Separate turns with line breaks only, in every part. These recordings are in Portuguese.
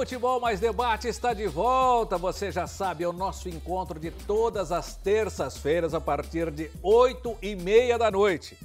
Futebol Mais Debate está de volta. Você já sabe, é o nosso encontro de todas as terças-feiras a partir de 8 e meia da noite.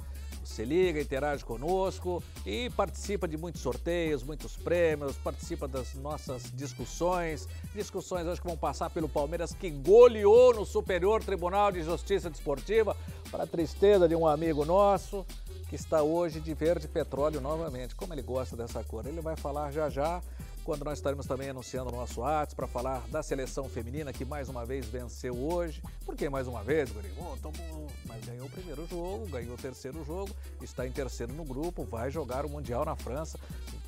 Você liga, interage conosco e participa de muitos sorteios, muitos prêmios, participa das nossas discussões. Discussões hoje que vão passar pelo Palmeiras, que goleou no Superior Tribunal de Justiça Desportiva, para a tristeza de um amigo nosso, que está hoje de verde petróleo novamente. Como ele gosta dessa cor, ele vai falar já já quando nós estaremos também anunciando o nosso Whats para falar da seleção feminina que mais uma vez venceu hoje. Por que mais uma vez, Guri? Oh, Mas ganhou o primeiro jogo, ganhou o terceiro jogo, está em terceiro no grupo, vai jogar o Mundial na França,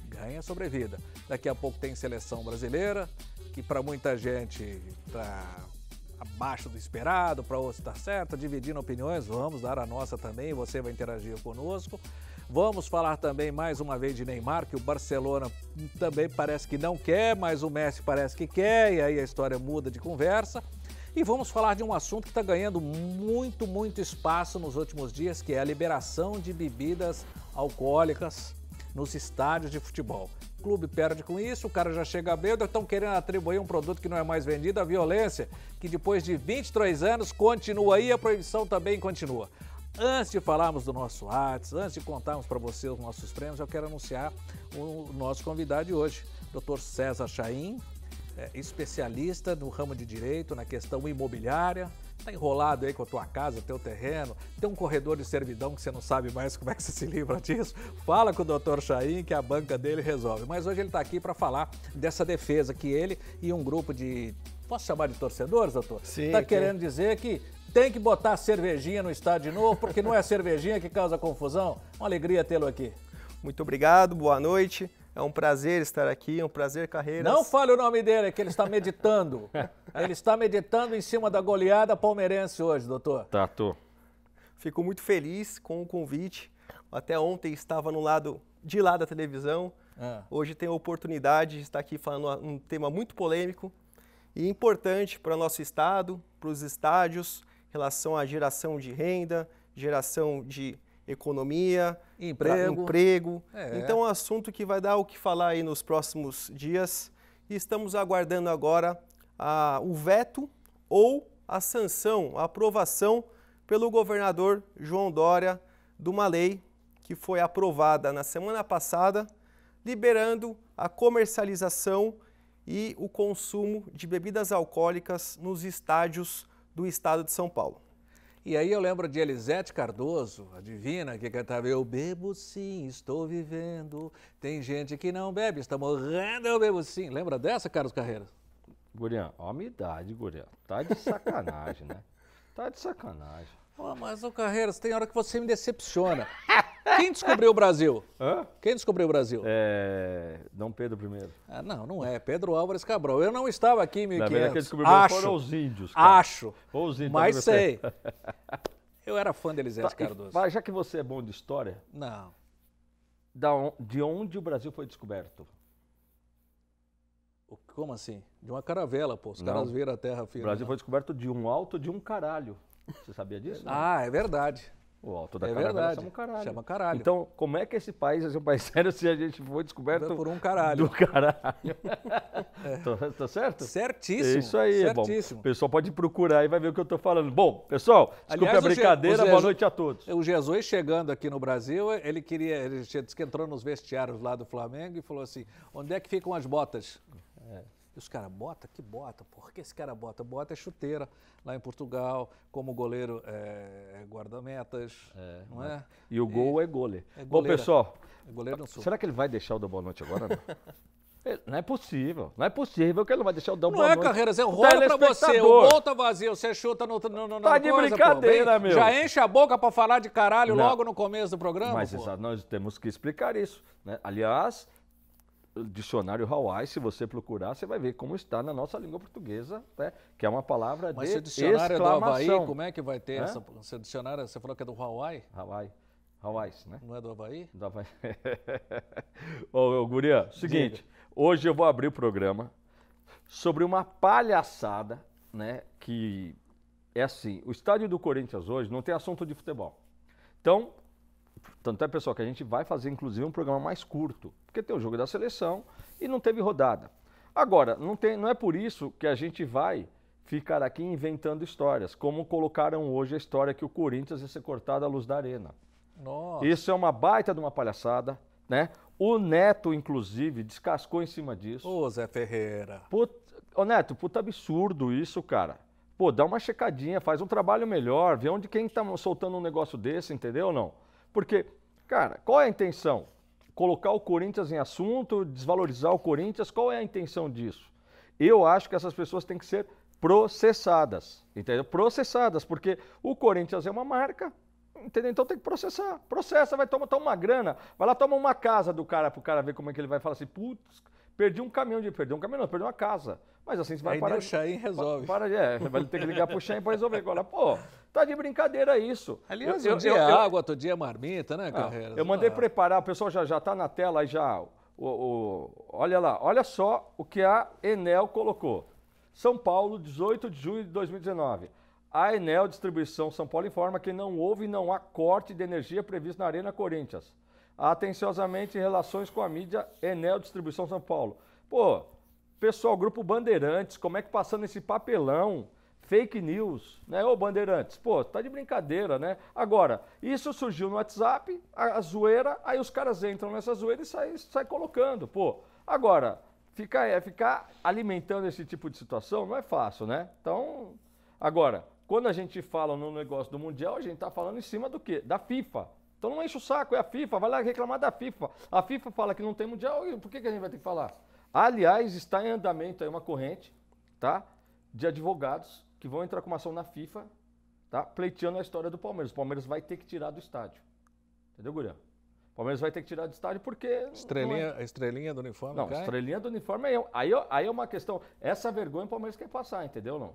ganha sobrevida. Daqui a pouco tem seleção brasileira, que para muita gente está abaixo do esperado, para outros está certo dividindo opiniões, vamos dar a nossa também, você vai interagir conosco. Vamos falar também mais uma vez de Neymar, que o Barcelona também parece que não quer, mas o Messi parece que quer, e aí a história muda de conversa. E vamos falar de um assunto que está ganhando muito, muito espaço nos últimos dias, que é a liberação de bebidas alcoólicas nos estádios de futebol. O clube perde com isso, o cara já chega bêbado, estão querendo atribuir um produto que não é mais vendido, a violência, que depois de 23 anos continua aí, a proibição também continua. Antes de falarmos do nosso WhatsApp, antes de contarmos para você os nossos prêmios, eu quero anunciar o nosso convidado de hoje, Dr. César Chaim, é, especialista no ramo de direito, na questão imobiliária. Está enrolado aí com a tua casa, teu terreno, tem um corredor de servidão que você não sabe mais como é que você se livra disso. Fala com o doutor Chaim que a banca dele resolve. Mas hoje ele está aqui para falar dessa defesa que ele e um grupo de. Posso chamar de torcedores, doutor? Sim. Está querendo dizer que tem que botar cervejinha no estádio de novo, porque não é a cervejinha que causa
confusão. Uma alegria tê-lo aqui. Muito obrigado, boa noite. É um prazer estar aqui, é um prazer, Carreira. Não
fale o nome dele, que ele está meditando. ele está meditando em
cima da goleada palmeirense hoje, doutor. Tá, tô. Fico muito feliz com o convite. Até ontem estava no lado de lá da televisão. É. Hoje tenho a oportunidade de estar aqui falando um tema muito polêmico e importante para o nosso estado, para os estádios, relação à geração de renda, geração de economia, emprego. emprego. É. Então é um assunto que vai dar o que falar aí nos próximos dias. E estamos aguardando agora a, o veto ou a sanção, a aprovação pelo governador João Dória de uma lei que foi aprovada na semana passada, liberando a comercialização e o consumo de bebidas alcoólicas nos estádios do estado de São Paulo. E aí eu lembro de Elisete Cardoso, a divina,
que cantava Eu bebo sim, estou vivendo. Tem gente que não bebe, está morrendo, eu bebo sim. Lembra dessa, Carlos Carreira?
Gurian, ó a minha idade, Gurian. Tá de sacanagem, né? Tá de sacanagem. Oh, mas,
o Carreiras, tem hora que você me decepciona. Quem descobriu o Brasil? Hã? Quem descobriu o Brasil? É... Dom Pedro I. Ah, não, não é. Pedro Álvares Cabral. Eu não estava aqui em 1500. Na verdade, quem descobriu foram os índios. Cara.
Acho. Ou os índios. Mas sei. Eu era fã de Elisete tá, Cardoso. Mas já que você é bom de história... Não. On, de onde o Brasil foi descoberto? Como assim?
De uma caravela, pô. Os não. caras viram a terra firme. O Brasil não. Né? foi descoberto
de um alto de um caralho. Você sabia disso? Não? Né? Ah, é verdade. O alto da é caravela verdade. chama caralho. Chama caralho. Então, como é que esse país é um país sério se a gente for descoberto por um caralho? Do caralho. é. Tô, tô certo? Certíssimo. É isso aí, é certíssimo. bom. O pessoal pode procurar e vai ver o que eu estou falando. Bom, pessoal, desculpe Aliás, a brincadeira, boa noite
a todos. O Jesus chegando aqui no Brasil, ele queria, ele disse que entrou nos vestiários lá do Flamengo e falou assim: "Onde é que ficam as botas?" E os caras, bota? Que bota? Por que esse cara bota? Bota é chuteira lá em Portugal, como goleiro é, eh, guarda-metas, é, não é?
E o gol e, é gole. É Bom, pessoal, é tá, será que ele vai deixar o da boa noite agora? É, não é possível, não é possível que ele não vai deixar o Dão Não é, Carreiras, é tá rola pra você, o gol tá
vazio, você chuta no... no, no tá de brincadeira, pô, meu. Já enche a boca pra
falar de caralho não. logo no começo do programa, Mas pô. nós temos que explicar isso, né? Aliás, dicionário Hawaii, se você procurar, você vai ver como está na nossa língua portuguesa, né? que é uma palavra Mas de Mas se o dicionário exclamação. é do Havaí, como é que vai ter essa?
Se o dicionário, você falou que é do Hawaii? Hawaii.
Hawaii, né? Não é do Havaí? Do Havaí. ô, ô, Guria, seguinte, Diga. hoje eu vou abrir o programa sobre uma palhaçada, né, que é assim, o estádio do Corinthians hoje não tem assunto de futebol. Então, tanto é, pessoal, que a gente vai fazer inclusive um programa mais curto, porque tem o jogo da seleção e não teve rodada. Agora, não, tem, não é por isso que a gente vai ficar aqui inventando histórias, como colocaram hoje a história que o Corinthians ia ser cortado à luz da arena. Nossa. Isso é uma baita de uma palhaçada, né? O Neto, inclusive, descascou em cima disso. Ô, Zé Ferreira. Put... Ô, Neto, puta absurdo isso, cara. Pô, dá uma checadinha, faz um trabalho melhor, vê onde quem tá soltando um negócio desse, entendeu ou não? Porque, cara, qual é a intenção? Colocar o Corinthians em assunto, desvalorizar o Corinthians, qual é a intenção disso? Eu acho que essas pessoas têm que ser processadas, entendeu? Processadas, porque o Corinthians é uma marca, entendeu? Então tem que processar. Processa, vai tomar, toma uma grana, vai lá tomar uma casa do cara pro cara ver como é que ele vai falar assim, putz, perdi um caminhão de perder um caminhão, não, perdi uma casa. Mas assim você vai Aí parar. Aí o Chain resolve. Para, para, é, vai ter que ligar pro Chain para resolver agora. Pô, Tá de brincadeira isso. Aliás, eu, um eu, dia eu, é água, outro dia é marmita, né, ah, Carreira? Eu mandei preparar, o pessoal já já tá na tela aí já. O, o, olha lá, olha só o que a Enel colocou. São Paulo, 18 de junho de 2019. A Enel Distribuição São Paulo informa que não houve e não há corte de energia previsto na Arena Corinthians. Atenciosamente em relações com a mídia Enel Distribuição São Paulo. Pô, pessoal, Grupo Bandeirantes, como é que passando esse papelão? fake news, né? Ô Bandeirantes, pô, tá de brincadeira, né? Agora, isso surgiu no WhatsApp, a, a zoeira, aí os caras entram nessa zoeira e saem sai colocando, pô. Agora, ficar, é, ficar alimentando esse tipo de situação não é fácil, né? Então, agora, quando a gente fala no negócio do Mundial, a gente tá falando em cima do quê? Da FIFA. Então não enche o saco, é a FIFA, vai lá reclamar da FIFA. A FIFA fala que não tem Mundial, e por que, que a gente vai ter que falar? Aliás, está em andamento aí uma corrente, tá? De advogados que vão entrar com uma ação na FIFA, tá? Pleiteando a história do Palmeiras. O Palmeiras vai ter que tirar do estádio. Entendeu, Gurião? Palmeiras vai ter que tirar do estádio porque. É. Estrelinha,
é... estrelinha do uniforme?
Não, cai? estrelinha do uniforme é aí, aí é uma questão. Essa vergonha o Palmeiras quer passar, entendeu? Não.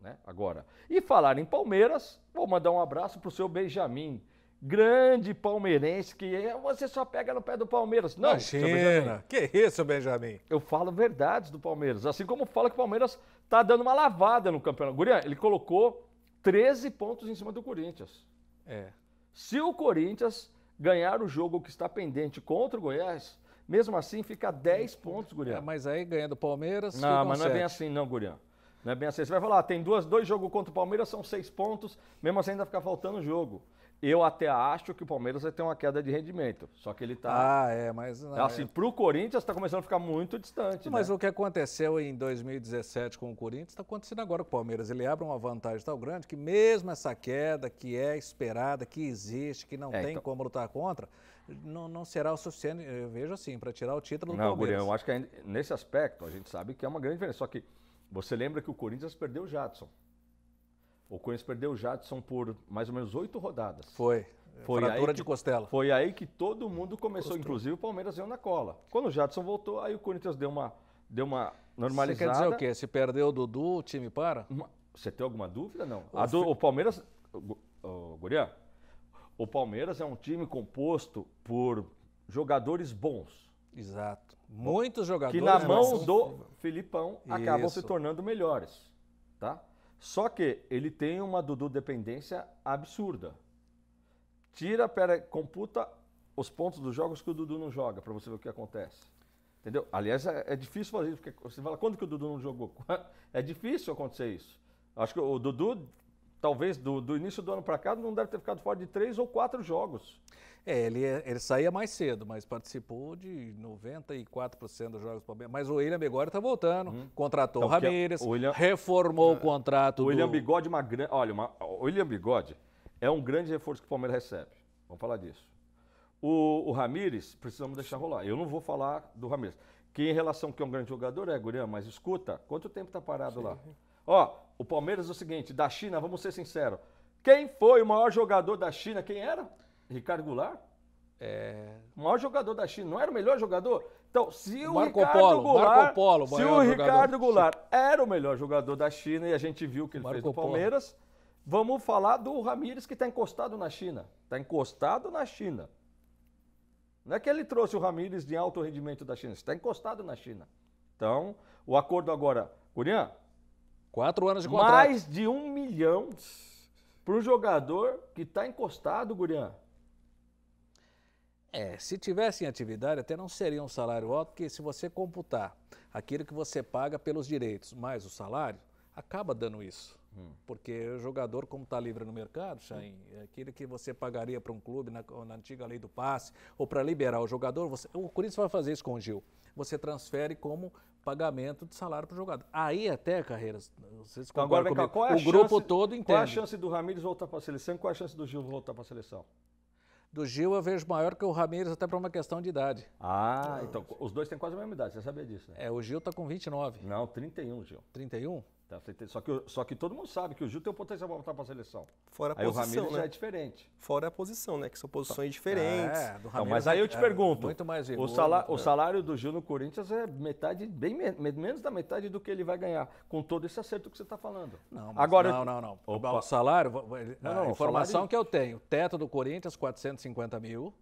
Né? Agora. E falar em Palmeiras, vou mandar um abraço pro seu Benjamin. Grande palmeirense que é, você só pega no pé do Palmeiras. Não, Imagina, que isso, Benjamin. Eu falo verdades do Palmeiras. Assim como falo que o Palmeiras tá dando uma lavada no campeonato. Gurian, ele colocou 13 pontos em cima do Corinthians. É. Se o Corinthians ganhar o jogo que está pendente contra o Goiás, mesmo assim fica 10 pontos, Gurian. É, mas aí ganha do Palmeiras. Não, mas não é bem assim, não, Gurian. Não é bem assim. Você vai falar, ah, tem duas, dois jogos contra o Palmeiras, são seis pontos, mesmo assim ainda fica faltando jogo. Eu até acho que o Palmeiras vai ter uma queda de rendimento. Só que ele está. Ah, é, mas. Não, assim, é... para o Corinthians está começando a ficar muito distante. Mas né? o
que aconteceu em 2017 com o Corinthians está acontecendo agora com o Palmeiras. Ele abre uma vantagem tão grande que, mesmo essa queda que é esperada, que existe, que não é, tem então... como lutar contra, não, não, será o suficiente, eu vejo assim, para tirar o título do não, Palmeiras. Não, eu acho
que nesse aspecto a gente sabe que é uma grande diferença. Só que você lembra que o Corinthians perdeu o Jadson. O Corinthians perdeu o Jadson por mais ou menos oito rodadas. Foi. Foi Fratura de costela. Foi aí que todo mundo começou, inclusive o Palmeiras veio na cola. Quando o Jadson voltou, aí o Corinthians deu uma, deu uma normalizada. Você quer dizer o quê? Se perdeu o Dudu, o time para? Uma, você tem alguma dúvida? Não. O, do, o Palmeiras... Gurião, o Palmeiras é um time composto por jogadores bons. Exato. Muitos jogadores. Que na mão do Filipão acabam Isso. se tornando melhores. Tá? Só que ele tem uma Dudu dependência absurda. Tira, pera, computa os pontos dos jogos que o Dudu não joga, para você ver o que acontece. Entendeu? Aliás, é, é, difícil fazer isso, porque você fala, quando que o Dudu não jogou? é difícil acontecer isso. Acho que o Dudu, talvez do, do início do ano para cá, não deve ter ficado fora de três ou quatro jogos.
É, ele, é, ele saía mais cedo, mas participou de 94% dos jogos do Palmeiras. Mas o William Bigode está voltando, hum. contratou então, o Ramírez,
William, reformou o ah, contrato. O William do... Bigode, é uma grande. Olha, uma, o William Bigode é um grande reforço que o Palmeiras recebe. Vamos falar disso. O, o Ramírez, precisamos deixar rolar. Eu não vou falar do Ramírez. Que em relação que é um grande jogador, é, Gurião, mas escuta, quanto tempo está parado Sim. lá? Ó, o Palmeiras é o seguinte, da China, vamos ser sinceros. Quem foi o maior jogador da China? Quem era? Ricardo Goulart? É... O maior jogador da China, não era o melhor jogador? Então, se o Marco Ricardo Polo, Goulart, Marco Polo, se o Ricardo jogador. Goulart era o melhor jogador da China e a gente viu que ele Marco fez no Palmeiras, vamos falar do Ramires que está encostado na China. Está encostado na China. Não é que ele trouxe o Ramires de alto rendimento da China, está encostado na China. Então, o acordo agora, Curian, quatro anos de contrato. Mais de um milhão para um jogador que está encostado, Gurian.
É, se tivessem atividade, até não seria um salário alto, porque se você computar aquilo que você paga pelos direitos mais o salário, acaba dando isso. Hum. Porque o jogador, como está livre no mercado, Chain, hum. É aquilo que você pagaria para um clube na, na, antiga lei do passe, ou para liberar o jogador, você, o Corinthians vai fazer isso com o Gil. Você transfere como pagamento de salário para o jogador. Aí até, Carreiras, vocês então, agora, cá, qual é o chance, grupo todo entende. Qual é a é chance
do Ramires voltar para a seleção qual é a chance do Gil voltar para a seleção? Do Gil eu vejo maior que o Ramires, até por uma questão de idade. Ah, então os dois têm quase a mesma idade, você sabia disso, né? É, o Gil está com 29. Não, 31, Gil. 31? Tá, só, que, só que todo mundo sabe que o Gil tem o potencial para voltar para a seleção. Fora a aí posição, o Ramiro né? já é diferente. Fora a posição, né? Que são posições tá. diferentes. É, do Ramiro, mas aí é eu te é pergunto, muito mais o, salar, né? o salário do Gil no Corinthians é metade, bem menos da metade do que ele vai ganhar, com todo esse acerto que você está falando. Não, Agora,
não, não, não. Opa. O salário, a não, não, informação salário... que eu tenho, teto do Corinthians, 450 mil,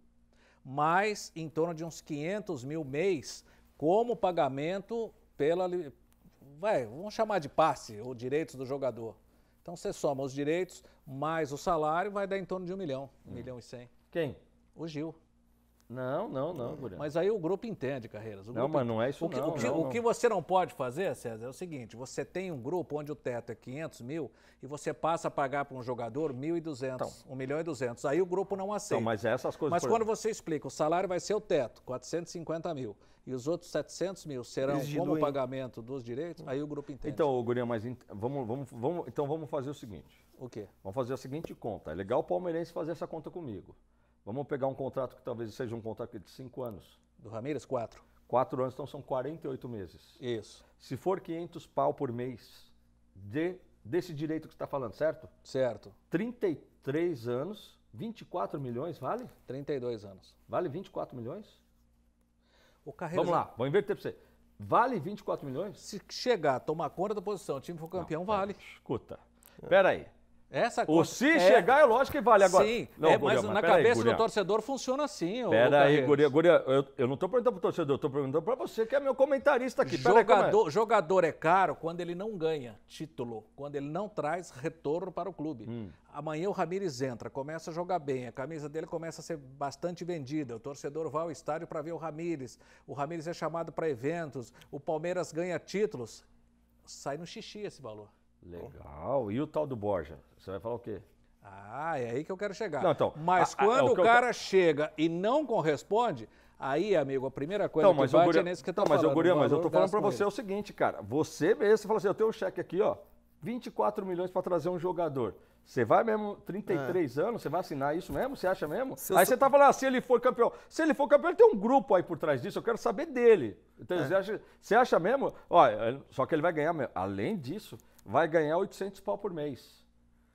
mais em torno de uns 500 mil mês como pagamento pela vai, vamos chamar de passe, ou direitos do jogador. Então você soma os direitos mais o salário, vai dar em torno de um milhão, um hum. milhão e cem.
Quem? O Gil. Não, não, não, Guriano. Mas
aí o grupo entende, Carreiras. O não, grupo... mas não é isso o que, não, o, que, não, o que você não pode fazer, César, é o seguinte, você tem um grupo onde o teto é 500 mil e você passa a pagar para um jogador 1.200, então, 1 milhão e 200. Aí o grupo não aceita. Então, mas essas coisas... Mas quando você explica, o salário vai ser o teto, 450 mil, e os outros 700 mil serão como pagamento dos direitos, aí o grupo entende. Então,
Gurião, mas vamos, vamos, vamos, então vamos fazer o seguinte. O quê? Vamos fazer a seguinte conta. É legal o palmeirense fazer essa conta comigo. Vamos pegar um contrato que talvez seja um contrato de cinco anos. Do Ramírez, quatro. Quatro anos, então são 48 meses. Isso. Se for 500 pau por mês de, desse direito que você está falando, certo? Certo. 33 anos, 24 milhões, vale? 32 anos. Vale 24 milhões? O Carreiras... Vamos lá, vou inverter para você. Vale 24 milhões? Se chegar, tomar conta da posição, o time for campeão, Não, vale. Escuta,
é. peraí. Essa se é... chegar, é lógico que vale agora. Sim, não, é, guria, mas, mas na cabeça aí, do torcedor funciona assim. Pera aí, Guria,
guria eu, eu não estou perguntando para o torcedor, eu estou perguntando para você que é meu
comentarista aqui. É? Jogador, aí, é? jogador é caro quando ele não ganha título, quando ele não traz retorno para o clube. Hum. Amanhã o Ramires entra, começa a jogar bem, a camisa dele começa a ser bastante vendida, o torcedor vai ao estádio para ver o Ramires, o Ramires é chamado para eventos, o Palmeiras ganha títulos, sai no xixi esse valor.
Legal. E o tal do Borja? Você vai falar o quê? Ah, é aí que eu quero chegar. Não, então, mas a, é quando a, o, o cara eu...
chega e não corresponde, aí, amigo, a primeira coisa que bate guria... é nesse que eu tô não, tá falando. Mas, eu, guria, mas eu tô falando para você o
seguinte, cara. Você mesmo, você falou assim, eu tenho um cheque aqui, ó. 24 milhões para trazer um jogador. Você vai mesmo, 33 é. anos, você vai assinar isso mesmo? Você acha mesmo? Se aí você sou... tá falando, ah, se ele for campeão. Se ele for campeão, ele tem um grupo aí por trás disso, eu quero saber dele. Então, é. você, acha, você acha mesmo? Olha, é, só que ele vai ganhar mesmo. Além disso, vai ganhar 800 pau por mês.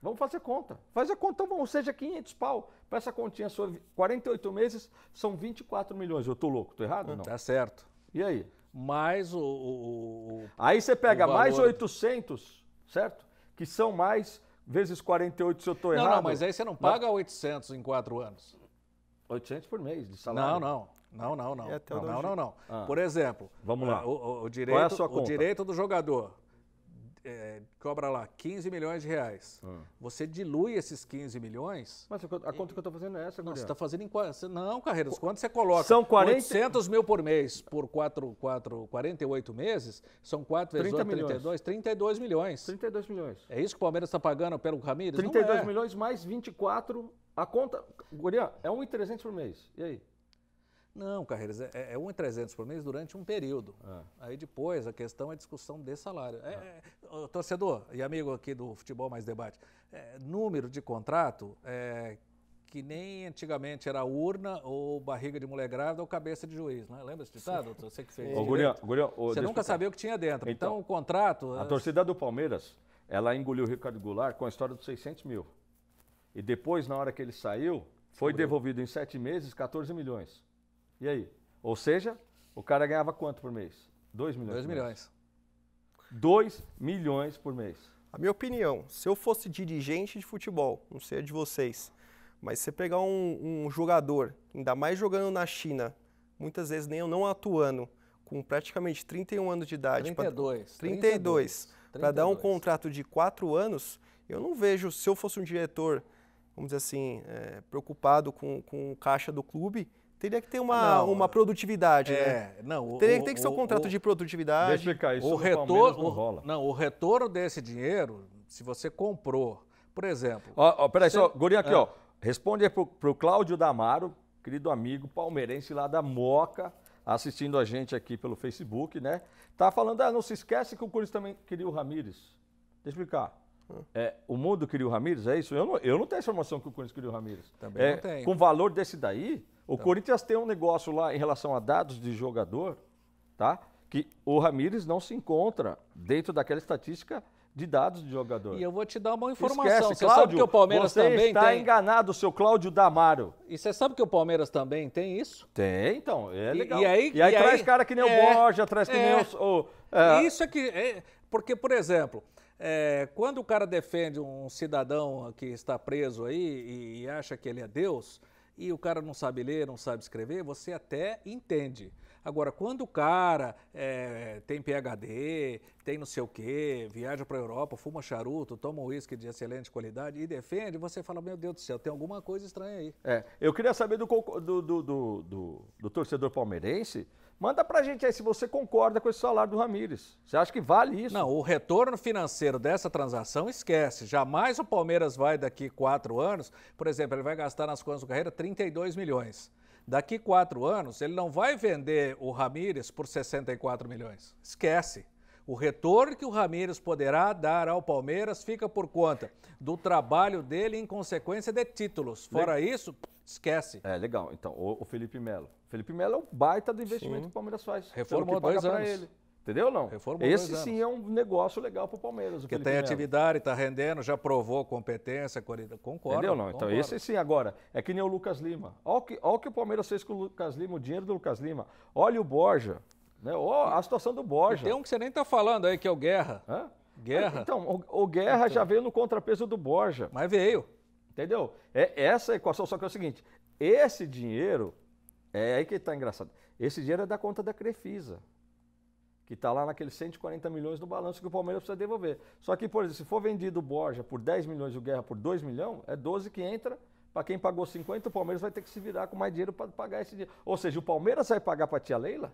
Vamos fazer conta. Faz a conta, ou seja, 500 pau. Para essa continha sua, 48 meses, são 24 milhões. Eu tô louco, tô errado? Hum, não. Tá certo. E aí? Mais o... o, o aí você pega mais 800 certo? Que são mais vezes 48 se eu estou errado. Não, não, mas aí você não paga
mas... 800 em quatro anos. 800 por mês de salário. Não, não. Não, não, não. É não, não, não, não. Ah. Por exemplo, Vamos lá. É, o, o, o é direito, é o direito do jogador é, cobra lá 15 milhões de reais. Ah. Você dilui esses 15 milhões.
Mas a conta e... que eu estou fazendo é essa, Não, você está fazendo em.
Não, Carreiros, quanto você coloca? São 40... 800 mil por mês por 4, 4, 48 meses, são 4 vezes 8, 32, 32 milhões. 32 milhões. É isso que o Palmeiras está pagando pelo Ramírez? 32 é.
milhões mais 24.
A conta, Guria, é 1.300 por mês. E aí? Não, Carreiras, é, é 1,300 é por mês durante um período. Ah. Aí depois a questão é discussão de salário. É, ah. é, torcedor e amigo aqui do Futebol Mais Debate, é, número de contrato é, que nem antigamente era urna ou barriga de mulher grávida ou cabeça de juiz, né? Lembra esse ditado? Você que fez. Ô, Gurião, Gurião, ô, Você nunca sabia
o que tinha dentro. Então, então o contrato. A é, torcida do Palmeiras, ela engoliu o Ricardo Goulart com a história dos 600 mil. E depois, na hora que ele saiu, foi devolvido em sete meses 14 milhões. E aí? Ou seja, o cara ganhava quanto por mês?
2 milhões. 2 milhões. 2 milhões por mês. A minha opinião, se eu fosse dirigente de futebol, não sei a de vocês, mas você pegar um, um jogador, ainda mais jogando na China, muitas vezes nem eu não atuando, com praticamente 31 anos de idade. 32. Pra, 32. 32. Para dar um contrato de 4 anos, eu não vejo, se eu fosse um diretor, vamos dizer assim, é, preocupado com, com caixa do clube, Teria que ter uma, não, uma produtividade, é, né? Não, Teria que ter que ser um contrato o, de produtividade. Deixa eu explicar isso. O retorno, não, rola.
não,
o retorno desse dinheiro, se você comprou, por exemplo. Ó, ó, peraí, você, só, Gorinha aqui, é. ó.
Responde para o Cláudio Damaro, querido amigo palmeirense lá da Moca, assistindo a gente aqui pelo Facebook, né? Tá falando, ah, não se esquece que o Corinthians também queria o Ramires. Deixa eu explicar. Hum. É, o mundo queria o Ramires, é isso? Eu não, eu não tenho essa informação que o Corinthians queria o Ramires. Também é, não tenho. Com o valor desse daí, o então. Corinthians tem um negócio lá em relação a dados de jogador, tá? Que o Ramires não se encontra dentro daquela estatística de dados de jogador. E
eu vou te dar uma informação. Esquece, você Cláudio, sabe que o Palmeiras você também está tem...
enganado, seu Cláudio Damaro. E você sabe que o Palmeiras também tem isso? Tem, então.
É legal. E, e aí, e aí e traz aí, cara que nem é, o Borja, traz que nem é. o... É, isso é que... É, porque, por exemplo... É, quando o cara defende um cidadão que está preso aí e, e acha que ele é Deus, e o cara não sabe ler, não sabe escrever, você até entende. Agora, quando o cara é, tem PhD, tem não sei o quê, viaja para a Europa, fuma charuto, toma um uísque de excelente qualidade e defende, você fala, meu Deus do céu, tem alguma coisa estranha aí.
É, eu queria saber do, do, do, do, do torcedor palmeirense Manda pra gente aí se você concorda com esse salário do Ramires.
Você acha que vale isso? Não, o retorno financeiro dessa transação esquece. Jamais o Palmeiras vai daqui quatro anos, por exemplo, ele vai gastar nas contas do Carreira 32 milhões. Daqui quatro anos, ele não vai vender o Ramires por 64 milhões. Esquece. O retorno que o Ramires poderá dar ao Palmeiras fica por conta do trabalho dele em consequência de títulos. Fora isso,
Esquece. É, legal. Então, o, o Felipe Melo. Felipe Melo é um baita do investimento Sim. que o Palmeiras faz. Reformou dois anos. Ele. Entendeu não? Reformou Esse sim é um negócio legal para o Palmeiras. Porque tem atividade, está rendendo, já provou competência, qualidade. Concordo. Entendeu não? Então, esse sim, agora. É que nem o Lucas Lima. Olha o que, olha o, que o Palmeiras fez com o Lucas Lima, o dinheiro do Lucas Lima. Olha o Borja. Né? Oh, a situação do Borja. E tem um que
você nem está falando aí, que é o Guerra. Hã?
Guerra. Então, o, o Guerra então. já veio no contrapeso do Borja. Mas veio. Entendeu? É essa equação, só que é o seguinte: esse dinheiro, é aí que está engraçado, esse dinheiro é da conta da Crefisa, que está lá naqueles 140 milhões do balanço que o Palmeiras precisa devolver. Só que, por exemplo, se for vendido o Borja por 10 milhões e o Guerra por 2 milhões, é 12 que entra. Para quem pagou 50, o Palmeiras vai ter que se virar com mais dinheiro para pagar esse dinheiro. Ou seja, o Palmeiras vai pagar para a tia Leila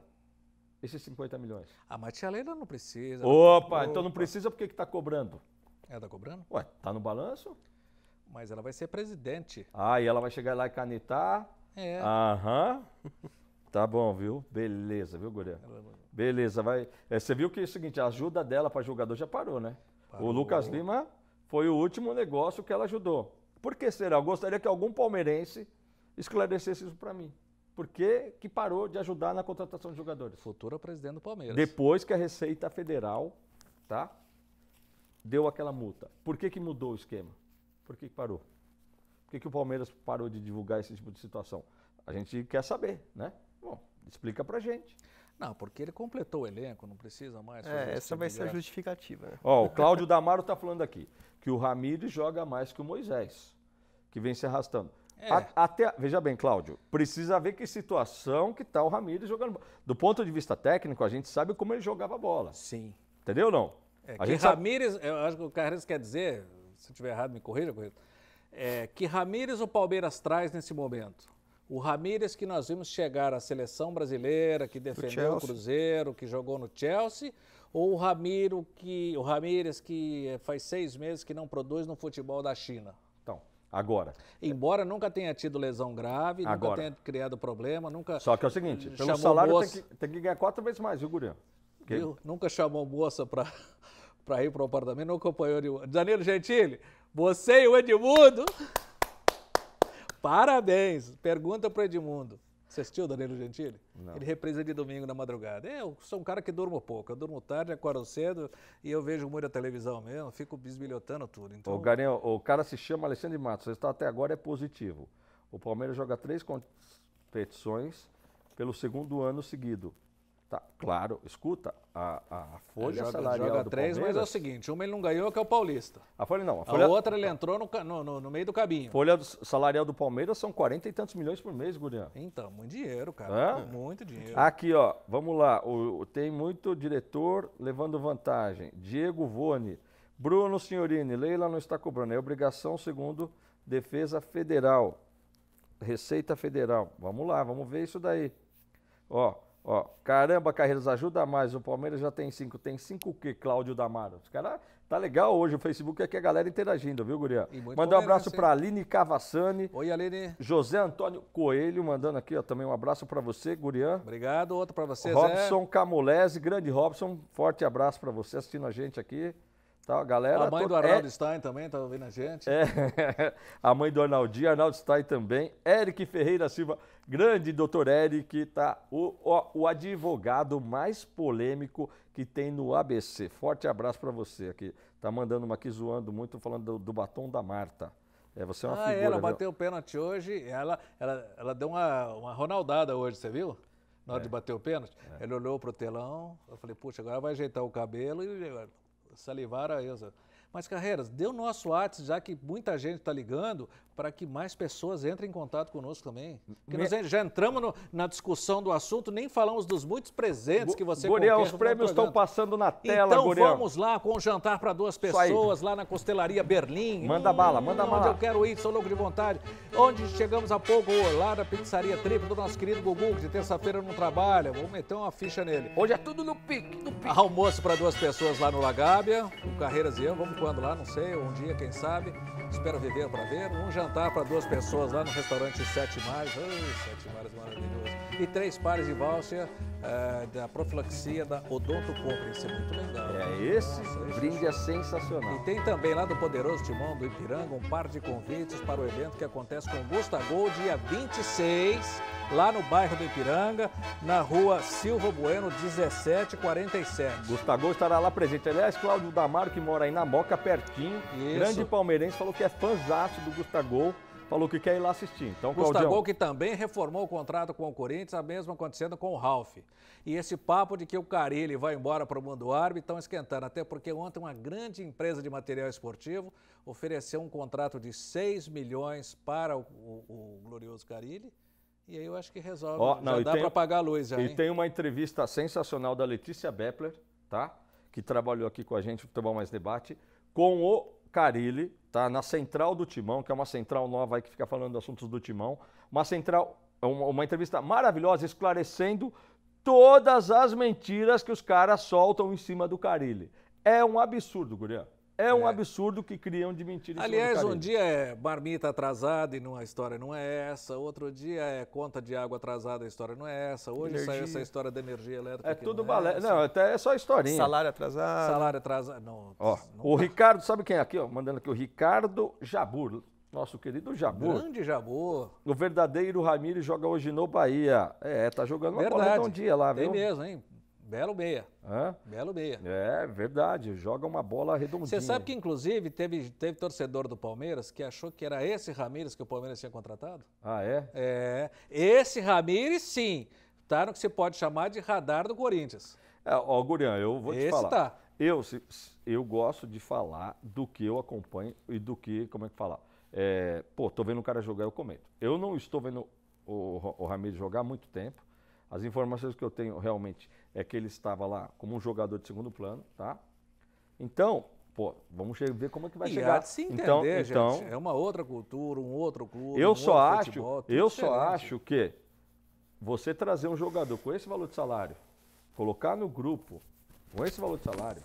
esses 50 milhões.
Ah, mas A Tia Leila não precisa. Opa, não... Tá então não precisa
porque que está cobrando? Ela está cobrando? Ué, está no balanço?
Mas ela vai ser presidente.
Ah, e ela vai chegar lá e canetar? É. Aham. Tá bom, viu? Beleza, viu, Guria? Beleza, vai. É, você viu que é o seguinte, a ajuda dela para jogador já parou, né? Parou. O Lucas Lima foi o último negócio que ela ajudou. Por que será? Eu gostaria que algum palmeirense esclarecesse isso para mim. Por que, que parou de ajudar na contratação de jogadores? Futura presidente do Palmeiras. Depois que a Receita Federal, tá? Deu aquela multa. Por que, que mudou o esquema? Por que parou? Por que, que o Palmeiras parou de divulgar esse tipo de situação? A gente quer saber, né? Bom, explica pra gente. Não, porque ele completou o elenco,
não precisa mais. É, essa tipo vai ser a justificativa. Né? Ó, o Cláudio
Damaro tá falando aqui que o Ramires joga mais que o Moisés, que vem se arrastando. É. A, até, veja bem, Cláudio, precisa ver que situação que tá o Ramires jogando. Do ponto de vista técnico, a gente sabe como ele jogava a bola. Sim. Entendeu ou não? É,
a que gente Ramires, sabe... eu acho que o Carlos quer dizer, se estiver errado, me corrija, corrija. É, que Ramírez o Palmeiras traz nesse momento? O Ramírez que nós vimos chegar à seleção brasileira, que defendeu o, Cruzeiro, que jogou no Chelsea, ou o Ramiro que o Ramírez que é, faz seis meses que não produz no futebol da China? Então, agora. Embora nunca tenha tido lesão grave, agora. nunca tenha criado problema, nunca. Só que é o seguinte, pelo salário moça... tem,
que, tem, que, ganhar quatro vezes mais, viu, Gurião?
Porque... Nunca chamou moça para para ir para o apartamento, não acompanhou nenhum. Danilo Gentili, você e o Edmundo. Parabéns. Pergunta para o Edmundo. Você assistiu o Danilo Gentili? Não. Ele represa de domingo na madrugada. Eu sou um cara que durmo pouco. Eu durmo tarde, acordo cedo e eu vejo muito a televisão mesmo, fico bisbilhotando tudo. Então... o
Garinho, o cara se chama Alexandre Matos. O resultado até agora é positivo. O Palmeiras joga três competições pelo segundo ano seguido. Tá, claro, escuta, a, a folha salarial joga, joga três, Palmeiras, mas é o seguinte, uma ele não ganhou, que é o Paulista. A folha não. A, folha, a outra
ele entrou no, no, no meio do cabinho.
Folha do salarial do Palmeiras são 40 e tantos milhões por mês, Guriano. Então,
muito dinheiro, cara. É? Muito dinheiro.
Aqui, ó, vamos lá. O, tem muito diretor levando vantagem. Diego Vone, Bruno Senhorini, Leila não está cobrando. É obrigação segundo Defesa Federal. Receita Federal. Vamos lá, vamos ver isso daí. Ó, Ó, caramba, Carreiros, ajuda mais. O Palmeiras já tem cinco. Tem cinco o quê, Cláudio Damaro? Os caras. Tá legal hoje o Facebook, aqui é que a galera interagindo, viu, Guria? mandou um abraço para Aline Cavassani. Oi, Aline. José Antônio Coelho, mandando aqui ó, também um abraço para você, Gurião Obrigado, outro para você, Robson Zé. Camolese, grande Robson, forte abraço para você assistindo a gente aqui. Tá, a, galera a mãe do Arnaldo é...
Stein também tá
ouvindo a gente. É, a mãe do Arnaldinho, Arnaldo Stein também. Eric Ferreira Silva, grande doutor Eric, tá? O, o, o advogado mais polêmico que tem no ABC. Forte abraço para você aqui. Tá mandando uma aqui zoando muito, falando do, do batom da Marta. É, você é uma ah, figura. Ela bateu
o pênalti hoje, ela, ela, ela deu uma, uma ronaldada hoje, você viu? na hora é. de bater o pênalti. É. Ele olhou para o telão, eu falei, puxa, agora vai ajeitar o cabelo e salivar a exa. Mas, Carreiras, dê o nosso WhatsApp, já que muita gente está ligando, para que mais pessoas entrem em contato conosco também. Porque Me... nós já entramos no, na discussão do assunto, nem falamos dos muitos presentes Bo que você Gurião, os prêmios estão
passando na tela, Então vamos
lá com o um jantar para duas pessoas lá na Costelaria Berlim. Manda hum, bala, manda onde bala. Onde eu quero ir, sou louco de vontade. Onde chegamos há pouco, lá na pizzaria triplo do nosso querido Gugu, que de terça-feira não trabalha. vou meter uma ficha nele. Hoje é tudo no pique, no pique. Almoço para duas pessoas lá no Lagábia, o Carreiras e eu. Vamos quando lá, não sei, um dia, quem sabe. Espero viver para ver. Um jantar jantar para duas pessoas lá no restaurante Sete Mares. Sete Mares maravilhoso. E três pares de valsa é, da profilaxia da Odonto Compra. Isso é muito legal. É, esse Nossa, é brinde é sensacional. E tem também lá do Poderoso Timão do Ipiranga um par de convites para o evento que acontece com Gusta Gold dia 26, lá no bairro do Ipiranga, na rua Silva Bueno, 1747.
Gusta Gold estará lá presente. Aliás, Cláudio Damaro, que mora aí na Moca, pertinho, Isso. grande palmeirense, falou que é fãzaço do Gusta Gold falou que quer ir lá assistir. Então, Gustavo,
que também reformou o contrato com o Corinthians, a mesma acontecendo com o Ralf. E esse papo de que o Carilli vai embora para o mundo árbitro estão esquentando, até porque ontem uma grande empresa de material esportivo ofereceu um contrato de 6 milhões para o, o, o glorioso Carilli. E aí eu acho que resolve. Oh, não, já dá para pagar a luz. Já, e hein?
tem uma entrevista sensacional da Letícia Bepler, tá? que trabalhou aqui com a gente no Futebol Mais Debate, com o Carilli, tá? na central do Timão, que é uma central nova aí que fica falando assuntos do Timão. Uma central, é uma, uma entrevista maravilhosa esclarecendo todas as mentiras que os caras soltam em cima do Carilli. É um absurdo, Guriano. É um é. absurdo que criam de mentira. Aliás, um
dia é marmita atrasada e não, a história não é essa. Outro dia é conta de água atrasada, a história não é essa. Hoje energia. saiu essa história da energia elétrica. É tudo balé. É não, até é só historinha. Salário atrasado. Salário atrasado. Não,
Ó, não... O Ricardo, sabe quem é aqui? Ó, mandando aqui o Ricardo Jabur. Nosso querido Jabur. Grande
Jabur.
O verdadeiro Ramires joga hoje no Bahia. É, tá jogando uma tá Verdade. bola um dia lá, viu? Tem mesmo, hein? Belo meia. Hã? Belo meia. É, verdade. Joga uma bola redondinha. Você sabe que, inclusive, teve, teve
torcedor do Palmeiras que achou que era esse Ramires que o Palmeiras tinha contratado?
Ah, é? É.
Esse Ramires, sim. Tá no que se pode chamar de radar do Corinthians.
É, ó, Gurian, eu vou esse te falar. Esse tá. Eu, se, eu gosto de falar do que eu acompanho e do que, como é que falar? É, pô, tô vendo o cara jogar, eu comento. Eu não estou vendo o, o Ramires jogar há muito tempo. As informações que eu tenho realmente é que ele estava lá como um jogador de segundo plano, tá? Então, pô, vamos ver como é que vai e chegar. Se então, entender, então, gente, então,
é uma outra cultura, um outro clube. Eu um só acho, futebol, eu diferente. só
acho que você trazer um jogador com esse valor de salário, colocar no grupo com esse valor de salário,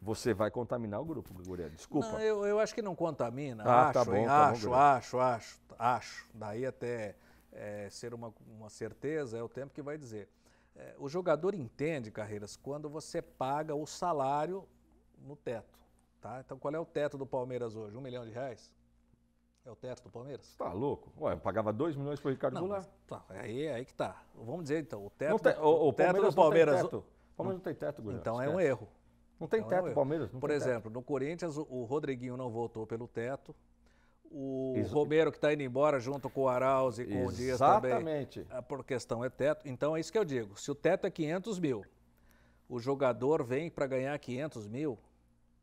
você vai contaminar o grupo, Guria. Desculpa. Não,
eu, eu, acho que não contamina. Ah, acho, tá bom, tá acho, bom, tá acho, acho, acho. Daí até é, ser uma, uma certeza é o tempo que vai dizer. É, o jogador entende, Carreiras, quando você paga o salário no teto. Tá? Então, qual é o teto do Palmeiras hoje? Um milhão de reais? É o teto do Palmeiras? Tá
louco. Ué, pagava 2 milhões para o Ricardo não, Goulart. Tá,
aí, aí que tá. Vamos dizer então, o teto, do, o, o teto Palmeiras do Palmeiras. Não tem teto. O Palmeiras não tem teto, Goulart. Então é um erro. Não tem então é teto, é um Palmeiras. Por exemplo, teto. no Corinthians o, o Rodriguinho não voltou pelo teto, o Isso. Romero que está indo embora junto com o Arauz e com Exatamente. o Dias também. Exatamente. Ah, por questão é teto. Então é isso que eu digo. Se o teto é 500 mil, o jogador vem para ganhar 500 mil,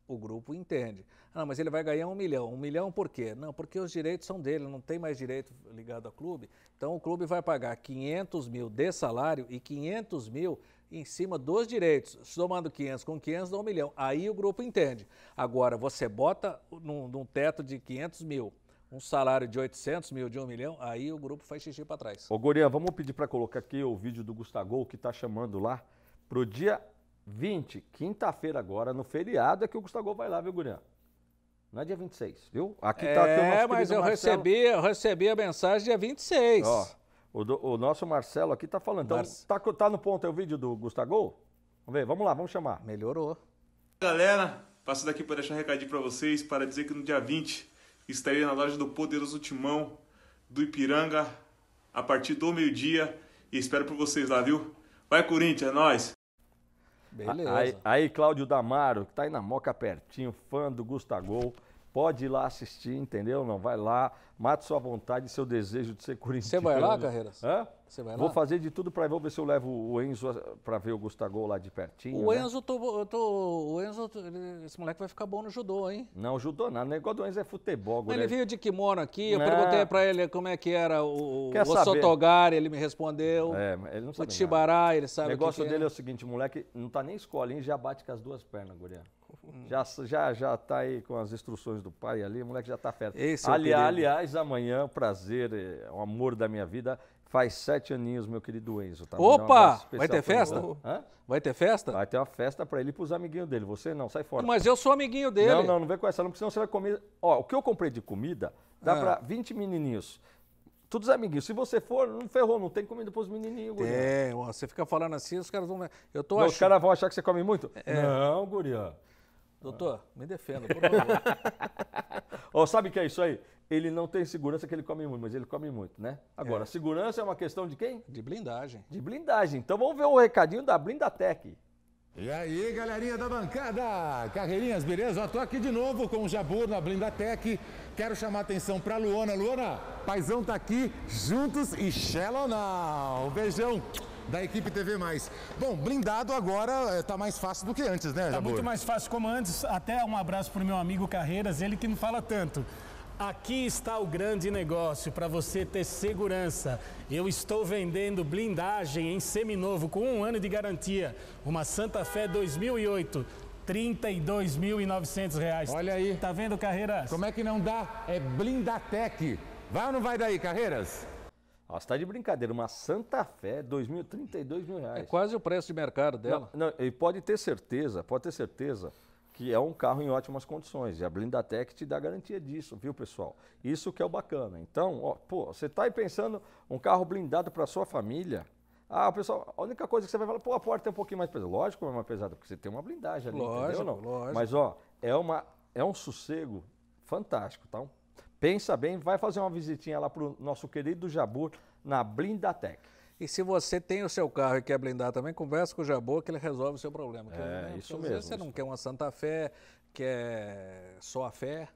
o grupo entende. Ah, mas ele vai ganhar um milhão. Um milhão por quê? Não, porque os direitos são dele, não tem mais direito ligado ao clube. Então o clube vai pagar 500 mil de salário e 500 mil em cima dos direitos, somando 500 com 500 dá 1 um milhão. Aí o grupo entende. Agora, você bota num, num, teto de 500 mil, um salário de 800 mil, de 1 um milhão, aí o grupo faz xixi para trás.
Ô, Goria, vamos pedir para colocar aqui o vídeo do Gustavo que está chamando lá para o dia 20, quinta-feira agora, no feriado, é que o Gustavo vai lá, viu, Guria? Não é dia 26, viu? Aqui está é, aqui o é, nosso É, mas eu recebi, eu recebi a mensagem dia 26. Ó. O, do, o nosso Marcelo aqui está falando. Então, Marce... tá, tá no ponto aí é o vídeo do Gustavo? Vamos ver, vamos lá, vamos chamar. Melhorou.
Galera, passo daqui para deixar um recadinho para vocês, para dizer que no dia 20 estarei na loja do Poderoso Timão do Ipiranga a partir do meio-dia e espero por vocês lá, viu? Vai Corinthians, é nós. Beleza.
Aí, aí Cláudio Damaro, que tá aí na moca pertinho, fã do Gustavo. Pode ir lá assistir, entendeu? Não, vai lá, mate sua vontade e seu desejo de ser corintiano. Você vai lá, Carreiras? Hã? Você vai lá? Vou fazer de tudo para vou ver se eu levo o Enzo para ver o Gustavo lá de pertinho. O né? Enzo,
tô, tô, o Enzo esse moleque vai ficar bom no judô, hein?
Não, judô não. O negócio do Enzo é futebol. Né? Ele veio
de kimono aqui, eu é. perguntei para ele como
é que era o, o
Sotogari,
ele me respondeu. É, ele não sabe O Tibará, ele sabe o negócio é. dele é. é. o seguinte, o moleque não tá nem escolinha e já bate com as duas pernas, Guriano. Já, já, já tá aí com as instruções do pai ali, o moleque já tá fera. Esse Ali, é aliás, amanhã, prazer, é, o amor da minha vida, faz sete aninhos, meu querido Enzo. Tá? Opa! Vai ter festa? Tá? Vai ter festa? Vai ter uma festa para ele e pros amiguinhos dele. Você não, sai fora. Mas eu sou amiguinho dele. Não, não, não vem com essa não, porque senão você vai comer... Ó, o que eu comprei de comida, dá ah. para 20 menininhos todos amiguinhos. Se você for, não ferrou, não tem comida para os menininhos, gurião. É, ó, você fica falando assim, os caras vão... Eu tô não, Os caras vão achar que você come muito? É. Não, gurião. Doutor, me defenda, por favor. oh, sabe o que é isso aí? Ele não tem segurança que ele come muito, mas ele come muito, né? Agora, é. segurança é uma questão de quem? De blindagem. De blindagem. Então vamos ver o um recadinho da Blindatec. E aí, galerinha da bancada! Carreirinhas, beleza? Estou aqui de novo com o Jabur na Blindatec.
Quero chamar a atenção para Luana. Luana, paizão tá aqui, juntos e Shell ou não? Um beijão da equipe TV Mais. Bom, blindado agora está eh, mais fácil do que antes, né, tá Jabor? Tá muito mais fácil como antes. Até um abraço para o meu amigo Carreiras, ele que não fala
tanto. Aqui está o grande negócio para você ter segurança. Eu estou vendendo blindagem em seminovo com um ano de garantia. Uma Santa Fé 2008. R$ 32.900. Olha aí. Tá vendo, Carreiras? Como é que não dá? É Blindatec. Vai ou não vai daí, Carreiras? você tá de brincadeira. Uma Santa Fé, 2032 mil reais. É quase o preço de mercado dela. Não, não, e pode ter certeza, pode ter certeza que é um carro em ótimas condições. E a Blindatec te dá garantia disso, viu, pessoal? Isso que é o bacana. Então, ó, pô, você tá aí pensando um carro blindado para sua família. Ah, pessoal, a única coisa que você vai falar, pô, a porta é um pouquinho mais pesada. Lógico é mais pesada, porque você tem uma blindagem ali, lógico, entendeu? Não? Lógico. Mas, ó, é, uma, é um sossego fantástico, tá? Um pensa bem, vai fazer uma visitinha lá para o nosso querido Jabur na Blindatec. E se você tem o seu carro e quer blindar também, conversa com o Jabor que ele resolve o seu problema.
É, né, isso mesmo. Vezes, você não quer uma Santa Fé, quer só a fé,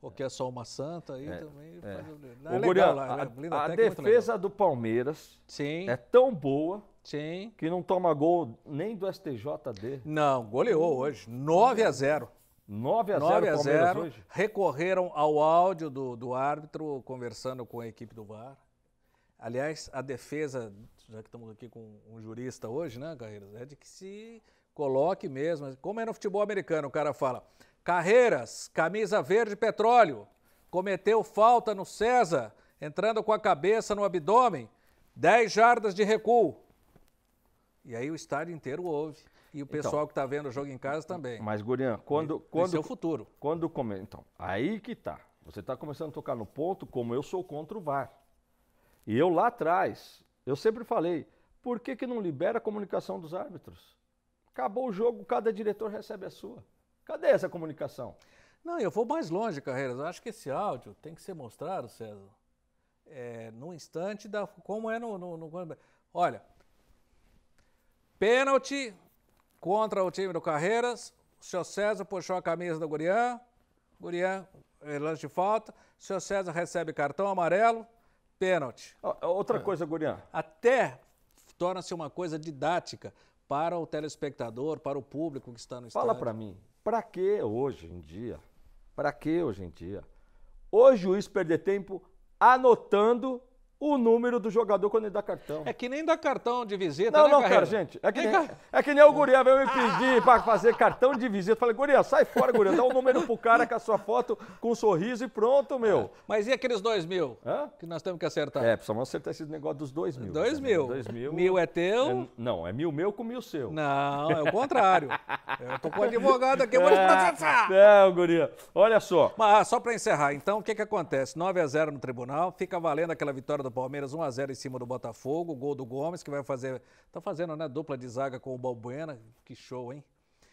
ou é. quer só uma santa, aí é, também é. faz... Não, é o legal, lá, a, né? a é defesa do Palmeiras Sim. é tão boa Sim. que não toma gol nem do STJD. Não, goleou hoje, 9 a 0. 9 a 0, 9 a 0 hoje? recorreram
ao áudio do, do árbitro conversando com a equipe do VAR. Aliás, a defesa, já que estamos aqui com um jurista hoje, né, Carreiras, é de que se coloque mesmo. Como é no futebol americano, o cara fala: Carreiras, camisa verde petróleo, cometeu falta no César, entrando com a cabeça no abdômen, 10 jardas de recuo. E aí o estádio inteiro ouve. E o então, pessoal então, que está vendo o jogo em casa também.
Mas, Gurian, quando. quando seu é futuro. Quando come... Então, aí que tá. Você está começando a tocar no ponto como eu sou contra o VAR. E eu lá atrás, eu sempre falei, por que, que não libera a comunicação dos árbitros? Acabou o jogo, cada diretor recebe a sua. Cadê essa comunicação? Não, eu vou mais longe, Carreiras.
Eu acho que esse áudio tem que ser mostrado, César, é, no instante da. Como é no. no, no... Olha. Pênalti contra o time do Carreiras. O senhor César puxou a camisa do Gurian. Gurian, é, lance de falta. O senhor César recebe cartão amarelo, pênalti. Outra é. coisa, Gurian. Até torna-se uma coisa didática para o telespectador, para
o público que está no estádio. Fala para mim, para que hoje em dia? Para que hoje em dia? O juiz perder tempo anotando o número do jogador quando ele dá cartão. É que nem dá cartão de
visita, Não, né, não, cara, gente. É que nem,
é que nem o Guria veio me pedir ah. para fazer cartão de visita. falei, Guria, sai fora, Guria. Dá o um número pro cara com a sua foto, com um sorriso e pronto, meu. É.
Mas e aqueles dois mil Hã? que nós temos que acertar? É, precisamos acertar esse negócio dos dois mil. Dois mil. Dois mil. Mil é, é teu? É, não, é mil meu com mil seu. Não, é o contrário. Eu tô com o advogado aqui, eu vou te é, processar. É, Guria. Olha só. Mas ah, só para encerrar, então, o que que acontece? 9 a 0 no tribunal, fica valendo aquela vitória do Palmeiras 1 a 0 em cima do Botafogo, gol do Gomes que vai fazer, tá fazendo né, dupla de zaga com o Balbuena, que show, hein?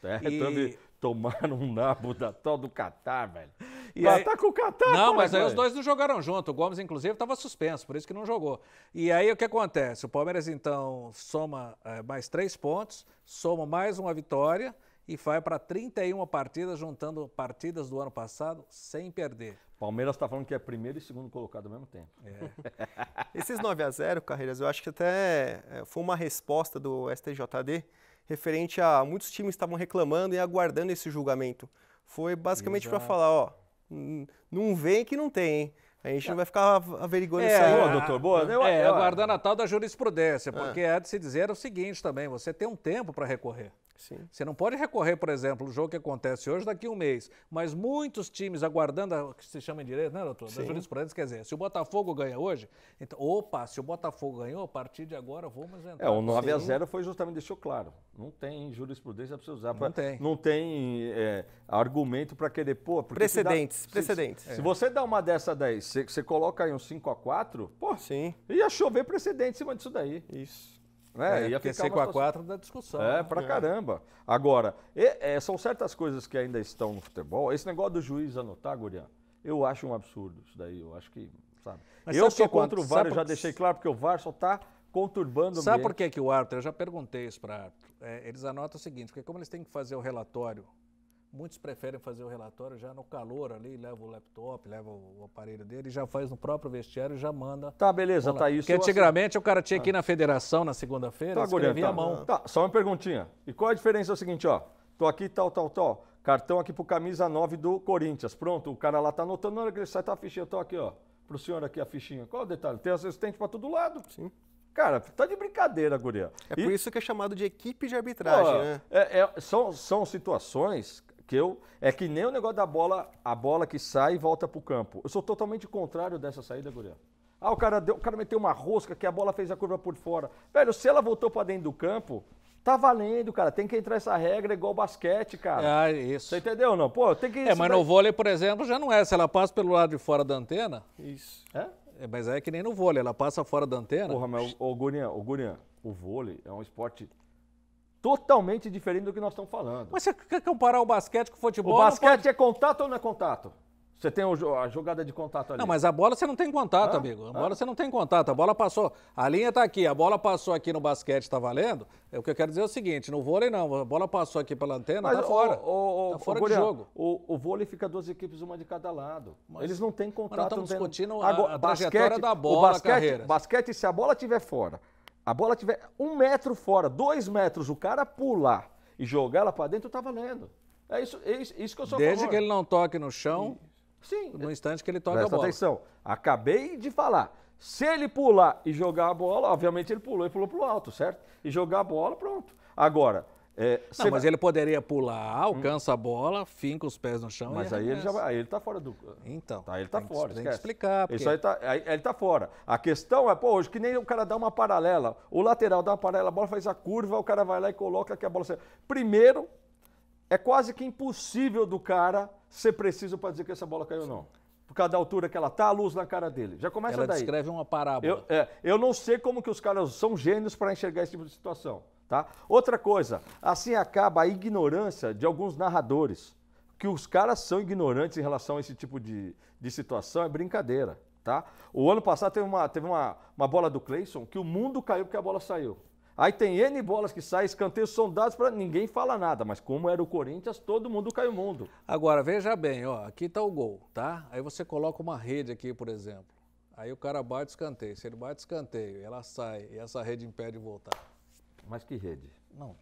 É, e... também tomaram um nabo da tal do Catar, velho. E aí... tá com o Catar, Não, é mas velho. aí os
dois não jogaram junto. O Gomes, inclusive, estava suspenso, por isso que não jogou. E aí o que acontece? O Palmeiras, então, soma é, mais três pontos, soma mais uma vitória e vai para 31 partidas, juntando partidas do ano passado sem perder.
Palmeiras está falando que é primeiro e segundo colocado ao mesmo tempo. É. Esses 9 a 0 Carreiras, eu acho que até é, foi uma resposta do STJD referente a muitos times estavam reclamando e aguardando esse julgamento. Foi basicamente para falar, ó, não vem que não tem, hein? A gente não vai ficar averiguando é, isso aí. Boa, doutor, boa. Eu, é, eu, é, aguardando
a tal da jurisprudência, ah. porque é.
de se dizer o seguinte também, você tem um tempo para recorrer. Sim. Você
não pode recorrer, por exemplo, o jogo que acontece hoje daqui a um mês, mas muitos times aguardando o que se chama em direito, né, doutor? Da jurisprudência, quer dizer, se o Botafogo ganha hoje, então, opa, se o Botafogo
ganhou, a partir de agora vamos entrar. É, o 9 Sim. a 0 foi justamente, deixou claro, não tem jurisprudência para você usar. Pra, não tem. Não tem é, argumento para querer, pôr. Precedentes, dá, precedentes. Se, é. você dá uma dessa daí, você, você coloca aí um 5 a 4 pô, Sim. ia chover precedente em cima disso daí. Isso. Né? É, ia ficar 5 a 4 da discussão. É, né? pra é. caramba. Agora, e, é, são certas coisas que ainda estão no futebol. Esse negócio do juiz anotar, Gurião eu acho um absurdo isso daí. Eu acho que, sabe? Mas eu sou contra o VAR, eu já deixei claro, porque o VAR só está conturbando o Sabe por que,
que o árbitro, eu já perguntei isso para árbitro, é, eles anotam o seguinte, porque como eles têm que fazer o relatório Muitos preferem fazer o relatório já no calor ali, leva o laptop, leva o aparelho dele, já faz no próprio vestiário e já manda. Tá, beleza, tá isso. Porque antigamente o cara tinha aqui ah. na federação na segunda-feira, tá, escrevia tá, a mão.
Tá, só uma perguntinha. E qual a diferença? É o seguinte, ó, tô aqui tal, tal, tal, cartão aqui pro camisa 9 do Corinthians, pronto, o cara lá tá anotando, na hora que ele sai, tá a fichinha, eu tô aqui, ó, pro senhor aqui a fichinha. Qual o detalhe? Tem assistente tipo, pra todo lado. Sim. Cara, tá de brincadeira, guria. É e... por isso que é chamado de equipe de arbitragem, Pô, né? É, é, são, são situações que eu, é que nem o negócio da bola, a bola que sai e volta pro campo. Eu sou totalmente contrário dessa saída, Guria. Ah, o cara, deu, o cara meteu uma rosca que a bola fez a curva por fora. Velho, se ela voltou para dentro do campo, Tá valendo, cara. Tem que entrar essa regra igual basquete, cara.
Ah, isso. Você entendeu não? Pô, tem que. É, mas no vôlei, por exemplo, já não é. Se ela passa pelo lado de fora da antena.
Isso. É?
é mas é que nem no vôlei, ela passa fora da antena. Porra, mas
o Gurian, o Gurian, o vôlei é um esporte totalmente diferente do que nós estamos falando. Mas você quer comparar o basquete com o futebol? O basquete pode... é contato ou não é contato? Você tem a jogada de contato ali. Não, mas a
bola você não tem contato, ah, amigo. A bola você não tem contato. A bola passou. A linha está aqui. A bola passou aqui no basquete, está valendo. É O que eu quero dizer é o seguinte: no vôlei não. A bola passou aqui pela antena, mas tá fora. O, tá fora o de jogo.
O, o vôlei fica duas equipes, uma de cada lado. Mas, Eles não têm contato. Mas nós estamos discutindo a, a, basquete, trajetória da bola, o basquete, carreira. Basquete, se a bola estiver fora a bola tiver um metro fora, dois metros, o cara pular e jogar ela para dentro, tá valendo. É isso, é isso, isso que eu sou Desde que ele não toque no chão, Sim. no instante que ele toca a bola. atenção, acabei de falar. Se ele pular e jogar a bola, obviamente ele pulou e pulou para o alto, certo? E jogar a bola, pronto. Agora, é, não, mas ele
poderia pular, alcança hum. a bola, finca os pés no chão. Mas aí ele já vai, aí ele
tá fora do. Então. Tá, ele tá fora. tem que explicar. Porque... Isso aí tá, aí, ele está fora. A questão é, pô, hoje que nem o cara dá uma paralela. O lateral dá uma paralela, a bola faz a curva, o cara vai lá e coloca que a bola caiu. Primeiro, é quase que impossível do cara ser preciso para dizer que essa bola caiu ou não por causa da altura que ela tá, a luz na cara dele. Já começa ela daí. Ela descreve uma parábola. Eu, é, eu não sei como que os caras são gênios para enxergar esse tipo de situação. Tá? Outra coisa, assim acaba a ignorância de alguns narradores. Que os caras são ignorantes em relação a esse tipo de, de situação é brincadeira. Tá? O ano passado teve, uma, teve uma, uma bola do Clayson que o mundo caiu porque a bola saiu. Aí tem N bolas que saem, escanteios são dados para ninguém fala nada, mas como era o Corinthians, todo mundo caiu o mundo. Agora, veja bem, ó, aqui está o gol, tá? Aí
você coloca uma rede aqui, por exemplo. Aí o cara bate escanteio. Se ele bate escanteio, ela sai e essa rede impede de voltar. Mas que rede? Não,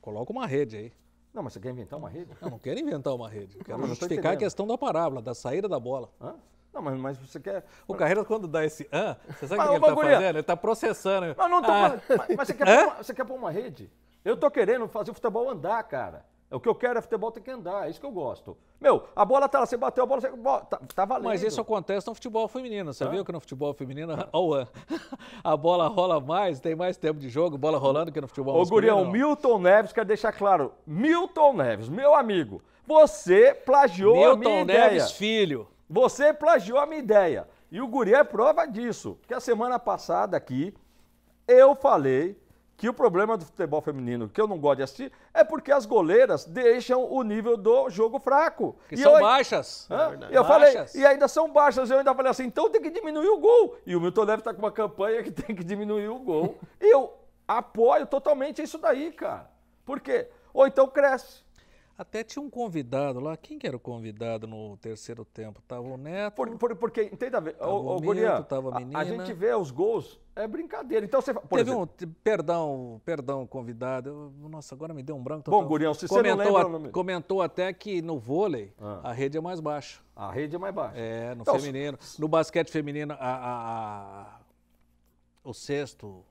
coloca uma rede aí. Não, mas você quer inventar uma rede? Não, não quero inventar uma rede. Quero não, justificar a questão da parábola, da saída da
bola. Hã? Não, mas, mas você quer. O Carreira, quando dá esse. Ah, você sabe
o que ele está é- fazendo?
Ele está processando. Mas não tô ah. mas, mas você, quer uma, você quer pôr uma rede? Eu tô querendo fazer o futebol andar, cara. É o que eu quero é futebol tem que andar, é isso que eu gosto. Meu, a bola tá lá, você bateu a bola, você... tá, tá valendo. Mas isso
acontece no futebol feminino, você viu que no futebol feminino oh, a bola rola mais, tem mais tempo de jogo, bola rolando que no futebol Ô, masculino. Ô, Gurião,
Milton Neves, quero deixar claro, Milton Neves, meu amigo, você plagiou Milton a minha Neves, ideia. Milton Neves Filho. Você plagiou a minha ideia. E o Guri é prova disso, que a semana passada aqui eu falei que o problema do futebol feminino, que eu não gosto de assistir, é porque as goleiras deixam o nível do jogo fraco. Que e são eu,
baixas. Hã? É eu baixas. falei,
e ainda são baixas. Eu ainda falei assim, então tem que diminuir o gol. E o Milton Neves está com uma campanha que tem que diminuir o gol. eu apoio totalmente isso daí, cara. Por quê? Ou então
cresce. Até tinha um convidado lá. Quem que era o convidado no terceiro tempo? Tava o
Neto. Por, por, porque, entenda, o, o, o, Neto, tava a, menina. a gente vê os gols, é brincadeira.
Então você. Por Teve exemplo, um. Perdão, perdão, convidado. Eu, nossa, agora me deu um branco. Bom, tão... Gurião, se comentou, você não lembra a, comentou até que no vôlei ah. a rede é mais baixa. A rede é mais baixa. É, no então, feminino. Se... No basquete feminino, a, a, a o sexto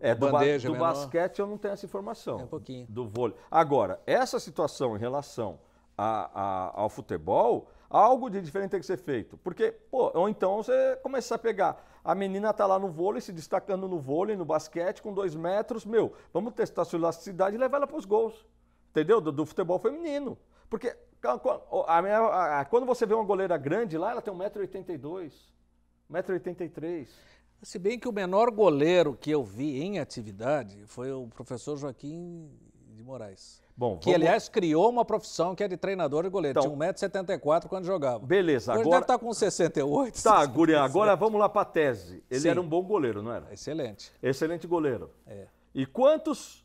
é, do, ba do basquete eu não tenho essa informação. É um pouquinho. Do vôlei. Agora, essa situação em relação a, a, ao futebol, algo de diferente tem que ser feito. Porque, pô, ou então você começa a pegar. A menina tá lá no vôlei, se destacando no vôlei, no basquete, com dois metros. Meu, vamos testar sua elasticidade e levar ela para os gols. Entendeu? Do, do futebol feminino. Porque a a, quando você vê uma goleira grande lá, ela tem 1,82m, 1,83m. Se bem
que o menor goleiro que eu vi em atividade foi o professor Joaquim de Moraes. Bom, vamos... Que, aliás, criou uma profissão que é de treinador de goleiro. Então, Tinha 1,74m quando
jogava. Beleza, Hoje agora. deve estar tá com 68. Tá, Guria, agora vamos lá para a tese. Ele Sim. era um bom goleiro, não era? Excelente. Excelente goleiro. É. E quantos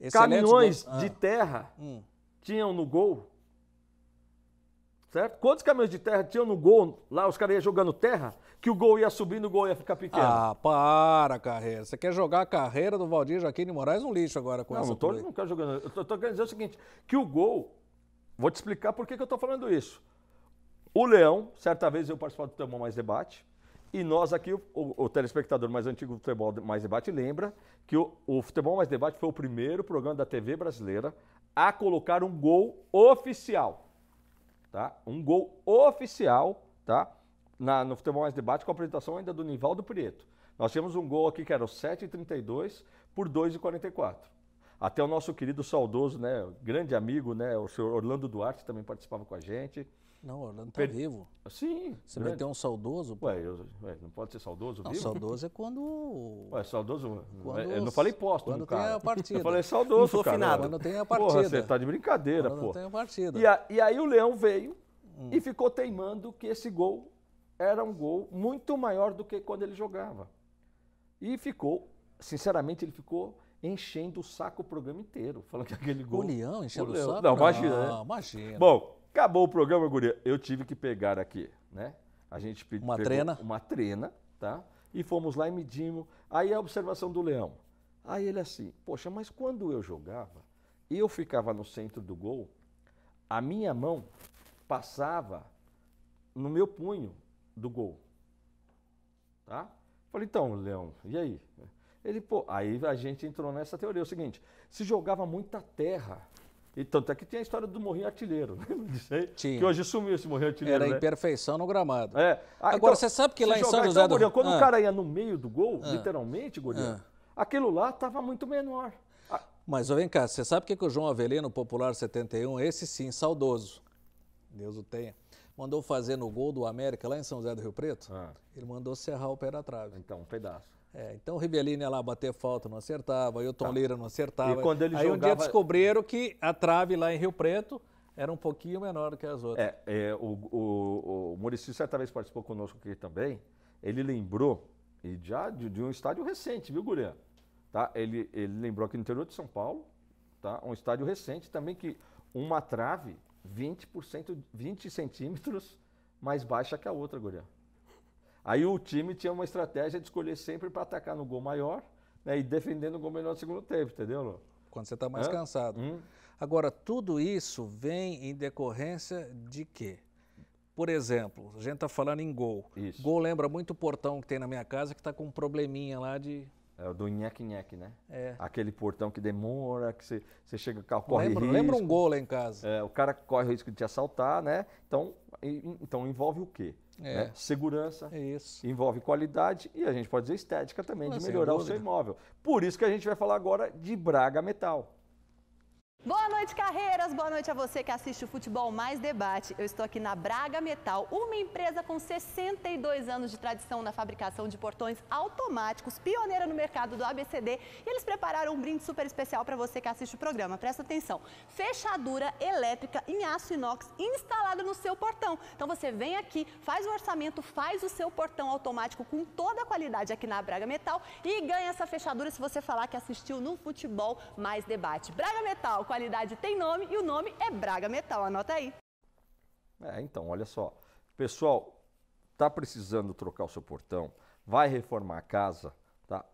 Excelente caminhões go... ah. de terra hum. tinham no gol Certo? Quantos caminhões de terra tinham no gol, lá os caras iam jogando terra, que o gol ia subindo, o gol ia
ficar pequeno? Ah, para, carreira. Você quer jogar a carreira do Valdir Joaquim de Moraes um lixo agora com não, essa Não, eu não
quero jogando. Eu tô, tô querendo dizer o seguinte, que o gol, vou te explicar por que, que eu tô falando isso. O Leão, certa vez eu participava do Tamão Mais Debate, e nós aqui, o, o, telespectador mais antigo do Futebol Mais Debate lembra que o, o Futebol Mais Debate foi o primeiro programa da TV brasileira a colocar um gol oficial tá? Um gol oficial, tá? Na, no Futebol Mais Debate, com a apresentação ainda do Nivaldo Prieto. Nós tínhamos um gol aqui que era o 7,32 por 2,44. Até o nosso querido saudoso, né, grande amigo, né, o senhor Orlando Duarte também participava com a gente. Não, Orlando está per... vivo. Sim. Você vai ter um saudoso? Ué, eu, ué, não pode ser saudoso não, vivo? saudoso é quando... Ué, saudoso... É, quando, eu não falei posto, Quando tem a partida. Eu falei saudoso, não cara. Finado. Quando tem a partida. Porra, você tá de brincadeira, quando pô. Quando tem a partida. E, a, e, aí o Leão veio hum. e ficou teimando que esse gol era um gol muito maior do que quando ele jogava. E ficou, sinceramente, ele ficou enchendo o saco o programa inteiro, falando que aquele gol... O Leão enchendo o, o saco? Não, imagina, né? não, imagina. Bom... Acabou o programa, guria. Eu tive que pegar aqui, né? A gente pediu uma trena. Uma trena, tá? E fomos lá e medimos. Aí a observação do leão. Aí ele assim, poxa, mas quando eu jogava, eu ficava no centro do gol, a minha mão passava no meu punho do gol. Tá? Falei, então, Leão, e aí? Ele, pô, aí a gente entrou nessa teoria. É o seguinte, se jogava muita terra e tanto é que tinha a história do morrinho artilheiro, né? Tinha. Que hoje sumiu esse morrinho artilheiro. Era né? imperfeição no gramado. É. Ah, Agora, então, você sabe que lá em São então, José então, do... Gordinho, quando ah. o cara ia no meio do gol, ah. literalmente, Gordinho, ah. aquilo lá estava muito menor.
Ah. Mas vem cá, você sabe que, que o João Avelino, Popular 71, esse sim, saudoso, Deus o tenha, mandou fazer no gol do América lá em São José do Rio Preto? Ah. Ele mandou serrar o pé da trave. Então, um
pedaço. É,
então o Ribelini ia lá bater falta, não acertava, aí o Tom tá. Lira não acertava. E quando ele aí um dia descobriram que a trave lá em Rio Preto era um pouquinho menor do que as outras. É,
é o, o, o Muricy certa vez participou conosco aqui também, ele lembrou, e já de, de um estádio recente, viu, Gurian? Tá? Ele, ele lembrou aqui no interior de São Paulo, tá? um estádio recente também que uma trave 20%, 20 centímetros mais baixa que a outra, Gurian. Aí o time tinha uma estratégia de escolher sempre para atacar no gol maior né, e defendendo o gol melhor no segundo tempo, entendeu, Lu? Quando você está mais Hã?
cansado. Hum?
Agora, tudo isso vem em decorrência de
quê? Por exemplo, a gente está falando em gol. Isso. Gol lembra muito o portão que tem na minha casa que está com um probleminha lá de
é o do nheque-nheque, né? É. Aquele portão que demora, que você, chega, o carro corre lembra, risco. Lembra um gol lá em casa. É, o cara corre o risco de te assaltar, né? Então, então envolve o quê? É. Né? Segurança isso. envolve qualidade e a gente pode dizer estética também, de melhorar o seu imóvel. Por isso que a gente vai falar agora de Braga Metal.
Boa noite, carreiras! Boa noite a você que assiste o Futebol Mais Debate. Eu estou aqui na Braga Metal, uma empresa com 62 anos de tradição na fabricação de portões automáticos, pioneira no mercado do ABCD. E eles prepararam um brinde super especial para você que assiste o programa. Presta atenção: fechadura elétrica em aço inox instalada no seu portão. Então você vem aqui, faz o orçamento, faz o seu portão automático com toda a qualidade aqui na Braga Metal e ganha essa fechadura se você falar que assistiu no Futebol Mais Debate. Braga Metal, qualidade tem nome e o nome é Braga Metal. Anota aí.
É, então, olha só. Pessoal, tá precisando trocar o seu portão, vai reformar a casa, tá?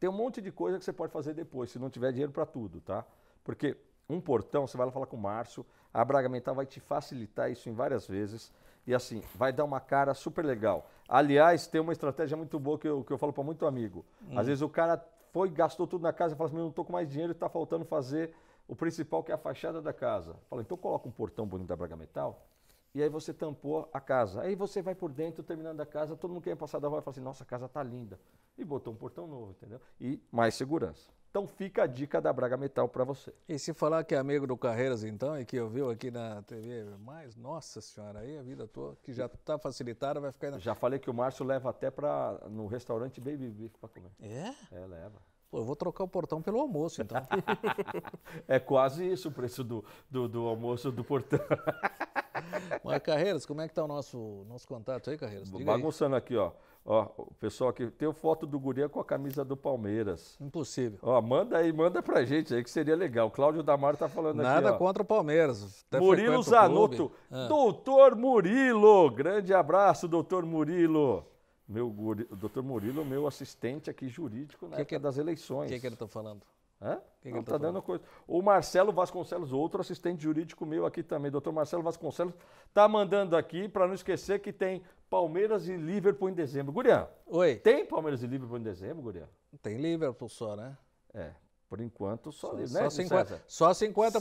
Tem um monte de coisa que você pode fazer depois, se não tiver dinheiro para tudo, tá? Porque um portão, você vai lá falar com o Márcio, a Braga Metal vai te facilitar isso em várias vezes. E assim, vai dar uma cara super legal. Aliás, tem uma estratégia muito boa que eu, que eu falo para muito amigo. Hum. Às vezes o cara foi, gastou tudo na casa e fala assim, não tô com mais dinheiro e está faltando fazer o principal que é a fachada da casa. Fala, então coloca um portão bonito da Braga Metal e aí você tampou a casa. Aí você vai por dentro, terminando a casa, todo mundo que ia passar da rua fala assim, nossa, a casa tá linda. E botou um portão novo, entendeu? E mais segurança. Então fica a dica da Braga Metal para você.
E se falar que é amigo do Carreiras então, e que eu viu aqui na TV mais, nossa senhora, aí a vida toda, que já tá facilitada, vai ficar... Na... Já falei que o Márcio leva até para no restaurante
Baby Beef para comer. É? É, leva. Pô, eu vou trocar o portão pelo almoço, então. é quase isso o preço do, do, do almoço do portão. Mas,
Carreiras, como é que está o nosso, nosso contato aí, Carreiras? Diga Bagunçando
aí. aqui, ó. Ó, o pessoal aqui, tem foto do Guria com a camisa do Palmeiras. Impossível. Ó, manda aí, manda pra gente aí que seria legal. O Cláudio Damar tá falando Nada aqui, Nada contra o Palmeiras. Murilo Zanotto. Ah. Doutor Murilo, grande abraço, doutor Murilo. Meu, o doutor Murilo, meu assistente aqui jurídico na né, que época que, é das eleições. O que, que ele está falando? Hã? Que não, tá, tá dando coisa. O Marcelo Vasconcelos, outro assistente jurídico meu aqui também, doutor Marcelo Vasconcelos, tá mandando aqui para não esquecer que tem Palmeiras e Liverpool em dezembro. Gurian. Oi. Tem Palmeiras e Liverpool em dezembro, Gurian? Tem Liverpool só, né? É. Por enquanto, só, só, né, só 50%, só 50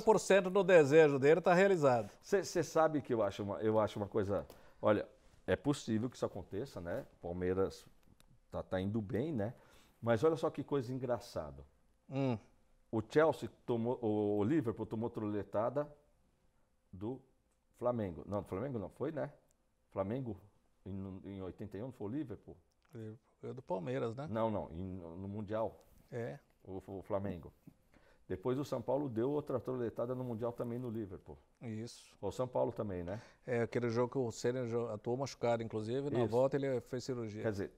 do desejo dele está realizado. Você sabe que eu acho, uma, eu acho uma coisa. Olha, é possível que isso aconteça, né? Palmeiras tá, tá indo bem, né? Mas olha só que coisa engraçada. Hum. O Chelsea tomou, o Liverpool tomou troletada do Flamengo. Não, do Flamengo não foi, né? Flamengo em, em 81 foi o Liverpool.
Liverpool. É do Palmeiras, né? Não,
não, em, no Mundial. É. O, o Flamengo. Depois o São Paulo deu outra troletada no Mundial também no Liverpool. Isso. O São Paulo também, né?
É, aquele jogo que o Senna atuou machucado, inclusive, na Isso. volta ele fez cirurgia. Quer dizer,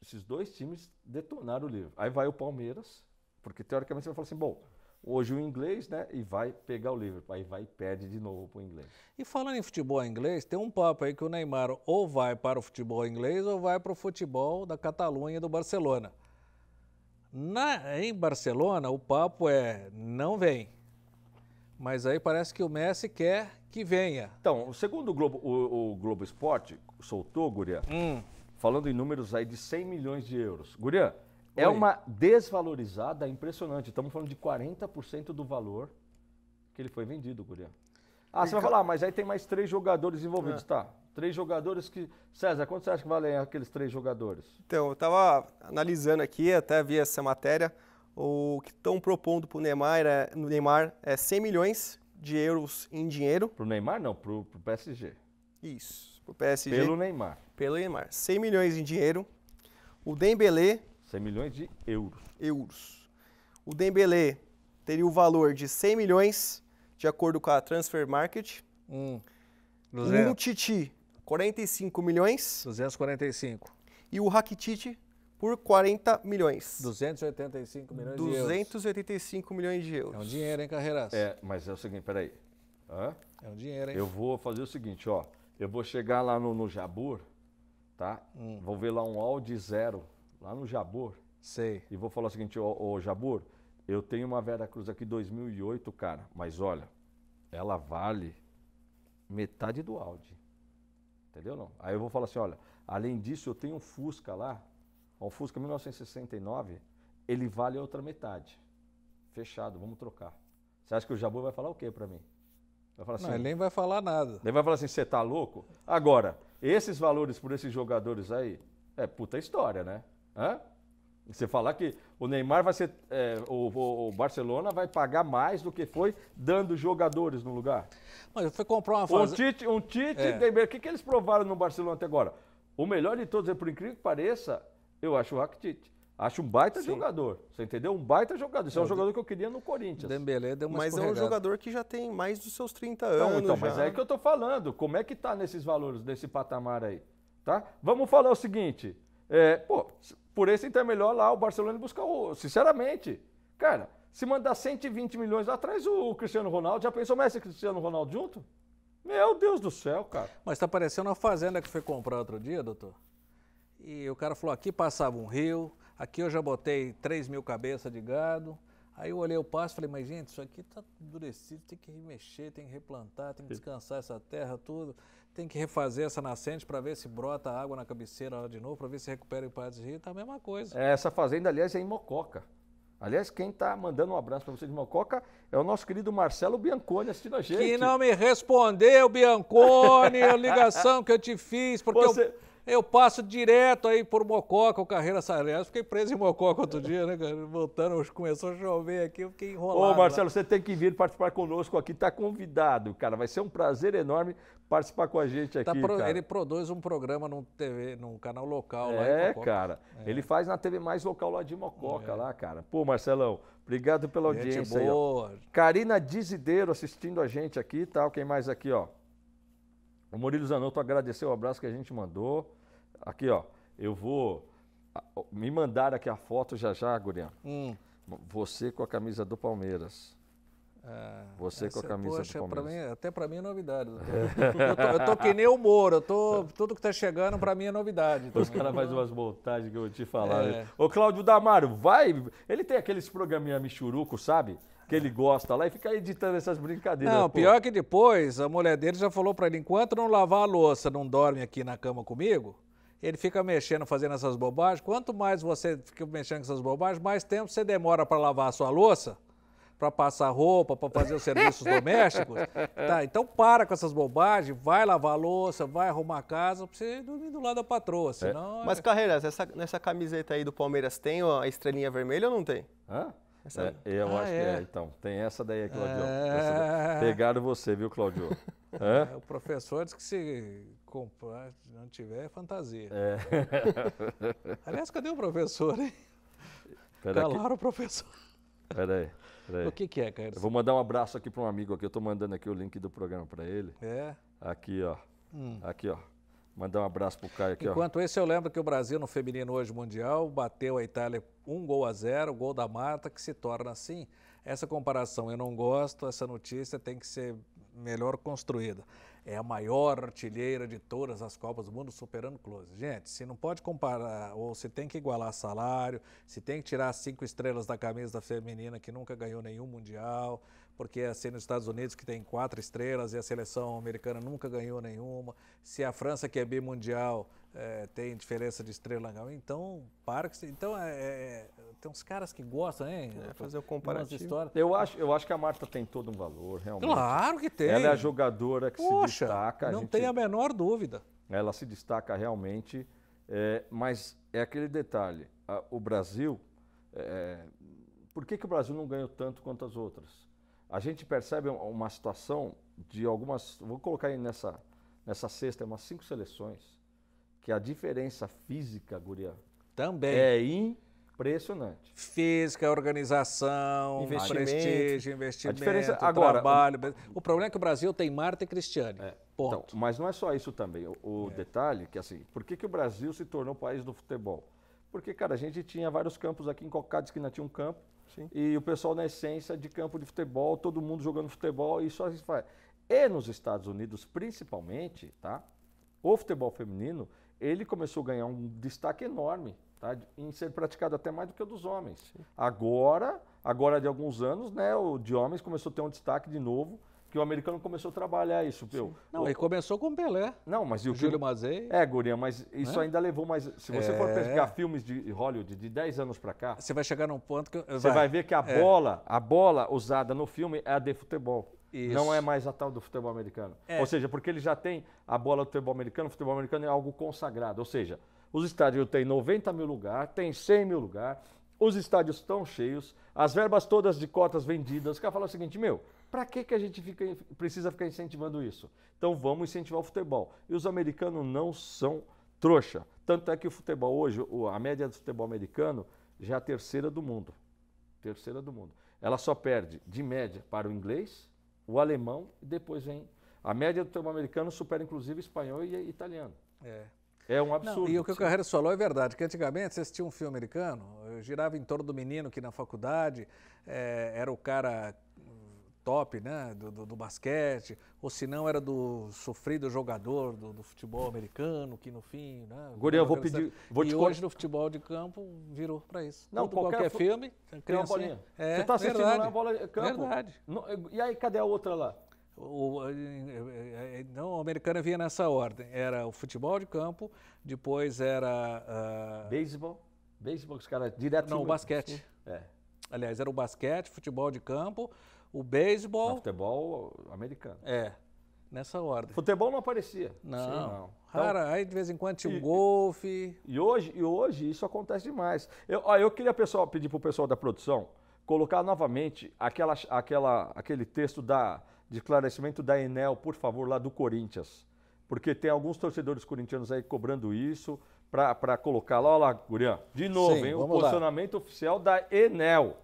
esses dois times detonaram o Liverpool. Aí vai o Palmeiras, porque teoricamente você vai falar assim, bom, hoje o inglês, né? E vai pegar o Liverpool. Aí vai e perde de novo para o inglês. E falando em futebol inglês,
tem um papo aí que o Neymar ou vai para o futebol inglês ou vai para o futebol da Catalunha e do Barcelona. Na, em Barcelona, o papo é não vem.
Mas aí parece que o Messi quer que venha. Então, segundo o Globo, o, o Globo Esporte, soltou, Guria, hum. falando em números aí de 100 milhões de euros. Guria, é Oi. é uma desvalorizada impressionante. Estamos falando de 40% do valor que ele foi vendido, Guria. Ah, e você vai falar, ah, mas aí tem mais três jogadores envolvidos, é.
tá? Três jogadores que. César, quanto você acha que valem aqueles três jogadores? Então, eu estava analisando aqui, até vi essa matéria. O que estão propondo para o Neymar, é, no Neymar é 100 milhões de euros em dinheiro. Para o Neymar, não, para o PSG. Isso, para o PSG. Pelo Neymar. Pelo Neymar. 100 milhões em dinheiro. O Dembele
100 milhões de euros.
Euros. O Dembele teria o valor de 100 milhões, de acordo com a Transfer Market. Hum. Um Titi 45 milhões. 245. E o Rakitic por 40 milhões. 285 milhões 285 de euros. milhões de euros. É um dinheiro,
hein, Carreiras? É, mas é o seguinte, peraí. Hã? É um dinheiro, hein? Eu vou fazer o seguinte, ó. Eu vou chegar lá no, no Jabur, tá? Hum. Vou ver lá um Audi zero, lá no Jabur. Sei. E vou falar o seguinte, ô, ô Jabur, eu tenho uma Vera Cruz aqui 2008, cara, mas olha, ela vale metade do Audi. Entendeu não? Aí eu vou falar assim, olha, além disso eu tenho um Fusca lá, um Fusca 1969, ele vale a outra metade. Fechado, vamos trocar. Você acha que o Jabu vai falar o quê para mim? Vai falar assim, não, ele nem vai falar nada. Ele vai falar assim, você tá louco? Agora, esses valores por esses jogadores aí, é puta história, né? Hã? Você falar que o Neymar vai ser. É, o, o, Barcelona vai pagar mais do que foi dando jogadores no lugar.
Mas foi comprar uma fase... Um Tite, um
Tite é. Neymar. O que, que eles provaram no Barcelona até agora? O melhor de todos, é por incrível que pareça, eu acho o Rakitic. Acho um baita Sim. jogador. Você entendeu? Um baita jogador. Isso é um é, jogador que eu queria no Corinthians. Dembele, deu uma Mas é um jogador
que já tem mais dos seus 30 então, anos. Então, já. mas é que
eu tô falando. Como é que tá nesses valores, nesse patamar aí? Tá? Vamos falar o seguinte. É, pô, por esse então é melhor lá o Barcelona buscar o. Sinceramente, cara, se mandar 120 milhões lá atrás o Cristiano Ronaldo, já pensou Messi e Cristiano Ronaldo junto? Meu Deus do céu, cara.
Mas tá parecendo uma fazenda que foi comprar outro dia, doutor. E o cara falou: aqui passava um rio, aqui eu já botei 3 mil cabeças de gado Aí eu olhei o passo e falei, mas gente, isso aqui está endurecido, tem que mexer, tem que replantar, tem que descansar essa terra tudo, tem que refazer essa nascente para ver se brota água na cabeceira lá de novo, para ver se recupera o pasto". de rio, tá a mesma
coisa. É, essa fazenda, aliás, é em Mococa. Aliás, quem está mandando um abraço para você de Mococa é o nosso querido Marcelo Bianconi assistindo a gente. Que não me
respondeu, Bianconi, a ligação que eu te fiz, porque você... eu eu passo direto aí por Mococa, o Carreira Salles. Fiquei preso em Mococa outro dia, né, cara? Voltando, começou a chover aqui, eu fiquei enrolado. Ô, Marcelo, lá.
você tem que vir participar conosco aqui. Tá convidado, cara. Vai ser um prazer enorme participar com a gente tá aqui, tá pro... cara. Ele
produz um programa num TV, num canal local é, lá em é, Mococa. Cara, é, cara. Ele
faz na TV mais local lá de Mococa, é. lá, cara. Pô, Marcelão, obrigado pela gente audiência boa. aí, Carina Dizideiro assistindo a gente aqui, tal. Tá? Quem mais aqui, ó? O Murilo Zanotto agradeceu o abraço que a gente mandou. Aqui, ó, eu vou me mandar aqui a foto já já, Gurian. Hum. Você com a camisa do Palmeiras. É, você com a é camisa poxa, do Palmeiras.
mim, até para mim é novidade. Eu tô, eu tô que nem o
Moro, eu tô, tudo que tá chegando para mim é novidade. Os caras fazem umas montagens que eu vou te falar. É. Ô Cláudio Damaro, vai. Ele tem aqueles programinha Michuruco, sabe? que ele gosta lá e fica editando essas brincadeiras. Não, pô. pior que depois a mulher dele já falou para ele: enquanto não lavar a
louça, não dorme aqui na cama comigo. Ele fica mexendo, fazendo essas bobagens. Quanto mais você fica mexendo com essas bobagens, mais tempo você demora para lavar a sua louça, para passar roupa, para fazer os serviços domésticos. Tá, então para com essas bobagens, vai lavar a louça,
vai arrumar a casa, para você dormir do lado da patroa, é. senão... É. Mas, Carreiras, essa, nessa camiseta aí do Palmeiras tem a estrelinha vermelha ou não tem? Hã? Essa... É, eu ah, acho é. que é, então. Tem essa daí,
Claudio. É... Pegaram você, viu, Claudio? é?
O professor diz que se comprar, não tiver, é fantasia. É. Aliás, cadê o professor,
hein? Pera Calaram tá que... o professor. Peraí, peraí. O que, que é, cara? Eu vou mandar um abraço aqui para um amigo aqui. Eu estou mandando aqui o link do programa para ele. É. Aqui, ó. Hum. Aqui, ó. Mandar um abraço pro Caio aqui, Enquanto
ó. esse, eu lembro que o Brasil no feminino hoje mundial bateu a Itália um gol a zero, gol da Marta, que se torna assim. Essa comparação eu não gosto, essa notícia tem que ser melhor construída é a maior artilheira de todas as Copas do Mundo, superando Close. Gente, se não pode comparar, ou se tem que igualar salário, se tem que tirar cinco estrelas da camisa da feminina que nunca ganhou nenhum mundial, porque é assim nos Estados Unidos que tem quatro estrelas e a seleção americana nunca ganhou nenhuma, se a França que é bimundial é, tem diferença de estrela. Então, parques Então, é,
é, tem uns caras que gostam, hein? É, fazer o comparativo. Eu acho, eu acho que a Marta tem todo um valor, realmente. Claro que tem. Ela é a jogadora que Poxa, se destaca. não gente, tem a menor dúvida. Ela se destaca realmente, é, mas é aquele detalhe. o Brasil. É, por que, que o Brasil não ganhou tanto quanto as outras? A gente percebe uma situação de algumas. Vou colocar aí nessa, nessa cesta, umas cinco seleções que a diferença física, Guria, também é impressionante.
Física, organização, investimento, prestígio, investimento, a diferença, agora, trabalho.
O problema é que o Brasil tem Marta e Cristiane. É, ponto. Então, mas não é só isso também. O, o é. detalhe que assim, por que, que o Brasil se tornou o país do futebol? Porque, cara, a gente tinha vários campos aqui, em qualquer esquina tinha um campo. Sim. E o pessoal na essência de campo de futebol, todo mundo jogando futebol, e só gente faz. E nos Estados Unidos, principalmente, tá? O futebol feminino, ele começou a ganhar um destaque enorme, tá? em ser praticado até mais do que o dos homens. Sim. Agora, agora de alguns anos, né, o de homens começou a ter um destaque de novo, que o americano começou a trabalhar isso. não, ele começou com Pelé. Não, mas o Júlio que... Mazei. É, Gurião. mas isso né? ainda levou mais. Se você é... for pegar filmes de Hollywood de 10 anos para cá. Você vai chegar num ponto que. Você vai, vai ver que a é. bola, a bola usada no filme é a de futebol. Isso. Não é mais a tal do futebol americano. É. Ou seja, porque ele já tem a bola do futebol americano, o futebol americano é algo consagrado. Ou seja, os estádios têm 90 mil lugares, tem 100 mil lugares, os estádios estão cheios, as verbas todas de cotas vendidas. O cara fala o seguinte, meu, para que, que a gente fica, precisa ficar incentivando isso? Então vamos incentivar o futebol. E os americanos não são trouxa. Tanto é que o futebol hoje, a média do futebol americano já é a terceira do mundo. Terceira do mundo. Ela só perde de média para o inglês, o alemão e depois vem. A média do termo americano supera inclusive espanhol e italiano. É. É um absurdo. Não, e o que o Carreira falou é verdade,
que antigamente você assistia um filme americano, girava em torno do menino que na faculdade é, era o cara top, né? Do, do, do basquete, ou se não era do sofrido jogador do, do, futebol americano, que no fim, né? Gurião, vou pedir. Vou e hoje no futebol de campo virou para isso. Não, qualquer, qualquer filme, criança. É, Você tá assistindo verdade, na bola de campo. Verdade. É, e aí, cadê a outra lá? O, é, é, não, a americana vinha nessa ordem. Era o futebol de campo, depois era. Uh... Beisebol? Beisebol que os caras direto. Não, o basquete. É. Aliás, era o basquete, futebol de campo o
beisebol. Futebol americano. É, nessa ordem. Futebol não aparecia. Não. Sim, não. Rara, então, aí de vez em quando tinha e, golfe. E hoje, e hoje isso acontece demais. Eu, ó, eu queria pessoal, pedir para o pessoal da produção colocar novamente aquela, aquela, aquele texto da, de esclarecimento da Enel, por favor, lá do Corinthians. Porque tem alguns torcedores corintianos aí cobrando isso para colocar lá. Olha lá, Gurian, de novo, Sim, hein, o posicionamento lá. oficial da Enel.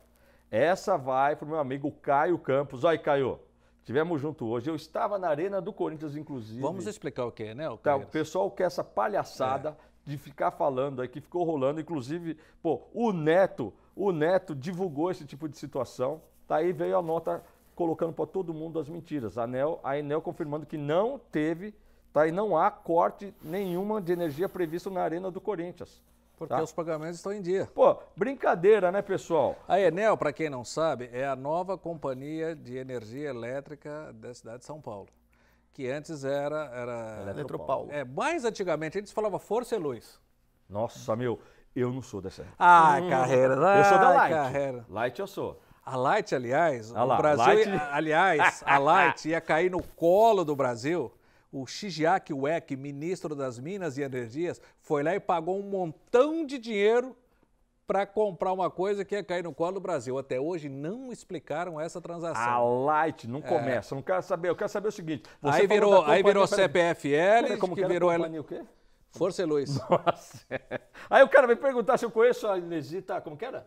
Essa vai para o meu amigo Caio Campos. Olha, Caio, tivemos junto hoje. Eu estava na Arena do Corinthians, inclusive. Vamos explicar o que é, né? O, tá, o pessoal quer essa palhaçada é. de ficar falando aí, que ficou rolando. Inclusive, pô, o Neto, o Neto divulgou esse tipo de situação. Tá aí veio a nota colocando para todo mundo as mentiras. A Enel, a Enel confirmando que não teve, tá? E não há corte nenhuma de energia prevista na Arena do Corinthians. Porque tá? os pagamentos estão em dia. Pô, brincadeira, né, pessoal? A Enel, para quem não sabe, é a nova companhia
de energia elétrica da cidade de São Paulo. Que antes era. era Eletropaulo. É, mais antigamente, eles falavam Força e Luz.
Nossa, meu, eu não sou dessa. Ah, hum, carreira. eu sou da
Light. Carreira. Light eu sou. A Light, aliás, ah lá, o Brasil, Light... aliás, a Light ia cair no colo do Brasil o Shigeaki Weck, ministro das Minas e Energias, foi lá e pagou um montão de dinheiro para comprar uma coisa que ia cair no colo do Brasil. Até hoje não explicaram essa transação. A ah,
Light não é. começa. Não quero saber. Eu quero saber o seguinte. aí virou, aí virou CPFL, pera, é, como que, que virou ela. O quê? Força e Luz. Nossa. Aí o cara vai perguntar se eu conheço a Inesita, como que era?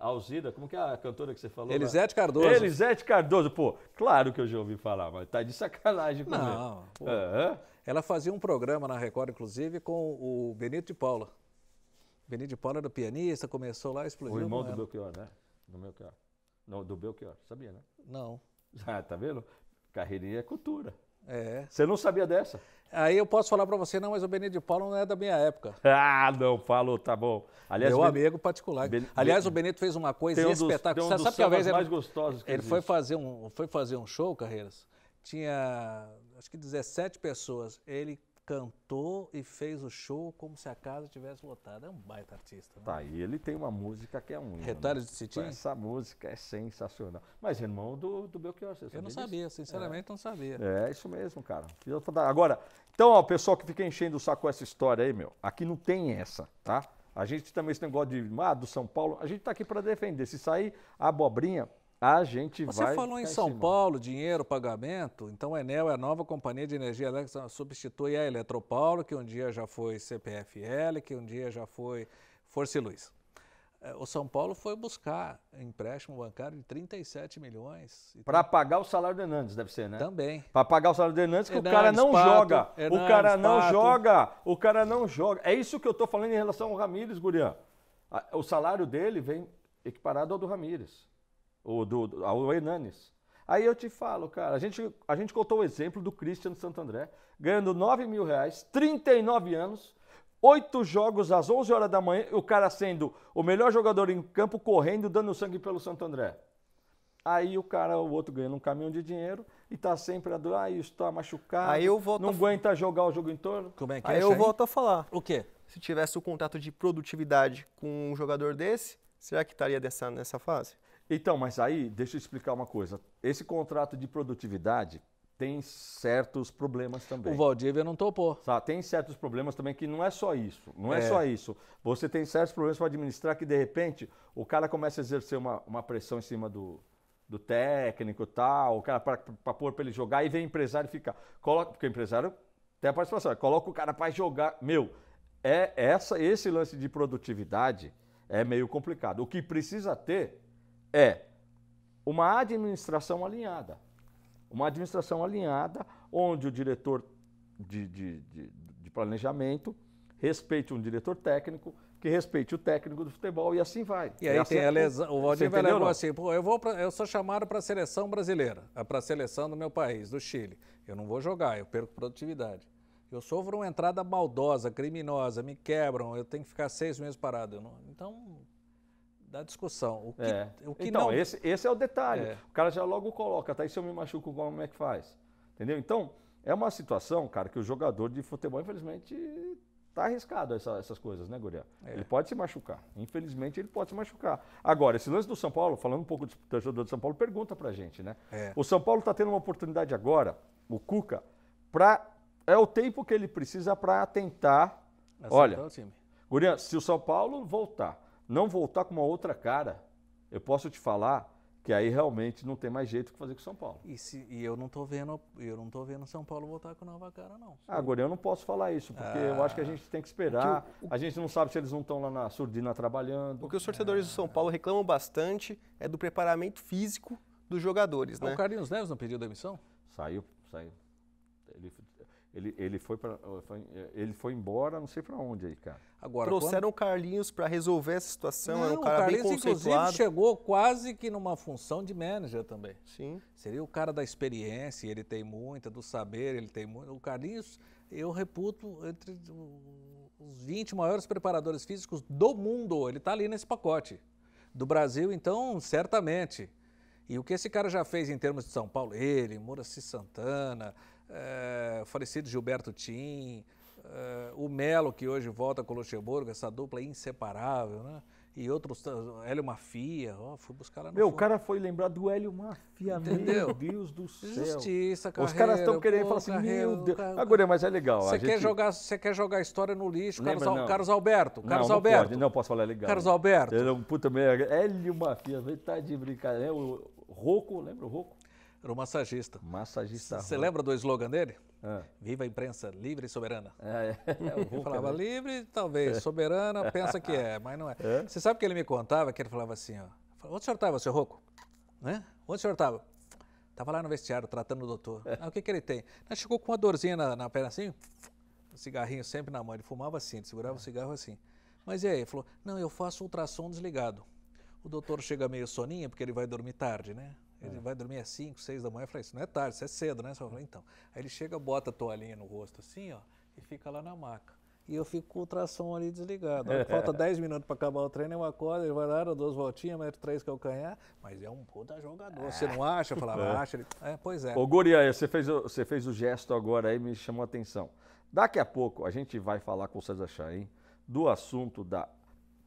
Alzira, como que é a cantora que você falou? Elisete lá? Cardoso. Elisete Cardoso, pô, claro que eu já ouvi falar, mas tá de sacanagem comigo. Não, uhum. Ela fazia um
programa na Record, inclusive, com o Benito de Paula. Benito de Paula era pianista, começou lá, explodiu.
O irmão do Belchior, né? Do Belchior. Não, do Belchior, sabia, né? Não. Ah, tá vendo? Carreirinha é cultura.
É. Você não sabia dessa? Aí eu posso falar para você, não, mas o Benedito de Paulo não é da minha época. Ah, não, falou, tá bom. Aliás, Meu ben... amigo particular. Ben... Aliás, o Benedito fez uma coisa um espetacular. Um sabe que talvez mais ele... gostosos que Ele foi fazer, um, foi fazer um show, Carreiras, tinha acho que 17 pessoas. Ele cantou e fez o show como se a casa tivesse lotada. É um baita artista. Né? Tá, e ele
tem uma música que é um. Né? Retalhos de Sitim? Essa música é sensacional. Mas irmão do, do Belchior, você Eu não disso? sabia, sinceramente é. não sabia. É, isso mesmo, cara. Agora, então, ó, pessoal que fica enchendo o saco com essa história aí, meu, aqui não tem essa, tá? A gente também, esse negócio de ah, do São Paulo, a gente tá aqui para defender. Se sair a abobrinha, a gente Você vai. Você falou em São
Paulo, dinheiro, pagamento. Então, a Enel é a nova companhia de energia elétrica, substitui a Eletropaulo, que um dia já foi CPFL, que um dia já foi Força e Luz. É, o São Paulo foi buscar empréstimo bancário de 37 milhões. Para
pagar o salário do Hernandes, deve ser, né? Também. Para pagar o salário do Hernandes, que Hernandes, o cara não Pato, joga. Hernandes, o cara não Pato. joga. O cara não joga. É isso que eu estou falando em relação ao Ramires, Gurian. O salário dele vem equiparado ao do Ramires o do ao Hernanes. Aí eu te falo, cara, a gente, a gente contou o exemplo do Christian Santo André, ganhando 9 mil reais, 39 anos, oito jogos às 11 horas da manhã, o cara sendo o melhor jogador em campo, correndo, dando sangue pelo Santo André. Aí o cara, o outro ganhando um caminhão de dinheiro e tá sempre a dor, ah, está machucado, aí eu volto não a...
aguenta jogar o jogo em
torno. Como é
que aí é, eu aí? volto a falar. O quê? Se tivesse o contrato de produtividade com um jogador desse, será que estaria dessa, nessa fase? Então, mas aí, deixa eu explicar uma coisa. Esse
contrato de produtividade tem certos problemas também. O Valdívia não topou. Tá, tem certos problemas também que não é só isso. Não é, é. só isso. Você tem certos problemas para administrar que, de repente, o cara começa a exercer uma, uma pressão em cima do, do técnico tal, o cara para pôr para ele jogar, e vem o empresário e fica. Coloca, porque o empresário tem a participação. Coloca o cara para jogar. Meu, é essa esse lance de produtividade é meio complicado. O que precisa ter é uma administração alinhada. Uma administração alinhada onde o diretor de, de, de, de planejamento respeite um diretor técnico, que respeite o técnico do futebol e assim vai. E aí é assim, tem a lesão. O Valdir vai levar assim,
pô, eu, vou pra, eu sou chamado para a seleção brasileira, é para a seleção do meu país, do Chile. Eu não vou jogar, eu perco produtividade. Eu sofro uma entrada maldosa, criminosa, me quebram, eu tenho que ficar seis meses parado. Não,
então, da discussão. O que, é. o que então, não... esse, esse é o detalhe. É. O cara já logo coloca, tá? E se eu me machuco, como é que faz? Entendeu? Então, é uma situação, cara, que o jogador de futebol, infelizmente, tá arriscado essa, essas coisas, né, Guria? É. Ele pode se machucar. Infelizmente, ele pode se machucar. Agora, esse lance do São Paulo, falando um pouco do jogador de São Paulo, pergunta pra gente, né? É. O São Paulo tá tendo uma oportunidade agora, o Cuca, pra. É o tempo que ele precisa para tentar. Acertar Olha, o se o São Paulo voltar não voltar com uma outra cara, eu posso te falar que aí realmente não tem mais jeito que fazer com São Paulo. E, se, e eu não estou vendo, eu não tô vendo São Paulo voltar com nova cara não. Ah, agora eu não posso
falar isso, porque ah, eu acho que a ah. gente tem que esperar. É o, o, a gente não sabe se eles não estão lá na surdina trabalhando. O que os torcedores do São Paulo reclamam bastante é do preparamento físico dos jogadores, é né? O Carlinhos Neves não pediu demissão?
Saiu, saiu. Ele, ele, foi pra, foi, é, ele foi embora, não sei para onde aí, cara. Agora,
Trouxeram
quando... o Carlinhos para resolver essa situação. Não, era um cara o Carlinhos, bem inclusive,
chegou quase que numa função de manager também. Sim. Seria o cara da experiência, ele tem muita, do saber, ele tem muito. O Carlinhos, eu reputo entre os 20 maiores preparadores físicos do mundo. Ele está ali nesse pacote. Do Brasil, então, certamente. E o que esse cara já fez em termos de São Paulo, ele, Moraci Santana, é, o falecido Gilberto Tim, é, o Melo, que hoje volta com o Luxemburgo, essa dupla inseparável, né? E outros, Hélio Mafia, ó, fui buscar lá no Meu, fundo. o
cara foi lembrar do Hélio Mafia, Entendeu? meu Deus do céu. Justiça, cara, Os caras estão querendo falar assim, meu Deus. Carreira. Agora, mas é legal. Você gente... quer, jogar,
quer jogar história no lixo, Lembra, Carlos, Carlos Alberto. Carlos não, não Alberto. Pode, não posso falar é legal. Carlos né?
Alberto. Ele é um puta meio... Hélio Mafia, tá de brincadeira. Né? O Rocco, lembra o Rocco? Era o massagista. Massagista. Você lembra
do slogan dele? Ah. Viva a imprensa livre e soberana. É, é, é falava né? livre, talvez, é. soberana, pensa que é, mas não é. é. Você sabe que ele me contava que ele falava assim, ó. Onde o senhor estava, seu Rocco? Né? Onde o senhor estava? Estava lá no vestiário tratando o doutor. É. Ah, o que, que ele tem? Ele ah, chegou com uma dorzinha na, na perna assim, um cigarrinho sempre na mão. Ele fumava assim, ele segurava o cigarro assim. Mas e aí? Ele falou: Não, eu faço ultrassom desligado. O doutor chega meio soninha porque ele vai dormir tarde, né? Ele é. vai dormir às 5, 6 da manhã. Eu falei, isso não é tarde, isso é cedo, né? Eu falei, então. Aí ele chega, bota a toalhinha no rosto assim, ó, e fica lá na maca. E eu fico com o tração ali desligado. Falta 10 minutos para acabar o treino, eu acordo, ele vai dar duas voltinhas, mete três calcanhar, é mas é um puta jogador. É. Você não acha? Eu falava, é. acha. Ele... É, pois é. Ô,
Gurian, você fez, o, você fez o gesto agora aí, me chamou a atenção. Daqui a pouco a gente vai falar com o César Chaim do assunto da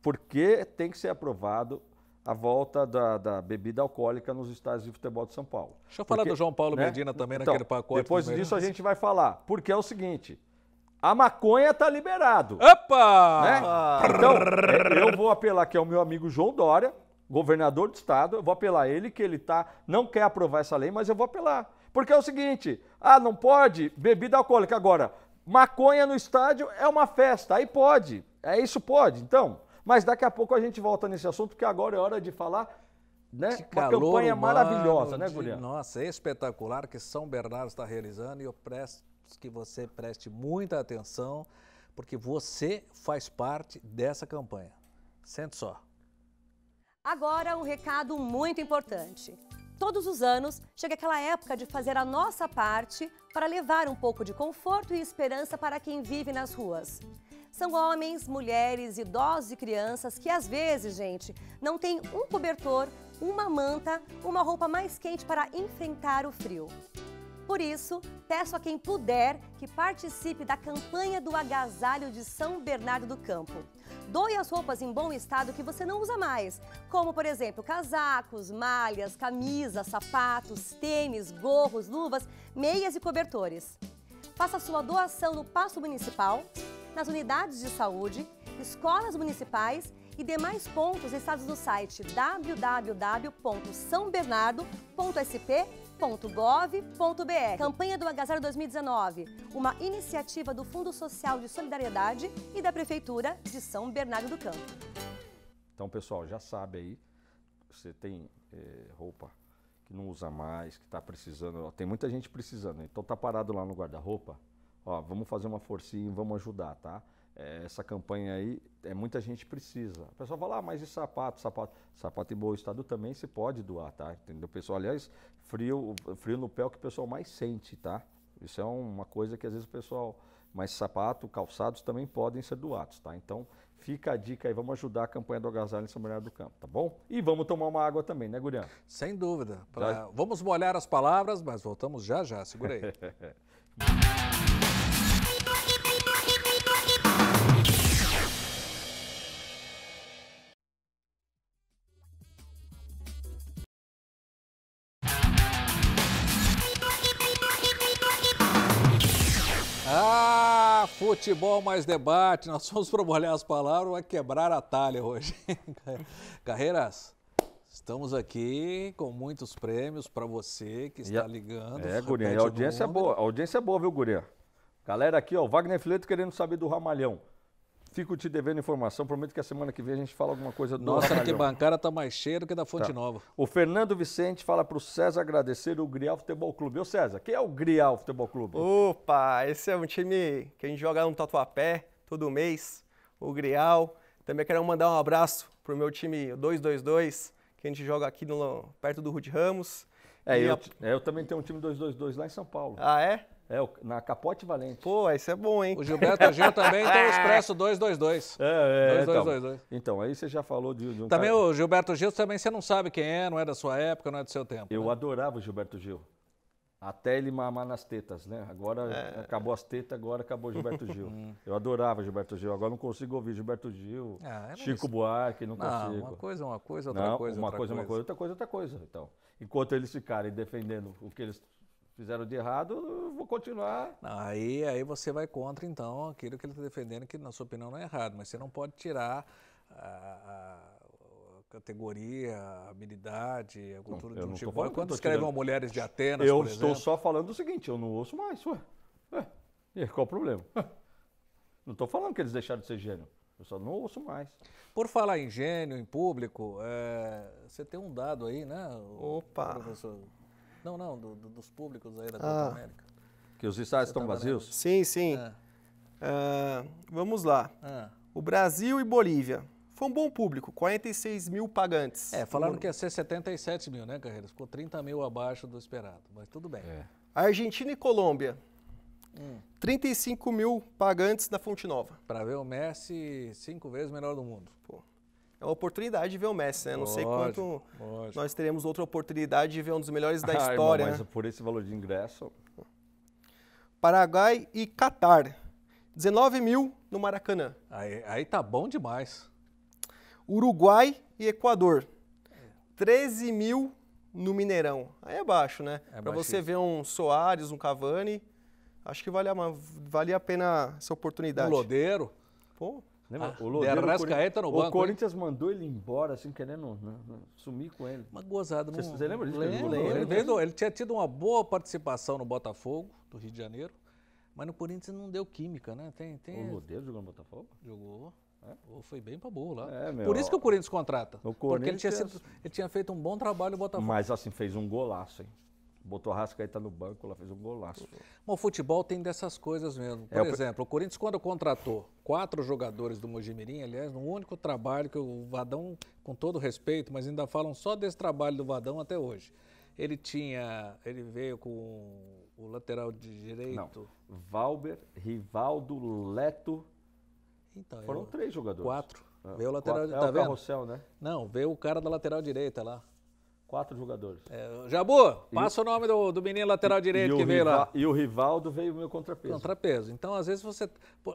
por que tem que ser aprovado a volta da, da, bebida alcoólica nos estádios de futebol de São Paulo. Deixa eu falar Porque, do João Paulo né? Medina também então, naquele pacote. Depois disso a né? gente vai falar. Porque é o seguinte. A maconha está liberado. Opa! Né? Então, é, eu vou apelar que é o meu amigo João Dória, governador do estado, eu vou apelar a ele que ele tá não quer aprovar essa lei, mas eu vou apelar. Porque é o seguinte, ah, não pode bebida alcoólica agora. Maconha no estádio é uma festa, aí pode. É isso pode. Então, mas daqui a pouco a gente volta nesse assunto, porque agora é hora de falar né? Que uma campanha humano, maravilhosa, né, Guilherme?
Nossa, é espetacular que São Bernardo está realizando e eu presto que você preste muita atenção, porque você faz parte dessa campanha. Sente só.
Agora um recado muito importante. Todos os anos chega aquela época de fazer a nossa parte para levar um pouco de conforto e esperança para quem vive nas ruas. São homens, mulheres, idosos e crianças que às vezes, gente, não tem um cobertor, uma manta, uma roupa mais quente para enfrentar o frio. Por isso, peço a quem puder que participe da campanha do agasalho de São Bernardo do Campo. Doe as roupas em bom estado que você não usa mais, como por exemplo casacos, malhas, camisas, sapatos, tênis, gorros, luvas, meias e cobertores. Faça sua doação no Passo Municipal nas unidades de saúde, escolas municipais e demais pontos listados no site www.sãobernardo.sp.gov.br. Campanha do Agasalho 2019, uma iniciativa do Fundo Social de Solidariedade e da Prefeitura de São Bernardo do Campo.
Então, pessoal, já sabe aí, você tem é, roupa que não usa mais, que está precisando, tem muita gente precisando, então tá parado lá no guarda-roupa, ó, vamos fazer uma forcinha, vamos ajudar, tá? É, essa campanha aí, é, muita gente precisa. O pessoal fala, ah, mas e sapato, sapato? Sapato em bom estado também se pode doar, tá? Entendeu? Pessoal, aliás, frio, frio no pé é o que o pessoal mais sente, tá? Isso é uma coisa que às vezes o pessoal. Mas sapato, calçados também podem ser doados, tá? Então fica a dica aí, vamos ajudar a campanha do agasalho em São Bernardo do Campo, tá bom? E vamos tomar uma água também, né, Gurian? Sem dúvida. Pra... Vamos molhar as
palavras, mas voltamos já já, segura aí. Futebol mais debate, nós fomos para molhar as palavras, vai quebrar a talha hoje. Carreiras, estamos aqui com muitos prêmios para você que
está ligando. É, Guria, a audiência é boa, a audiência é boa, viu, Guria? Galera aqui, ó, Wagner Fileto querendo saber do Ramalhão. Fico te devendo informação, prometo que a semana que vem a gente fala alguma coisa do Nossa, que
bancada tá mais cheia do que da Fonte tá. Nova.
O Fernando Vicente fala para o César agradecer o Grial Futebol Clube. Ô César, quem é o Grial Futebol Clube?
Opa, esse é um time que a gente joga no Tatuapé todo mês, o Grial. Também quero mandar um abraço pro meu time 222, que a gente joga aqui no, perto do Rude Ramos. É, eu, a... É, eu também tenho um time 222 lá em São Paulo. Ah, é? É, na capote valente. Pô, isso é bom, hein? O
Gilberto Gil também tem o ah. Expresso 222. É, é. 2222. Então, então, aí você já falou de, de um Também cara... o Gilberto Gil, também você não sabe quem é, não é da sua época, não é do seu tempo. Eu né? adorava o Gilberto Gil. Até ele mamar nas tetas, né? Agora é. acabou as tetas, agora acabou Gilberto Gil. Hum. eu adorava Gilberto Gil, agora não consigo ouvir Gilberto Gil, ah, é Chico isso. Buarque, não, não consigo. Uma coisa é uma coisa, outra não, coisa. Uma outra coisa é uma coisa, outra coisa é outra coisa. Então, enquanto eles ficarem defendendo o que eles fizeram de errado, vou continuar. Não, aí, aí você vai contra, então,
aquilo que ele está defendendo, que na sua opinião não é errado, mas você não pode tirar a, a categoria, a habilidade, a cultura não, de um tipo. Falando, Quando mulheres de Atenas, Eu estou exemplo,
só falando o seguinte, eu não ouço mais. Ué. ué, qual o problema? Não estou falando que eles deixaram de ser gênio. Eu só não ouço mais. Por falar em gênio, em
público, é... você tem um dado aí, né? Opa! Professor não, não, do, do, dos públicos aí da ah. Copa América.
Que os estádios estão vazios? Sim, sim. É. Ah, vamos lá. Ah. O Brasil e Bolívia. Foi um bom público, 46 mil pagantes. É, falaram que ia
ser 77 mil, né, Carreiras? Ficou 30 mil abaixo do esperado, mas tudo bem. É.
Argentina e Colômbia. Hum. 35 mil pagantes na Fonte Nova. Para ver o Messi cinco vezes melhor do mundo. Pô é uma oportunidade de ver o Messi, né? Não sei quanto lógico. nós teremos outra oportunidade de ver um dos melhores da ah, história. Irmão, mas né? por esse valor de ingresso. Paraguai e Catar. 19 mil no Maracanã. Aí, aí tá bom demais. Uruguai e Equador. 13 mil no Mineirão. Aí é baixo, né? É Para você ver um Soares, um Cavani, acho que vale a, vale a pena essa oportunidade. Um Lodeiro. Pô, Lembra? Né, ah, o Loureiro, Arrascaeta no banco. O Corinthians hein? mandou ele embora,
assim, querendo né, né sumir com ele. Uma gozada. Você, você lembra disso? Lembro, lembro. Ele, veio, ele
tinha tido uma boa participação no Botafogo, do Rio de Janeiro, mas no Corinthians não deu química, né? Tem, tem... O Loureiro jogou no Botafogo? Jogou. É? Foi bem pra boa lá. É, meu, Por isso que o Corinthians
contrata. O Corinthians... Porque ele tinha, sido,
ele tinha feito um bom trabalho no Botafogo. Mas
assim, fez um golaço, hein? Botou tá no banco, ela fez um golaço.
Bom, o futebol tem dessas coisas mesmo. É, Por é, exemplo, o... o Corinthians, quando contratou quatro jogadores do Mojimirim, aliás, no único trabalho que o Vadão, com todo respeito, mas ainda falam só desse trabalho do Vadão até hoje. Ele tinha. Ele veio com o lateral de direito.
Não. Valber, Rivaldo, Leto. Então, Foram eu... três jogadores. Quatro. Ah, veio o lateral quatro. De... Tá é o tá vendo? carrossel, né?
Não, veio o cara da lateral direita lá.
Quatro jogadores. É, Jabu, passa e, o nome
do, do menino lateral
direito que veio lá. E o Rivaldo veio o meu contrapeso.
Contrapeso. Então, às vezes você.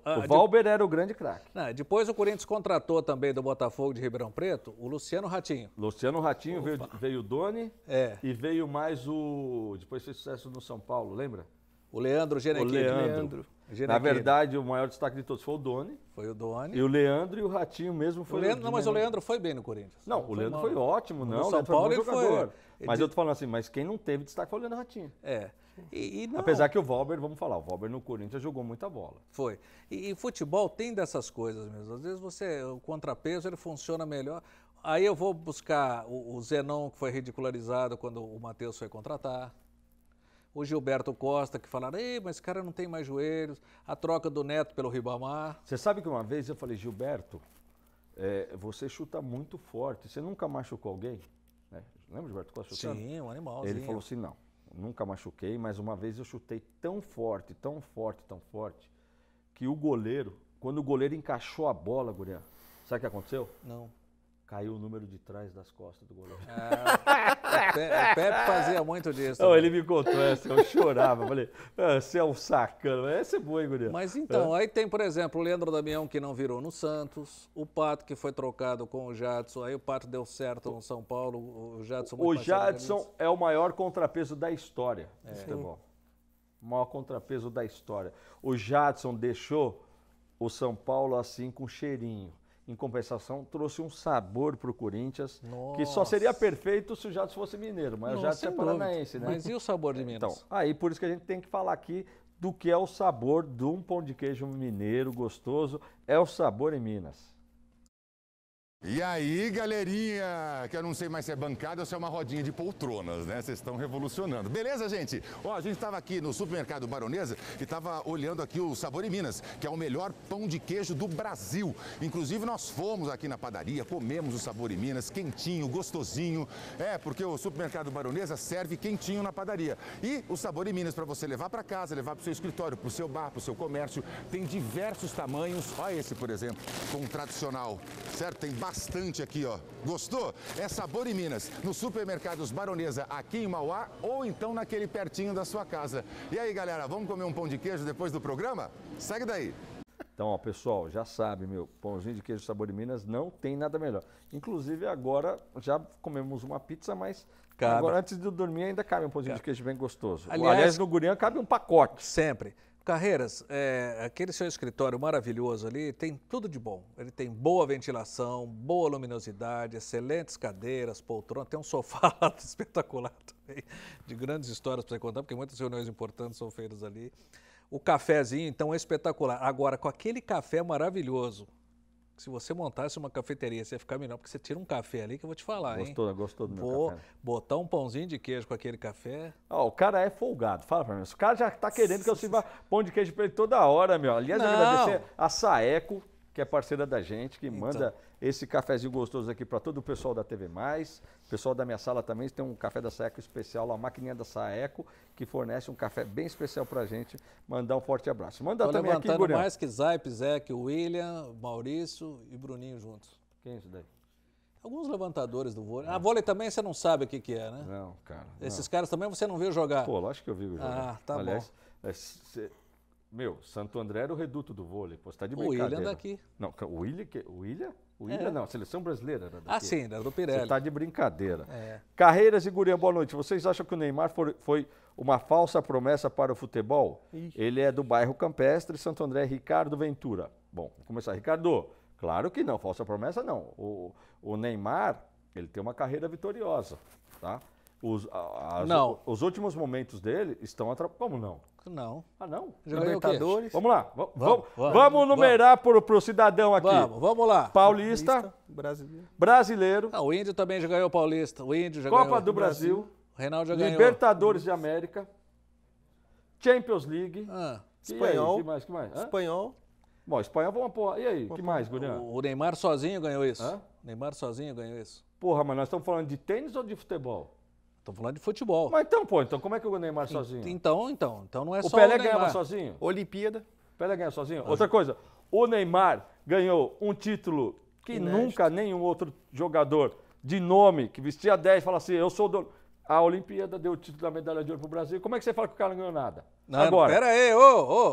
Ah, o de, Valber
era o grande craque.
Depois o Corinthians contratou também do Botafogo de Ribeirão Preto o
Luciano Ratinho. Luciano Ratinho Opa. veio, veio o Doni é. e veio mais o. Depois fez sucesso no São Paulo, lembra? O Leandro Genequim. O Leandro. Leandro. Na verdade, o maior destaque de todos foi o Doni. Foi o Doni. E o Leandro e o Ratinho mesmo foi o Leandro, Não, mas o Leandro foi bem no Corinthians. Não, não o Leandro foi, foi ótimo, não. O São Paulo foi, foi jogador. mas eu tô falando assim, mas quem não teve destaque foi o Leandro Ratinho. É. E, e Apesar que o Valber, vamos falar, o Valber no Corinthians jogou muita bola. Foi.
E, e futebol tem dessas coisas mesmo. Às vezes você, o contrapeso, ele funciona melhor. Aí eu vou buscar o, o Zenon, que foi ridicularizado quando o Matheus foi contratar o Gilberto Costa, que falaram, Ei, mas esse cara não tem mais joelhos, a troca do Neto pelo
Ribamar. Você sabe que uma vez eu falei, Gilberto, é, você chuta muito forte, você nunca machucou alguém? É, lembra o Gilberto Costa chutando? Sim, um animal. Ele falou assim, não, nunca machuquei, mas uma vez eu chutei tão forte, tão forte, tão forte, que o goleiro, quando o goleiro encaixou a bola, Gurian, sabe o que aconteceu? Não caiu o número de trás das costas do goleiro. Ah, Pepe fazia muito disso. Não, né? ele me contou essa, eu chorava. Falei, ah, você é um sacano. Essa é boa, hein, Guriel? Mas então, é.
aí tem, por exemplo, o Leandro Damião, que não virou no Santos, o Pato, que foi trocado com o Jadson, aí o Pato deu certo no São Paulo, o Jadson... O Jadson
é o maior contrapeso da história do é. futebol. O maior contrapeso da história. O Jadson deixou o São Paulo assim com cheirinho em compensação, trouxe um sabor para o Corinthians Nossa. que só seria perfeito se o Jatos fosse mineiro, mas o Jatos é paranaense, né? Mas e o sabor de então, Minas? Então, aí por isso que a gente tem que falar aqui do que é o sabor de um pão de queijo mineiro gostoso, é o sabor em Minas. E aí, galerinha,
que eu não sei mais se é bancada ou se é uma rodinha de poltronas, né? Vocês estão revolucionando. Beleza, gente? Ó, a gente estava aqui no supermercado Baronesa e estava olhando aqui o Sabor em Minas, que é o melhor pão de queijo do Brasil. Inclusive, nós fomos aqui na padaria, comemos o Sabor em Minas, quentinho, gostosinho. É, porque o supermercado Baronesa serve quentinho na padaria. E o Sabor em Minas, para você levar para casa, levar para o seu escritório, para o seu bar, para o seu comércio, tem diversos tamanhos. Olha esse, por exemplo, com o tradicional, certo? Tem bastante aqui, ó. Gostou? É Sabor em Minas, nos supermercados Baronesa aqui em Mauá ou então naquele pertinho da sua casa. E aí, galera, vamos comer um pão de queijo depois do programa? Segue daí.
Então, ó, pessoal, já sabe, meu, pãozinho de queijo Sabor em Minas não tem nada melhor. Inclusive, agora já comemos uma pizza, mas Cabe. Agora, antes de dormir, ainda cabe um pãozinho cabe. de queijo bem gostoso. Aliás, Aliás no Gurian cabe um pacote. Sempre.
Carreiras, é, aquele seu escritório maravilhoso ali tem tudo de bom. Ele tem boa ventilação, boa luminosidade, excelentes cadeiras, poltronas, tem um sofá espetacular também, de grandes histórias para contar, porque muitas reuniões importantes são feitas ali. O cafezinho, então, é espetacular. Agora, com aquele café maravilhoso, se você montasse uma cafeteria, você ia ficar melhor, porque você tira um café
ali que eu vou te falar, gostou, hein? Gostou, do meu vou café. botar um pãozinho de queijo com aquele café. Ó, oh, o cara é folgado, fala pra mim. O cara já tá querendo que eu sirva pão de queijo pra ele toda hora, meu. Aliás, Não. agradecer a Saeco, que é parceira da gente, que então. manda esse cafezinho gostoso aqui para todo o pessoal da TV Mais pessoal da minha sala também tem um café da Saeco especial, a maquininha da Saeco, que fornece um café bem especial para a gente. Mandar um forte abraço. Manda Tô também levantando aqui, Gurião. mais que
Zaip, Zec, William, Maurício e Bruninho juntos. Quem é isso daí? Alguns levantadores do vôlei. Ah, vôlei também você não sabe o que, que é, né? Não, cara. Não. Esses caras também você não viu jogar. Pô, lógico que eu vi jogar. Ah, tá Aliás,
bom. É, cê... Meu, Santo André era o reduto do vôlei. Pô, você tá de brincadeira. O William daqui. Não, o William? O William? O Ilha é. não, a seleção brasileira era né, daqui. Ah, sim, era né, do Pirelli. Você está de brincadeira. É. Carreiras e Gurian, boa noite. Vocês acham que o Neymar foi foi uma falsa promessa para o futebol? Ixi. Ele é do bairro Campestre, Santo André, Ricardo Ventura. Bom, vamos começar. Ricardo, claro que não, falsa promessa não. O, o Neymar, ele tem uma carreira vitoriosa, tá? Os, as, não. Os últimos momentos dele estão atrapalhados. Como não?
Não. Ah, não? Libertadores. Vamos lá. Vamos, vamos, vamos, vamos numerar
Pro, pro cidadão aqui. Vamos, vamos lá. Paulista. Paulista brasileiro. brasileiro.
Ah, o Índio também já ganhou Paulista. O Índio já Copa ganhou. Copa do Brasil. Brasil. Reinaldo já ganhou.
Libertadores de América. Champions League. Ah. Espanhol. que mais, que mais? Espanhol. Bom, espanhol, vamos pôr. E aí, O que mais, Gurian? O Neymar sozinho ganhou isso. Hã? O Neymar sozinho ganhou isso. Porra, mas nós estamos falando de tênis ou de futebol? Estou falando de futebol. Mas então, pô, então como é que o Neymar sozinho? Então, então, então não é o só Pelé o Pelé ganhava sozinho?
Olimpíada. Pelé ganha sozinho? Ah. Outra coisa,
o Neymar ganhou um título que Inédito. nunca nenhum outro jogador de nome, que vestia 10, fala assim, eu sou dono. A Olimpíada deu o título da medalha de ouro para o Brasil. Como é que você fala que o cara não ganhou nada?
Não, Agora. Pera aí, ô,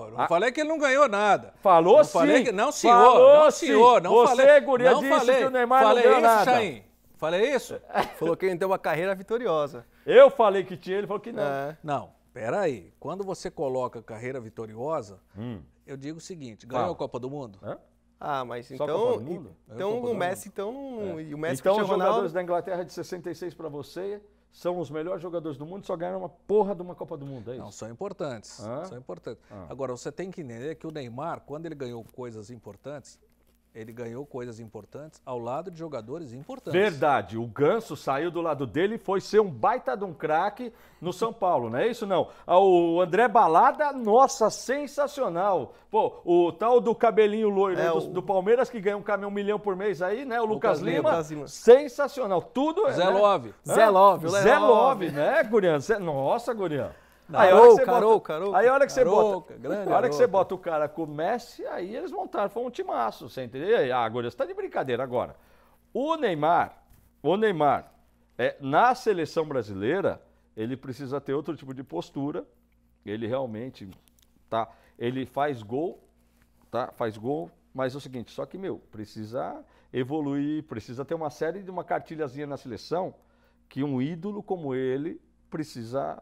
ô. Não ah. falei que ele não ganhou nada. Falou não sim. Falei que, não, senhor. Falou não, senhor. Não, senhor, não você, falei, guria, não disse falei, que o Neymar falei não ganhou isso, nada. Chain.
Falei é isso? falou que ele deu uma carreira vitoriosa. Eu falei que tinha, ele falou que não. É.
Não, peraí. Quando você coloca carreira vitoriosa, hum. eu digo o seguinte: ganhou ah. a Copa do Mundo? Hã? Ah, mas Só então. Então o Messi, então. É. E o Messi então os jogadores Ronaldo...
da Inglaterra de 66 para você são os melhores jogadores do mundo só ganharam uma porra de uma
Copa do Mundo, é isso? Não, são importantes. Ah? São importantes. Ah. Agora, você tem que entender que o Neymar, quando ele ganhou
coisas importantes, ele
ganhou coisas importantes ao lado de jogadores importantes.
Verdade, o Ganso saiu do lado dele e foi ser um baita de um craque no São Paulo, não é isso não? Ah, o André Balada, nossa, sensacional. Pô, o tal do cabelinho loiro é, do, o... do, Palmeiras que ganha um caminhão um milhão por mês aí, né? O Lucas, Lucas Lima, Lima, sensacional. Tudo é, Zé né? Love. Zé Love. Zé Love, né, Gurião Nossa, Gurião
Aí olha que você bota, aí a hora que você bota, grande que você
bota o cara com o Messi, aí eles montaram, foi um timaço, você entendeu? Ah, agora você tá de brincadeira agora. O Neymar, o Neymar, é, na seleção brasileira, ele precisa ter outro tipo de postura. Ele realmente tá, ele faz gol, tá? Faz gol, mas é o seguinte, só que meu, precisa evoluir, precisa ter uma série de uma cartilhazinha na seleção que um ídolo como ele precisa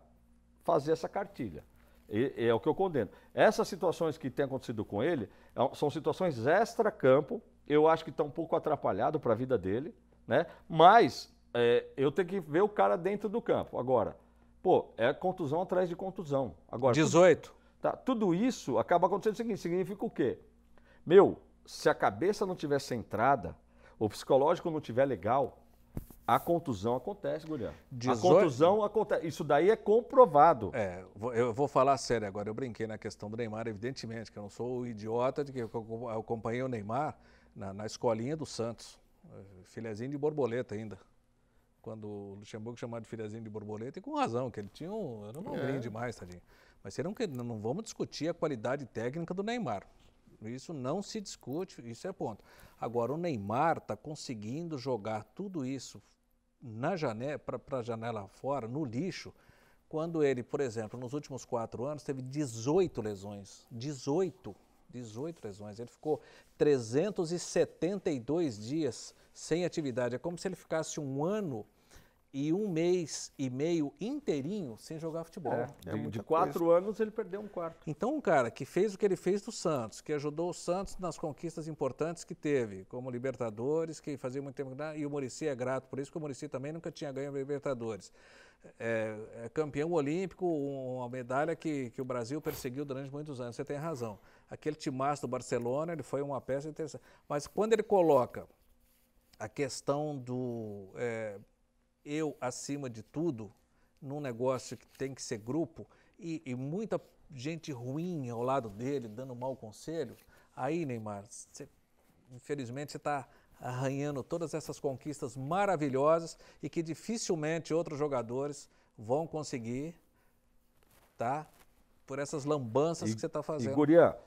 fazer essa cartilha. E, é o que eu condeno. Essas situações que têm acontecido com ele é são situações extra-campo, eu acho que está um pouco atrapalhado para a vida dele, né? Mas é, eu tenho que ver o cara dentro do campo. Agora, pô, é contusão atrás de contusão. Agora, 18. Tudo, tá, tudo isso acaba acontecendo o seguinte: significa o quê? Meu, se a cabeça não estiver centrada, o psicológico não tiver legal, a contusão acontece, Guilherme. 18... A contusão acontece. Isso daí é comprovado.
É, eu vou falar sério agora. Eu brinquei na questão do Neymar, evidentemente, que eu não sou o idiota de que eu acompanhei o Neymar na, na escolinha do Santos. Eh, filhazinho de borboleta ainda. Quando o Luxemburgo chamava de filhazinho de borboleta, e com razão, que ele tinha um. Era um é. demais, tadinho. Mas serão que não vamos discutir a qualidade técnica do Neymar. Isso não se discute, isso é ponto. Agora, o Neymar está conseguindo jogar tudo isso na janela, para a janela fora, no lixo, quando ele, por exemplo, nos últimos quatro anos teve 18 lesões. 18. 18 lesões. Ele ficou 372 dias sem atividade. É como se ele ficasse um ano e um mês e meio inteirinho sem jogar futebol. É, de, é de quatro
coisa. anos ele perdeu um quarto.
Então, um cara que fez o que ele fez do Santos, que ajudou o Santos nas conquistas importantes que teve, como Libertadores, que fazia muito tempo que e o Murici é grato por isso, que o Murici também nunca tinha ganho Libertadores. É, é campeão olímpico, uma medalha que, que o Brasil perseguiu durante muitos anos, você tem razão. Aquele timaço do Barcelona, ele foi uma peça interessante. Mas quando ele coloca a questão do é, eu acima de tudo, num negócio que tem que ser grupo, e, e muita gente ruim ao lado dele, dando mau conselho, aí, Neymar, infelizmente você está arranhando todas essas conquistas maravilhosas e que dificilmente outros jogadores vão conseguir,
tá? Por essas lambanças e, que você está fazendo. E, Guria,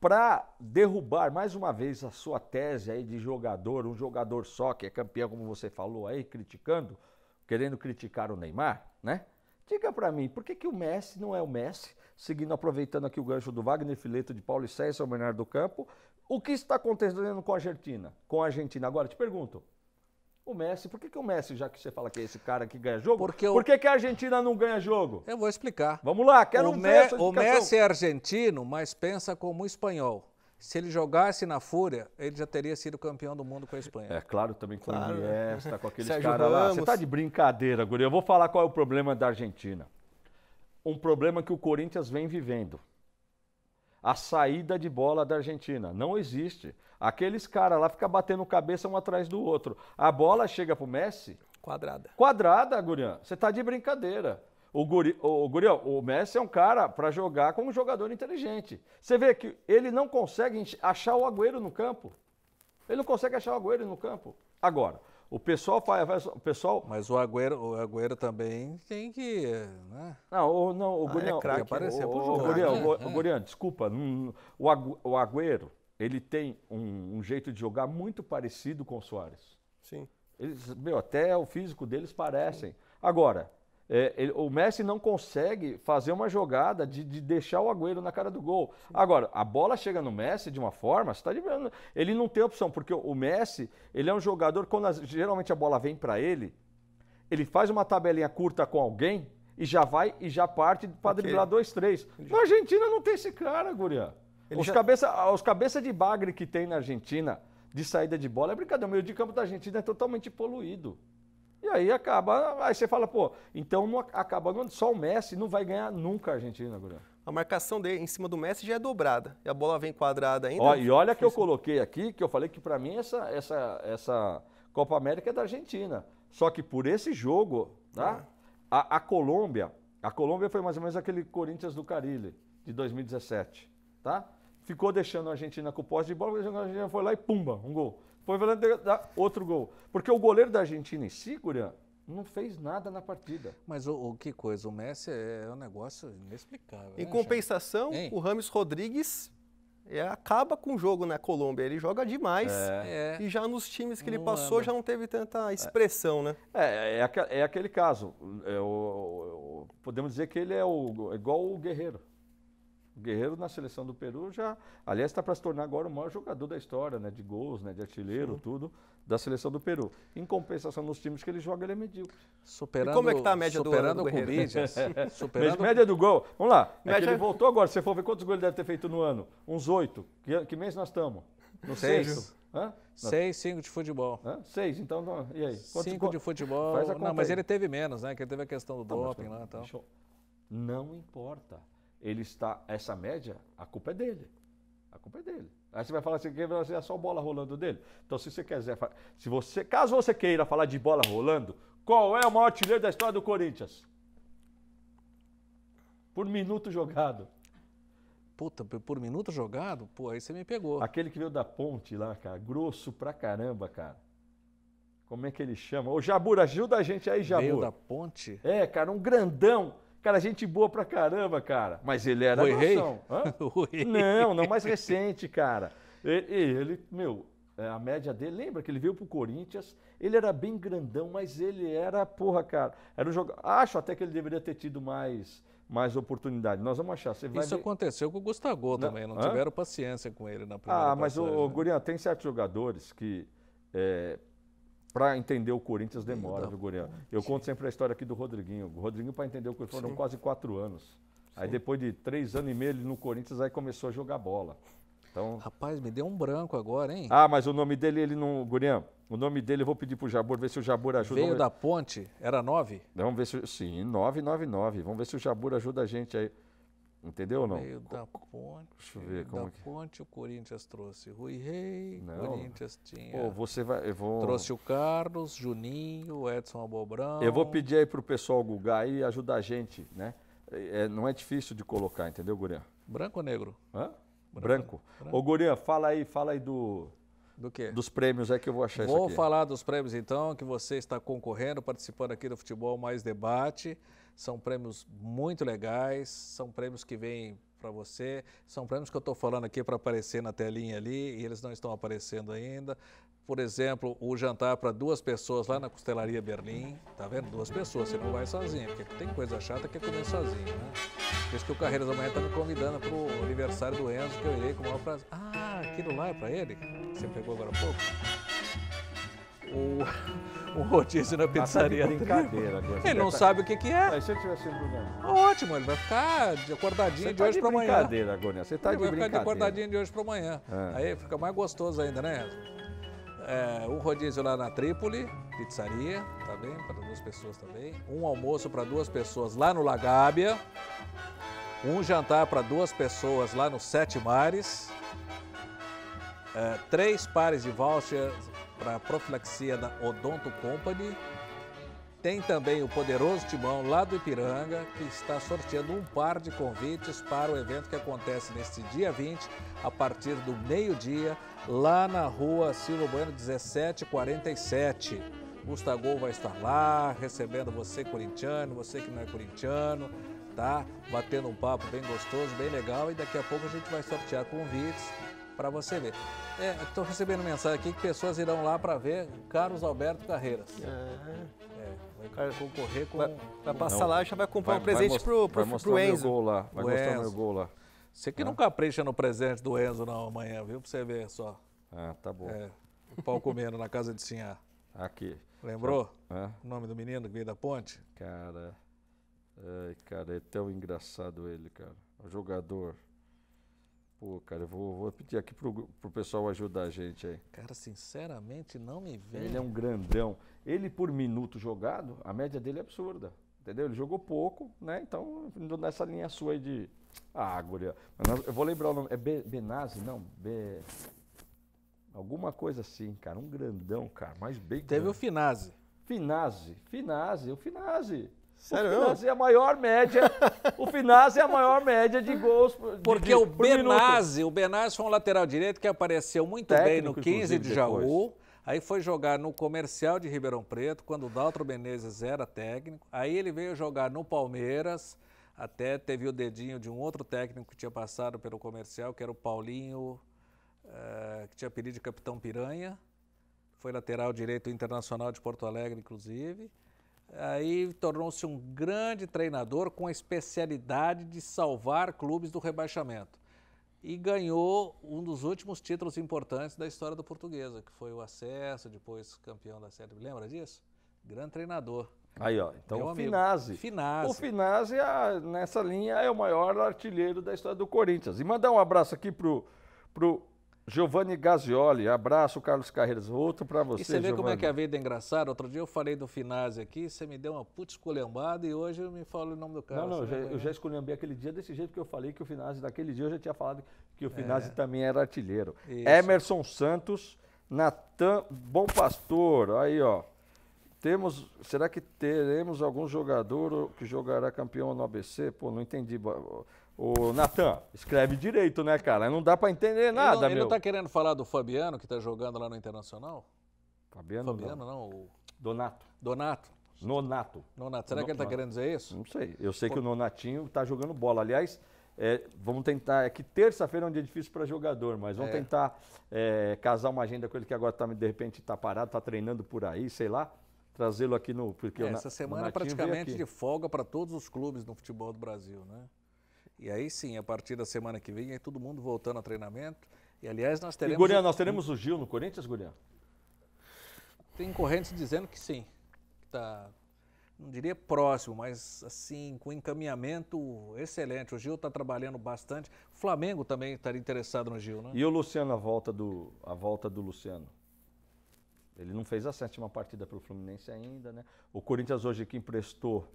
para derrubar mais uma vez a sua tese aí de jogador, um jogador só que é campeão, como você falou aí, criticando, querendo criticar o Neymar, né? Diga para mim, por que, que o Messi não é o Messi? Seguindo, aproveitando aqui o gancho do Wagner Fileto de Paulo e César, São Bernardo do Campo, o que está acontecendo com a Argentina? Com a Argentina. Agora, te pergunto, o Messi, por que, que o Messi, já que você fala que é esse cara que ganha jogo, Porque por que, que a Argentina não ganha jogo? Eu vou explicar. Vamos lá, quero o ver Me O Messi
é argentino, mas pensa como espanhol. Se ele jogasse na Fúria, ele já teria sido campeão do mundo com a Espanha. É claro, também com claro. o né? Iniesta, com aqueles
caras lá. Você tá de brincadeira, Guri. Eu vou falar qual é o problema da Argentina. Um problema que o Corinthians vem vivendo. A saída de bola da Argentina. Não existe. Aqueles caras lá ficam batendo cabeça um atrás do outro. A bola chega pro Messi. Quadrada. Quadrada, Gurian. Você tá de brincadeira. O, guri, o, o Guriel, o Messi é um cara para jogar como um jogador inteligente. Você vê que ele não consegue achar o Agüero no campo. Ele não consegue achar o Agüero no campo. Agora, o pessoal faz, o pessoal. Mas o Agüero, o Agüero também tem que, né? Não, o, não, o ah, é craque, aparecer O, Guri, é, o, né? Guri, desculpa, o, Agu, o Agüero, ele tem um, um, jeito de jogar muito parecido com o Soares. Sim. Eles, meu, até o físico deles parecem. Sim. Agora, é, ele, o Messi não consegue fazer uma jogada de, de deixar o Agüero na cara do gol. Sim. Agora, a bola chega no Messi de uma forma, você tá de, ele não tem opção, porque o Messi, ele é um jogador, quando geralmente a bola vem para ele, ele faz uma tabelinha curta com alguém e já vai e já parte para okay. driblar dois, três. Na Argentina não tem esse cara, guria. os, já... cabeça, os cabeça de bagre que tem na Argentina de saída de bola é brincadeira. O meio de campo da Argentina é totalmente poluído. E aí acaba, aí você fala, pô, então não, acaba só o Messi não vai ganhar nunca a Argentina, Gurão.
A marcação dele em cima do Messi já é dobrada. E a bola vem quadrada ainda. Ó, e
olha que eu coloquei aqui, que eu falei que para mim essa, essa, essa Copa América é da Argentina. Só que por esse jogo, tá? É. A, a, Colômbia, a Colômbia foi mais ou menos aquele Corinthians do Carille de 2017, tá? Ficou deixando a Argentina com o poste de bola, a Argentina foi lá e pumba, um gol. Foi valendo dar outro gol. Porque o goleiro da Argentina, Insígura, não fez nada na partida. Mas o, o, que coisa, o Messi é, é um negócio
inexplicável.
Em né, compensação, o Rames Rodrigues é, acaba com o jogo na Colômbia. Ele joga demais é. é. e já nos times que não ele passou já não teve tanta expressão,
é. né? É, é, é, é aquele caso. O, o, podemos dizer que ele é o, igual o Guerreiro. O Guerreiro na seleção do Peru já, aliás, está para se tornar agora o maior jogador da história, né? De gols, né? De artilheiro, Sim. tudo, da seleção do Peru. Em compensação, nos times que ele joga, ele é medíocre. Superando, e como é que tá a média superando do do Guerreiro? Corinthians, superando... Média do gol. Vamos lá. É média... É ele voltou agora. Se você for ver quantos gols ele deve ter feito no ano, uns oito. Que, que mês nós estamos? No Seis. Hã? Seis, cinco de futebol. Hã? Seis, então, não, e aí? Quantos cinco
go... de futebol. Não, mas ele teve menos, né? Que ele teve a questão do não, tá, doping mas, lá e tal. Show.
Não importa ele está. Essa média, a culpa é dele. A culpa é dele. Aí você vai falar assim, é só bola rolando dele. Então, se você quiser, se você, caso você queira falar de bola rolando, qual é o maior artilheiro da história do Corinthians? Por minuto jogado. Puta, por minuto jogado? Pô, aí você me pegou. Aquele que veio da ponte lá, cara, grosso pra caramba, cara. Como é que ele chama? Ô, jabura ajuda a gente aí, jabura Veio da
ponte?
É, cara, um grandão. Cara, gente boa pra caramba, cara. Mas ele era noção. Não, não, mais recente, cara. Ele, ele, meu, é, a média dele, lembra que ele veio pro Corinthians, ele era bem grandão, mas ele era, porra, cara, era um jogo. Acho até que ele deveria ter tido mais mais oportunidade. Nós vamos achar. Você vai Isso ver...
aconteceu com o Gustavo também, não Hã? tiveram paciência com ele na primeira Ah, mas, passagem, o,
né? Gurian, tem certos jogadores que é, para entender o Corinthians demora, viu, Guriel? Eu conto sempre a história aqui do Rodriguinho. O Rodriguinho, para entender o Corinthians, foram Sim. quase quatro anos. Sim. Aí depois de três anos e meio ele no Corinthians, aí começou a jogar bola. Então... Rapaz, me deu um branco agora, hein? Ah, mas o nome dele, ele não. Gurião, o nome dele eu vou pedir pro Jabor, ver se o Jabor ajuda. Veio da ponte, era nove? Vamos ver se. Sim, nove, nove, nove. Vamos ver se o Jabor ajuda a gente aí. Entendeu ou não? Meio
da ponte. Deixa eu ver como da que... ponte o Corinthians trouxe Rui Rei, o Corinthians tinha. Pô, você vai,
eu vou... Trouxe
o Carlos, Juninho, Edson Abobrão. Eu vou pedir
aí pro pessoal Gugar e ajudar a gente, né? É, é, não é difícil de colocar, entendeu, Gurian? Branco ou negro? Hã? Branco. Branco. Ô, Gurian, fala aí, fala aí do. Do quê? Dos prêmios é que eu vou achar vou isso aqui. Vou
falar dos prêmios então, que você está concorrendo, participando aqui do Futebol Mais Debate. São prêmios muito legais, são prêmios que vêm para você, são prêmios que eu estou falando aqui para aparecer na telinha ali e eles não estão aparecendo ainda. Por exemplo, o jantar para duas pessoas lá na Costelaria Berlim, tá vendo? Duas pessoas, você não vai sozinho, porque tem coisa chata que é comer sozinho, né? Por isso que o Carreiras da Manhã está me convidando para o aniversário do Enzo, que eu irei com o maior prazer. Ah, aquilo lá é para ele? Você pegou agora há pouco? o, o rodízio na pizzaria. Brincadeira ele não tá- sabe o que, que é. Mas se eu tivesse sido Ótimo, ele vai ficar de acordadinho de, tá hoje de, hoje para amanhã. brincadeira, Agônia. Você está de brincadeira. Ele vai ficar de acordadinho de hoje para amanhã. É. Aí fica mais gostoso ainda, né? É, um rodízio lá na Trípoli, pizzaria, tá bem? Para duas pessoas também. um almoço para duas pessoas lá no Lagábia. Um jantar para duas pessoas lá no Sete Mares. É, três pares de vouchers para a profilaxia da Odonto Company. Tem também o poderoso Timão lá do Ipiranga, que está sorteando um par de convites para o evento que acontece neste dia 20, a partir do meio-dia, lá na rua Silva Bueno 1747. Gustavo vai estar lá, recebendo você corintiano, você que não é corintiano, tá? Batendo um papo bem gostoso, bem legal e daqui a pouco a gente vai sortear convites para você ver. Estou é, recebendo mensagem aqui que pessoas irão lá para ver Carlos Alberto Carreiras. É. É, vai concorrer com. Vai, vai passar não, lá e já vai comprar vai, um presente para o pro, pro meu Gol lá, vai o mostrar meu gol lá. Você que ah. não capricha no presente do Enzo não amanhã, viu? Para você ver só.
Ah, tá bom. É, o pau comendo
na casa de Sinhá. Aqui.
Lembrou? O nome do menino que veio da ponte? Cara. Ai, cara, é tão engraçado ele, cara. O jogador. Pô, cara, eu vou, vou pedir aqui pro, pro pessoal ajudar a gente aí.
Cara, sinceramente, não me vem. Ele é um
grandão. Ele, por minuto jogado, a média dele é absurda. Entendeu? Ele jogou pouco, né? Então, nessa linha sua aí de. Ah, guria. Eu vou lembrar o nome. É Be Benazzi? Não, Be... Alguma coisa assim, cara. Um grandão, cara. Mas bem Teve grande. o Finazzi. Finazzi. Finazzi. O Finazzi. Sério? O Finazzi é a maior média. o Finazzi é a maior média de gols. De, Porque de, o Benazzi,
o Benazzi foi um lateral direito que apareceu muito Técnico, bem no 15 de Jaú. Aí foi jogar no comercial de Ribeirão Preto, quando o Daltro Menezes era técnico. Aí ele veio jogar no Palmeiras. Até teve o dedinho de um outro técnico que tinha passado pelo comercial, que era o Paulinho, uh, que tinha pedido de Capitão Piranha. Foi lateral direito internacional de Porto Alegre, inclusive. Aí tornou-se um grande treinador com a especialidade de salvar clubes do rebaixamento. E ganhou um dos últimos títulos importantes da história do Portuguesa, que foi o acesso, depois campeão da Série. Lembra disso?
Grande treinador. Aí, ó. Então, o Finazzi. Finazzi. O Finazzi, nessa linha, é o maior artilheiro da história do Corinthians. E mandar um abraço aqui pro, pro Giovanni Gazioli, abraço, Carlos Carreiras. Outro para você, E você vê Giovani. como é que
a vida é engraçada? Outro dia eu falei do Finazzi aqui, você me deu uma puta esculhambada e hoje eu me falo o nome do cara. Não, não, eu já, eu já esculhambei aquele
dia desse jeito que eu falei que o Finazzi, naquele dia eu já tinha falado que o é. Finazzi é. também era artilheiro. Isso. Emerson Santos, Natan Bom Pastor, aí ó. Temos, será que teremos algum jogador que jogará campeão no ABC? Pô, não entendi. Ô, Natan, escreve direito, né, cara? Não dá para entender nada, ele não, ele não tá
querendo falar do Fabiano, que tá jogando lá no Internacional?
Fabiano, Fabiano não. não o... Donato. Donato. Nonato. Nonato. Será no, que ele tá querendo dizer isso? Não sei. Eu sei que o Nonatinho tá jogando bola. Aliás, é, vamos tentar. É que terça-feira é um dia difícil para jogador, mas vamos é. tentar é, casar uma agenda com ele que agora tá, de repente tá parado, tá treinando por aí, sei lá. Trazê-lo aqui no. Porque é, Essa semana
é praticamente de folga para todos os clubes no futebol do Brasil, né? E aí sim, a partir da semana que vem, aí todo mundo voltando ao treinamento. E aliás, nós teremos. E, Gurian, nós teremos
o Gil no Corinthians, Gurian?
Tem correntes dizendo que sim. tá, não diria próximo, mas assim, com encaminhamento excelente. O Gil está trabalhando bastante. O Flamengo também estaria interessado no Gil, né? E o
Luciano, a volta do, a volta do Luciano? Ele não fez a sétima partida para o Fluminense ainda, né? O Corinthians hoje que emprestou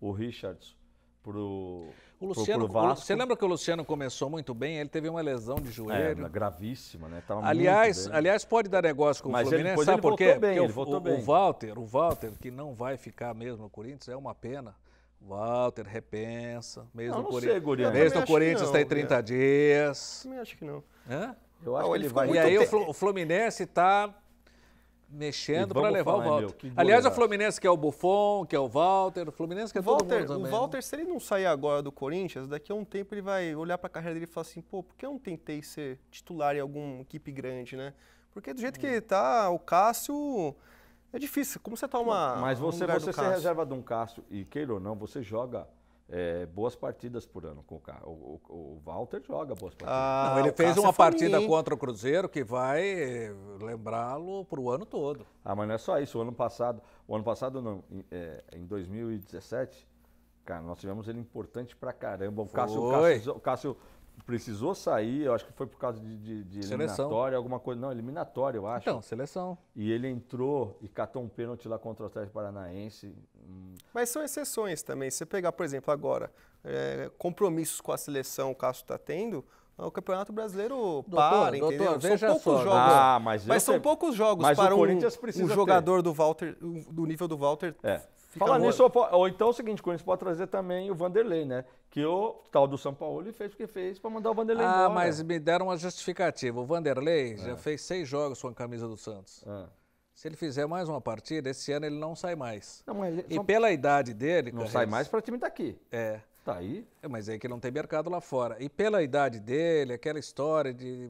o Richards pro, o Luciano, pro, Você lembra
que o Luciano começou muito bem? Ele teve uma lesão de é, joelho. É,
gravíssima, né? Tava
aliás, aliás, pode dar negócio com Mas o Fluminense, ele, sabe por quê? Bem, Porque o, o, o, Walter, o Walter, que não vai ficar mesmo no Corinthians, é uma pena. Walter, repensa. Mesmo não, não sei, Guri, mesmo o Corinthians está em 30 é. dias.
Também acho que não. Hã? Eu acho que ele, ele vai... E
aí o Fluminense está mexendo para levar o Walter. Meu, Aliás, o Fluminense que é o Buffon, que é o Walter, o Fluminense que é Walter, todo mundo também. O né? Walter,
se ele não sair agora do Corinthians, daqui a um tempo ele vai olhar para a carreira dele e falar assim, pô, por que eu não tentei ser titular em alguma equipe grande, né? Porque do jeito hum. que ele tá, o Cássio... É difícil, como você está uma... Mas você, um você ser reserva
de um Cássio, e queira ou não, você joga é, boas partidas por ano com o carro. O, o, o Walter joga boas partidas. Ah, Não, ele fez uma partida mim. contra
o Cruzeiro que
vai eh, lembrá-lo para o ano todo. Ah, mas não é só isso. O ano passado, o ano passado não, em, é, em 2017, cara, nós tivemos ele importante pra caramba. O Cássio, Cássio, Cássio precisou sair, eu acho que foi por causa de, de, de eliminatória, alguma coisa. Não, eliminatória, eu acho. Então, seleção. E ele entrou e catou um pênalti lá contra o Atlético Paranaense.
Mas são exceções também. Se você pegar, por exemplo, agora, é, compromissos com a seleção o Cássio está tendo, o Campeonato Brasileiro doutor, para, doutor, entendeu? Veja são poucos só. jogos. Ah, mas, mas são sei. poucos jogos mas para um, um jogador do Walter, do nível do Walter é. Fica nisso,
ou, ou, então é o seguinte, o Corinthians pode trazer também o Vanderlei, né? Que o tal do São Paulo ele fez o que fez para mandar o Vanderlei ah, embora. Ah, mas
me deram uma justificativa. O Vanderlei é. já fez seis jogos com a camisa do Santos. É. Se ele fizer mais uma partida, esse ano ele não sai mais. Não, ele, e só... pela idade dele... Não sai mais para o time daqui. É. Tá aí. É, mas é que não tem mercado lá fora. E pela idade dele, aquela história de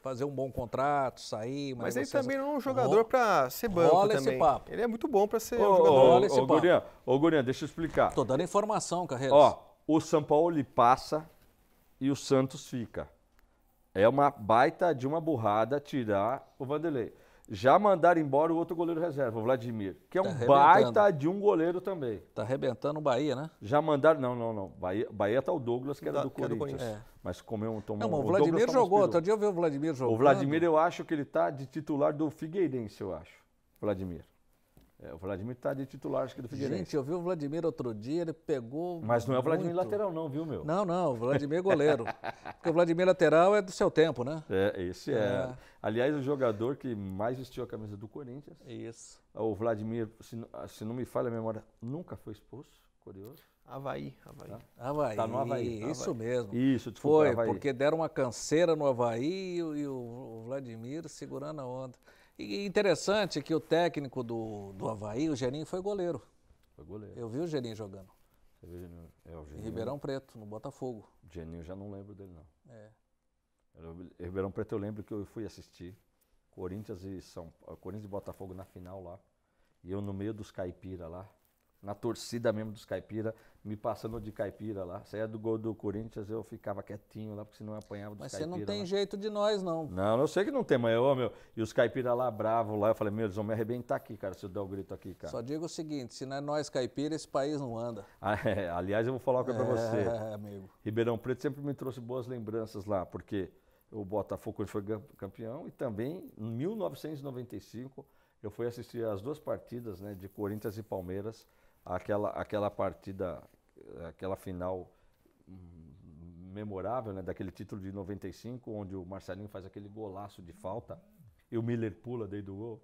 fazer um bom contrato, sair. Mas ele também não é um jogador para ser banco rola também. Esse papo.
Ele é muito bom para ser ô, um jogador. Ô, esse papo.
ô, deixa eu explicar. Tô dando informação, Carreiras. Ó, o São Paulo ele passa e o Santos fica. É uma baita de uma burrada tirar o Vanderlei já mandaram embora o outro goleiro reserva, o Vladimir, que é tá um baita de um goleiro também. Tá arrebentando o Bahia, né? Já mandaram, não, não, não. Bahia, Bahia tá o Douglas, que era da, do Corinthians. É. Mas comeu um tomou Não, mas o, o Vladimir jogou, Todo outro dia eu vi o Vladimir jogando. O Vladimir eu acho que ele tá de titular do Figueirense, eu acho. Vladimir. É, o Vladimir está de titular, acho que do Figueirense. Gente, eu vi o Vladimir outro dia, ele pegou. Mas não é o Vladimir muito. lateral, não, viu, meu?
Não, não, o Vladimir é goleiro. Porque o Vladimir lateral é do seu tempo, né?
É, esse é. é. Aliás, o jogador que mais vestiu a camisa do Corinthians. Isso. O Vladimir, se, ah, se não me falha a memória, nunca foi expulso.
Curioso. Havaí, Havaí. Tá? Havaí. Tá no
Havaí. Isso Havaí. mesmo. Isso, desculpa, Foi, Havaí. porque
deram uma canseira no Havaí e, o, e o Vladimir segurando a onda. E interessante que o técnico do, do Havaí, o Geninho, foi goleiro. Foi goleiro. Eu vi o Geninho jogando.
Você viu o Geninho? É, o Geninho. Em Ribeirão Preto, no Botafogo. O Geninho já não lembro dele, não. É. Ribeirão Preto eu lembro que eu fui assistir Corinthians e São Corinthians e Botafogo na final lá. E eu no meio dos caipira lá na torcida mesmo dos caipira, me passando de caipira lá. Saía é do gol do Corinthians, eu ficava quietinho lá, porque senão eu apanhava dos mas caipira. Mas você não tem lá.
jeito de nós, não.
Não, eu sei que não tem, mas eu, meu, e os caipira lá bravos lá, eu falei, meu, eles vão me arrebentar aqui, cara, se eu der o um grito aqui, cara. Só digo
o seguinte, se não é nós caipira, esse país não anda.
Ah, é, aliás, eu vou falar uma coisa é, pra você. É, amigo. Ribeirão Preto sempre me trouxe boas lembranças lá, porque o Botafogo foi campeão e também em 1995 eu fui assistir as duas partidas né, de Corinthians e Palmeiras aquela, aquela partida, aquela final memorável, né, daquele título de 95, onde o Marcelinho faz aquele golaço de falta e o Miller pula desde do gol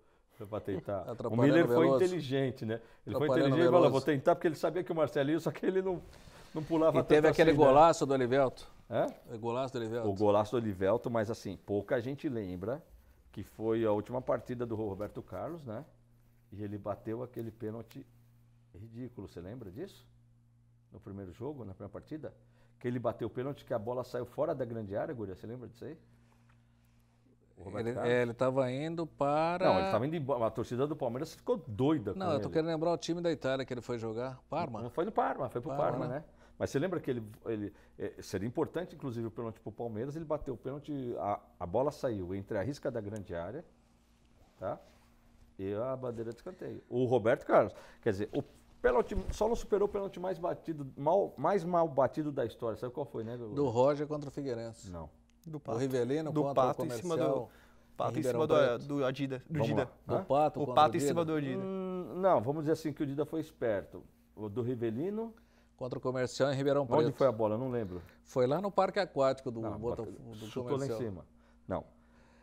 para tentar. O Miller foi Veloso. inteligente, né? Ele foi inteligente e falou, vou tentar, porque ele sabia que o Marcelinho, só que ele não, não pulava E teve aquele assim, né? golaço né? do Olivelto. É? O golaço do Olivelto. O golaço do Olivelto, mas assim, pouca gente lembra que foi a última partida do Roberto Carlos, né? E ele bateu aquele pênalti é ridículo, você lembra disso? No primeiro jogo, na primeira partida? Que ele bateu o pênalti, que a bola saiu fora da grande área, Guria, você lembra disso aí? Ele, é, estava indo para. Não, ele estava indo embora. A torcida do Palmeiras ficou doida. Não, eu tô ele. querendo lembrar o time da Itália que ele foi jogar. Parma? Não foi no Parma, foi pro Parma, Parma né? né? Mas você lembra que ele. ele é, seria importante, inclusive, o pênalti pro Palmeiras. Ele bateu o pênalti, a, a bola saiu entre a risca da grande área, tá? E a bandeira de escanteio. O Roberto Carlos. Quer dizer, o Pênalti, só não superou o pênalti mais batido, mal, mais mal batido da história. Sabe qual foi, né, Gregor? Do Roger contra o Figueirense. Não. Do Pato. O Rivelino do contra Pato o comercial. Em cima do, pato em, cima do, é, do Adida. Do Dida. Do Pato o Pato o em cima do Adida. Hum, não, vamos dizer assim que o Dida foi esperto. O do Rivelino... Contra o Comercial em Ribeirão Preto. Onde foi a bola? não
lembro. Foi lá no Parque Aquático do, não, Bota, do chutou Comercial. lá em cima.
Não,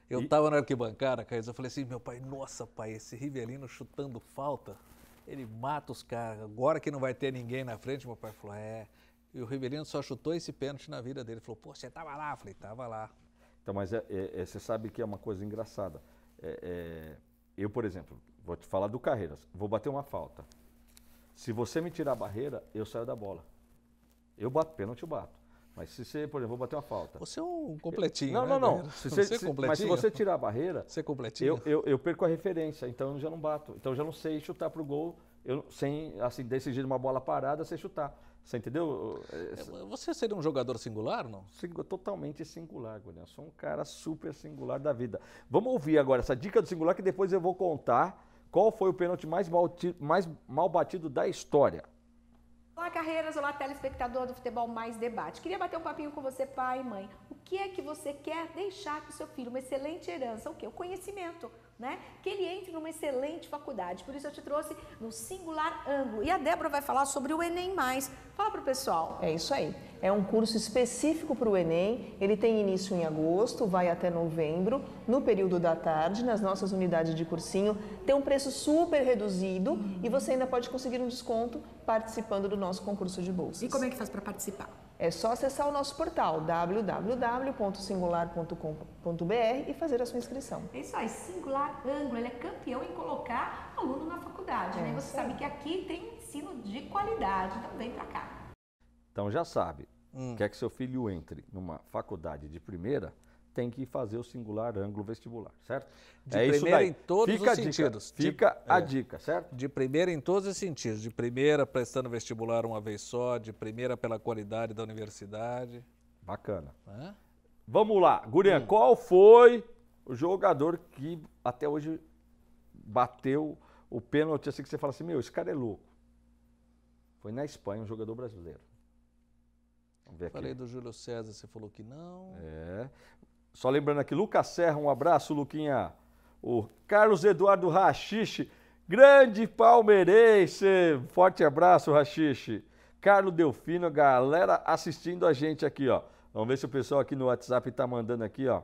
eu
estava na arquibancada, Caio, eu falei assim, meu pai, nossa, pai, esse Rivelino chutando falta. Ele mata os caras. Agora que não vai ter ninguém na frente, meu pai falou: é. E o Riverino só chutou esse pênalti na vida dele. Ele falou: pô, você tava lá? Eu falei: tava lá.
Então, mas é, é, é você sabe que é uma coisa engraçada. É, é, eu, por exemplo, vou te falar do Carreiras. Vou bater uma falta. Se você me tirar a barreira, eu saio da bola. Eu bato pênalti, eu bato. Mas se você, por exemplo, vou bater uma falta. Você é um completinho. Não, né, não, não. Se você, você é se, mas se você tirar a barreira. Você é completinho. Eu, eu, eu, perco a referência, então eu já não bato. Então eu já não sei chutar para o gol eu, sem assim, decidir uma bola parada sem chutar. Você entendeu? É, você seria um jogador singular, não? Totalmente singular, Guilherme. Sou um cara super singular da vida. Vamos ouvir agora essa dica do singular que depois eu vou contar qual foi o pênalti mais mal, mais mal batido da história.
Olá, carreiras! Olá, telespectador do Futebol Mais Debate. Queria bater um papinho com você, pai e mãe. O que é que você quer deixar para o seu filho? Uma excelente herança. O quê? O conhecimento né? Que ele entre numa excelente faculdade. Por isso eu te trouxe no singular ângulo. E a Débora vai falar sobre o Enem mais. Fala pro pessoal. É isso aí. É um curso específico para o Enem. Ele tem início em agosto, vai até novembro, no período da tarde, nas nossas unidades de cursinho. Tem um preço super reduzido e você ainda pode conseguir um desconto participando do nosso concurso de bolsas. E como é que faz para participar? É só acessar o nosso portal www.singular.com.br e fazer a sua inscrição. É isso aí, Singular Ângulo, ele é campeão em colocar aluno na faculdade, né? é, né? Você sabe que aqui tem ensino de qualidade, então vem para cá.
Então já sabe, hum. quer que seu filho entre numa faculdade de primeira, tem que fazer o singular ângulo vestibular, certo? De é primeira em todos Fica os sentidos. Dica. Fica de, a é. dica, certo? De primeira em
todos os sentidos. De primeira prestando vestibular uma vez só, de primeira pela qualidade da universidade. Bacana. Hã?
Vamos lá, Gurian, hum. qual foi o jogador que até hoje bateu o pênalti assim que você fala assim, meu, esse cara é louco? Foi na Espanha, um jogador brasileiro. Falei do Júlio
César, você falou que não.
É. Só lembrando aqui, Lucas Serra, um abraço, Luquinha. O Carlos Eduardo Rachixe, grande palmeirense. Forte abraço, Rachixe. Carlos Delfino, galera assistindo a gente aqui, ó. Vamos ver se o pessoal aqui no WhatsApp tá mandando aqui, ó.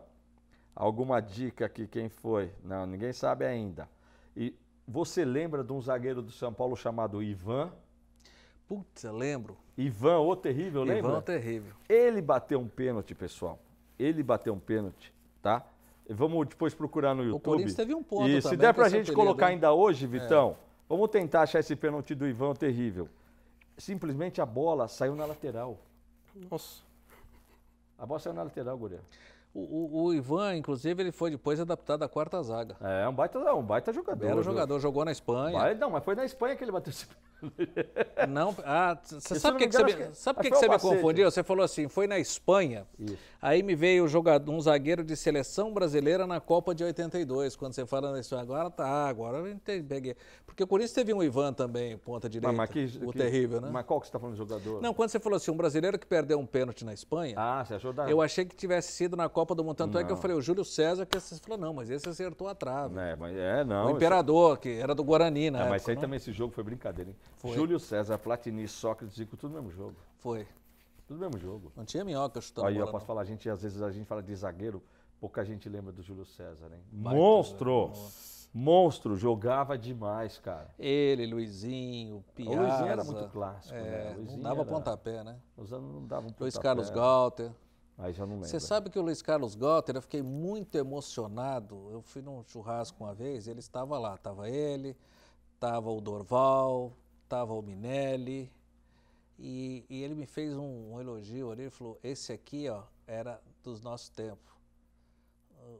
Alguma dica aqui, quem foi? Não, ninguém sabe ainda. E você lembra de um zagueiro do São Paulo chamado Ivan? Putz, lembro. Ivan, o terrível, lembra? Ivan, o terrível. Ele bateu um pênalti, pessoal ele bateu um pênalti, tá? Vamos depois procurar no YouTube. O Corinthians teve um ponto E se der pra gente período, colocar hein? ainda hoje, é. Vitão, é. vamos tentar achar esse pênalti do Ivan terrível. Simplesmente a bola saiu na lateral. Nossa. A bola saiu na lateral, Guriel. O, o, o, Ivan, inclusive, ele foi depois
adaptado à quarta zaga. É, um baita, um baita jogador. Era jogador, viu? jogou na Espanha. Vai, não, mas foi na Espanha que ele bateu esse Não, ah, sabe o que, que, você, que, sabe que, que você me confundiu? Você falou assim, foi na Espanha. Isso. Aí me veio jogador, um zagueiro de seleção brasileira na Copa de 82. Quando você fala isso, agora tá, agora eu entendi, peguei. Porque o Corinthians teve um Ivan também, ponta
direita. Mas, mas que, o que, terrível, né? Mas qual que você está falando de jogador? Não,
quando você falou assim, um brasileiro que perdeu um pênalti na Espanha. Ah, você achou da... Eu achei que tivesse sido na Copa do Mundo. Tanto não. é que eu falei, o Júlio César, que você falou, não,
mas esse acertou a trave. É, mas é, não. O Imperador, isso... que era do Guarani, né? Mas época, aí não? também esse jogo foi brincadeira, hein? Foi. Júlio César, Platini, Sócrates, Zico, tudo no mesmo jogo. Foi. Tudo mesmo jogo. Não tinha minhoca chutando Aí bola, eu posso não. falar, a gente, às vezes a gente fala de zagueiro, pouca gente lembra do Júlio César, hein? Monstro! Monstro, jogava demais, cara. Ele, Luizinho, Piazza. O Luizinho era muito clássico, é, né? Não dava era... pontapé,
né? Os anos não davam pontapé. Luiz Carlos né? Galter.
Aí já não lembro. Você
sabe que o Luiz Carlos Galter, eu fiquei muito emocionado. Eu fui num churrasco uma vez, ele estava lá. Estava ele, estava o Dorval, estava o Minelli, e, e ele me fez um, um elogio ali, ele falou, esse aqui ó, era dos nossos tempos.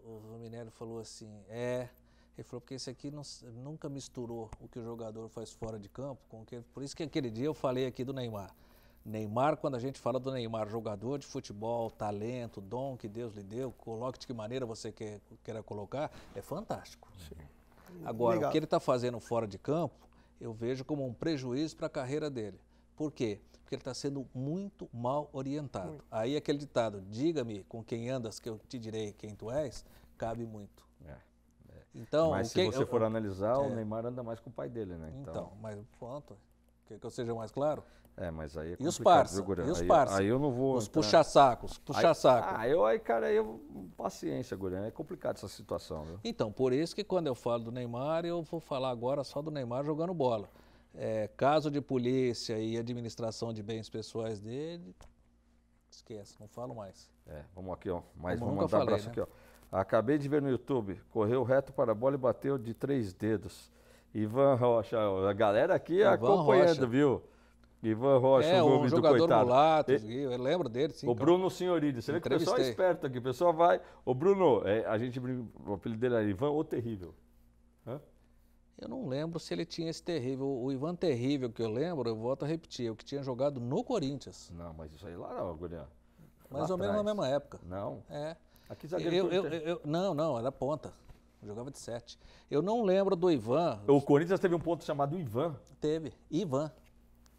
O, o Minério falou assim, é, ele falou, porque esse aqui não, nunca misturou o que o jogador faz fora de campo com o que. Por isso que aquele dia eu falei aqui do Neymar. Neymar, quando a gente fala do Neymar, jogador de futebol, talento, dom que Deus lhe deu, coloque de que maneira você quer, queira colocar, é fantástico. Sim. Agora, Legal. o que ele está fazendo fora de campo, eu vejo como um prejuízo para a carreira dele. Por quê? porque ele está sendo muito mal orientado. Muito. Aí aquele ditado, diga-me com quem andas que eu te direi quem tu és, cabe muito. É. é. Então, mas se que, você eu, for analisar, é. o Neymar anda mais com o pai dele, né? Então, então mas pronto, quer que
eu seja mais claro? É, mas aí é E os parceiros. e os parça. Aí, aí, eu não vou... Os
puxa-sacos, puxa-saco.
Ah, eu aí, cara, aí eu... Paciência, Guriano, é complicado essa situação,
viu? Então, por isso que quando eu falo do Neymar, eu vou falar agora só do Neymar jogando bola é, caso de polícia e administração de bens pessoais dele, esquece, não falo mais. É, vamos aqui, ó. Mais Como mandar abraço né? aqui, ó.
Acabei de ver no YouTube, correu reto para a bola e bateu de três dedos. Ivan Rocha, a galera aqui Ivan acompanhando, Rocha. viu? Ivan Rocha, é, um, um jogador do coitado. mulato, eu lembro dele, sim. O cara. Bruno Senhorini, você vê que o pessoal é esperto aqui, o pessoal vai... O Bruno, é, a gente, o apelido dele é Ivan, o terrível.
Eu não lembro se ele tinha esse terrível. O Ivan Terrível que eu lembro, eu volto a repetir, o que tinha jogado no Corinthians. Não, mas isso aí
lá não, Agulhão.
Mais ou menos na mesma época. Não. É. Aqui zagueiro. Eu, eu, né? eu, não, não, era ponta.
Eu jogava de sete. Eu não lembro do Ivan. O Corinthians teve um ponto chamado Ivan. Teve. Ivan.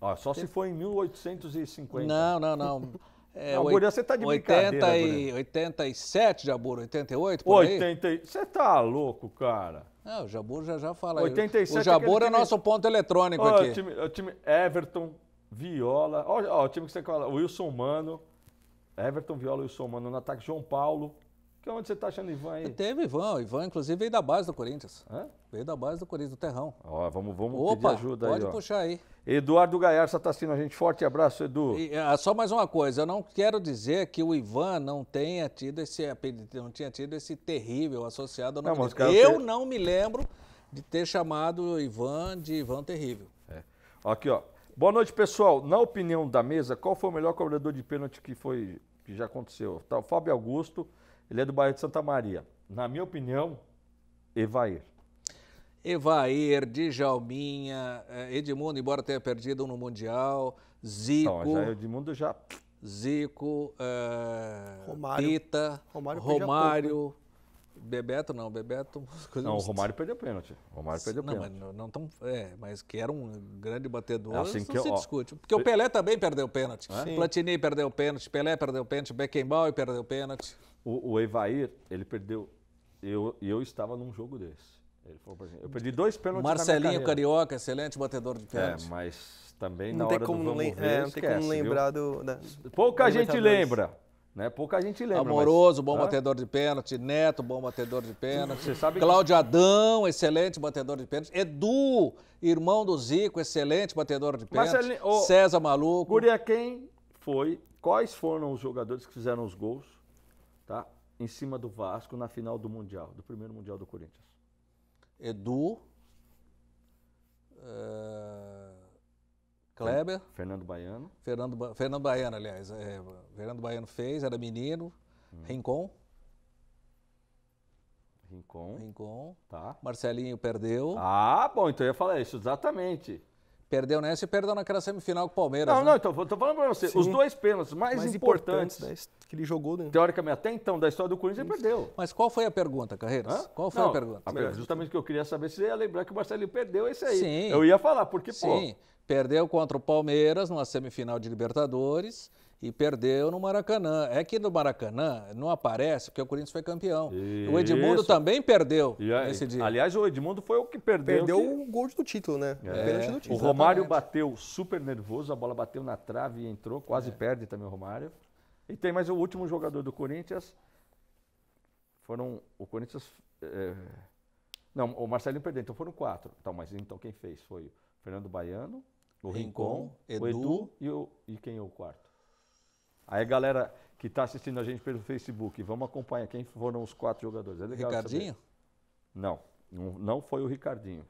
Ah, só teve. se foi em 1850. Não, não, não. É,
não, você tá de 80 brincadeira. E, 87, Jabur, 88, por 80, aí? Você tá louco, cara. É, o Jabur já já fala. 87 o Jabur é, é nosso ponto eletrônico oh, aqui. O time,
é o time Everton, Viola. Ó, oh, oh, o time que você fala. Wilson Mano. Everton, Viola, Wilson Mano no ataque. João Paulo, que onde você está achando Ivan aí? Teve Ivan,
Ivan inclusive veio da base do Corinthians. Hã? Veio da base do Corinthians, do Terrão.
Ó, vamos, vamos Opa, pedir ajuda pode aí. Pode puxar aí. Eduardo Gaiar, está assistindo a gente. Forte abraço, Edu.
E, é, só mais uma coisa, eu não quero dizer que o Ivan não tenha tido esse não tinha tido esse terrível associado ao nome não, mas cara, Eu ter...
não me lembro de ter chamado o Ivan de Ivan Terrível. É. Aqui, ó. Boa noite, pessoal. Na opinião da mesa, qual foi o melhor cobrador de pênalti que foi que já aconteceu? Tá, o Fábio Augusto ele é do bairro de Santa Maria. Na minha opinião, Evair.
Evair, Djalminha, eh, Edmundo, embora tenha perdido no Mundial, Zico... Não, já Edmundo já... Zico, uh, Romário, Pita, Romário, Romário Bebeto não, Bebeto. não, o assim. Romário perdeu pênalti. Romário perdeu não, pênalti. Mas, não tão, é, mas que era um grande batedor, é assim que não eu, se ó, discute. Porque o Pelé também perdeu pênalti. É? Platini perdeu pênalti, Pelé
perdeu pênalti, Beckenbauer perdeu pênalti. O, o Evair, ele perdeu. Eu, eu estava num jogo desse. Ele falou eu perdi dois pênaltis Marcelinho Carioca, excelente
batedor de pênalti. É, mas também não na hora como do vamos ver, é, Não esquece, tem como lembrar viu? do... Pouca gente lembra. Né? Pouca gente lembra. Amoroso, mas... bom ah? batedor de pênalti. Neto, bom batedor de pênalti. Você sabe... Cláudio Adão, excelente batedor de pênalti. Edu, irmão do Zico,
excelente batedor de pênalti. Marcelinho, oh, César Maluco. Guria, quem foi? Quais foram os jogadores que fizeram os gols? em cima do Vasco na final do Mundial, do primeiro Mundial do Corinthians. Edu. Uh,
Kleber. Fernando Baiano. Fernando, ba Fernando Baiano, aliás. É, Fernando Baiano fez, era menino. Hum. Rincon. Rincon. Rincon. Tá. Marcelinho perdeu. Ah, bom, então eu ia falar isso, exatamente. Perdeu nessa né? e perdeu naquela semifinal com o Palmeiras. Não, né? não, então, tô falando para você. Sim. Os dois pênaltis mais, mais importantes,
importantes da, né? que ele jogou, né? teoricamente, até então, da história do Corinthians, ele perdeu. Mas qual foi a pergunta, Carreiras? Hã? Qual foi não, a pergunta? A justamente o que eu queria saber se ia lembrar que o Marcelinho perdeu esse aí. Sim. Eu ia falar, porque, Sim. pô. Sim,
perdeu contra o Palmeiras numa semifinal de Libertadores e perdeu no Maracanã. É que no Maracanã não aparece porque o Corinthians foi campeão.
Isso. O Edmundo também perdeu aí, nesse dia. Aliás, o Edmundo foi o que perdeu. Perdeu que...
o gol do título, né?
É. O, do título. o Romário bateu super nervoso, a bola bateu na trave e entrou, quase é. perde também o Romário. E tem mais o último jogador do Corinthians. Foram o Corinthians. É... não, o Marcelinho perdeu, então foram quatro. Então, mas então quem fez foi o Fernando Baiano, o Rincon, Rincon Edu, o Edu e, o, e quem é o quarto? Aí, galera que está assistindo a gente pelo Facebook, vamos acompanhar quem foram os quatro jogadores. É legal Ricardinho? Não, não foi o Ricardinho.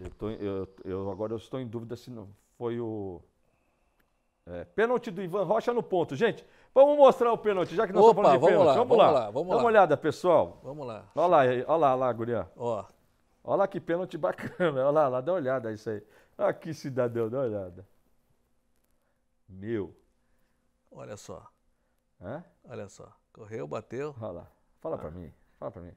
Eu tô, eu, eu, agora eu estou em dúvida se não foi o. É, pênalti do Ivan Rocha no ponto. Gente, vamos mostrar o pênalti, já que nós Opa, estamos falando de vamos Lá, vamos, lá. lá. Vamos Dá lá. uma olhada, pessoal. Vamos lá. Olha lá, olha lá, guria. Olha lá que pênalti bacana. Olha lá, lá, dá uma olhada isso aí. Olha que cidadão, dá uma olhada. Meu. Olha só. Hã?
Olha só. Correu, bateu. Olha lá. Fala ah. para mim. Fala para mim.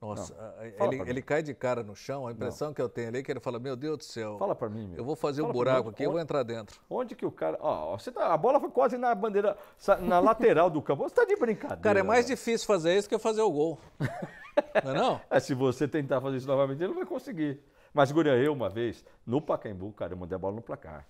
Nossa, ele, ele, cai de cara no chão. A impressão não. que eu tenho ali é que ele fala: Meu Deus do céu. Fala para mim, meu. Eu vou fazer fala um buraco aqui, e vou entrar dentro. Onde que o cara. Ó, você tá, a bola foi quase na bandeira,
na lateral do campo. Você tá de brincadeira. Cara, é mais difícil fazer isso que fazer o gol. não é, não? É, se você tentar fazer isso novamente, ele não vai conseguir. Mas, Guria, eu uma vez, no Pacaembu, cara, eu mandei a bola no placar.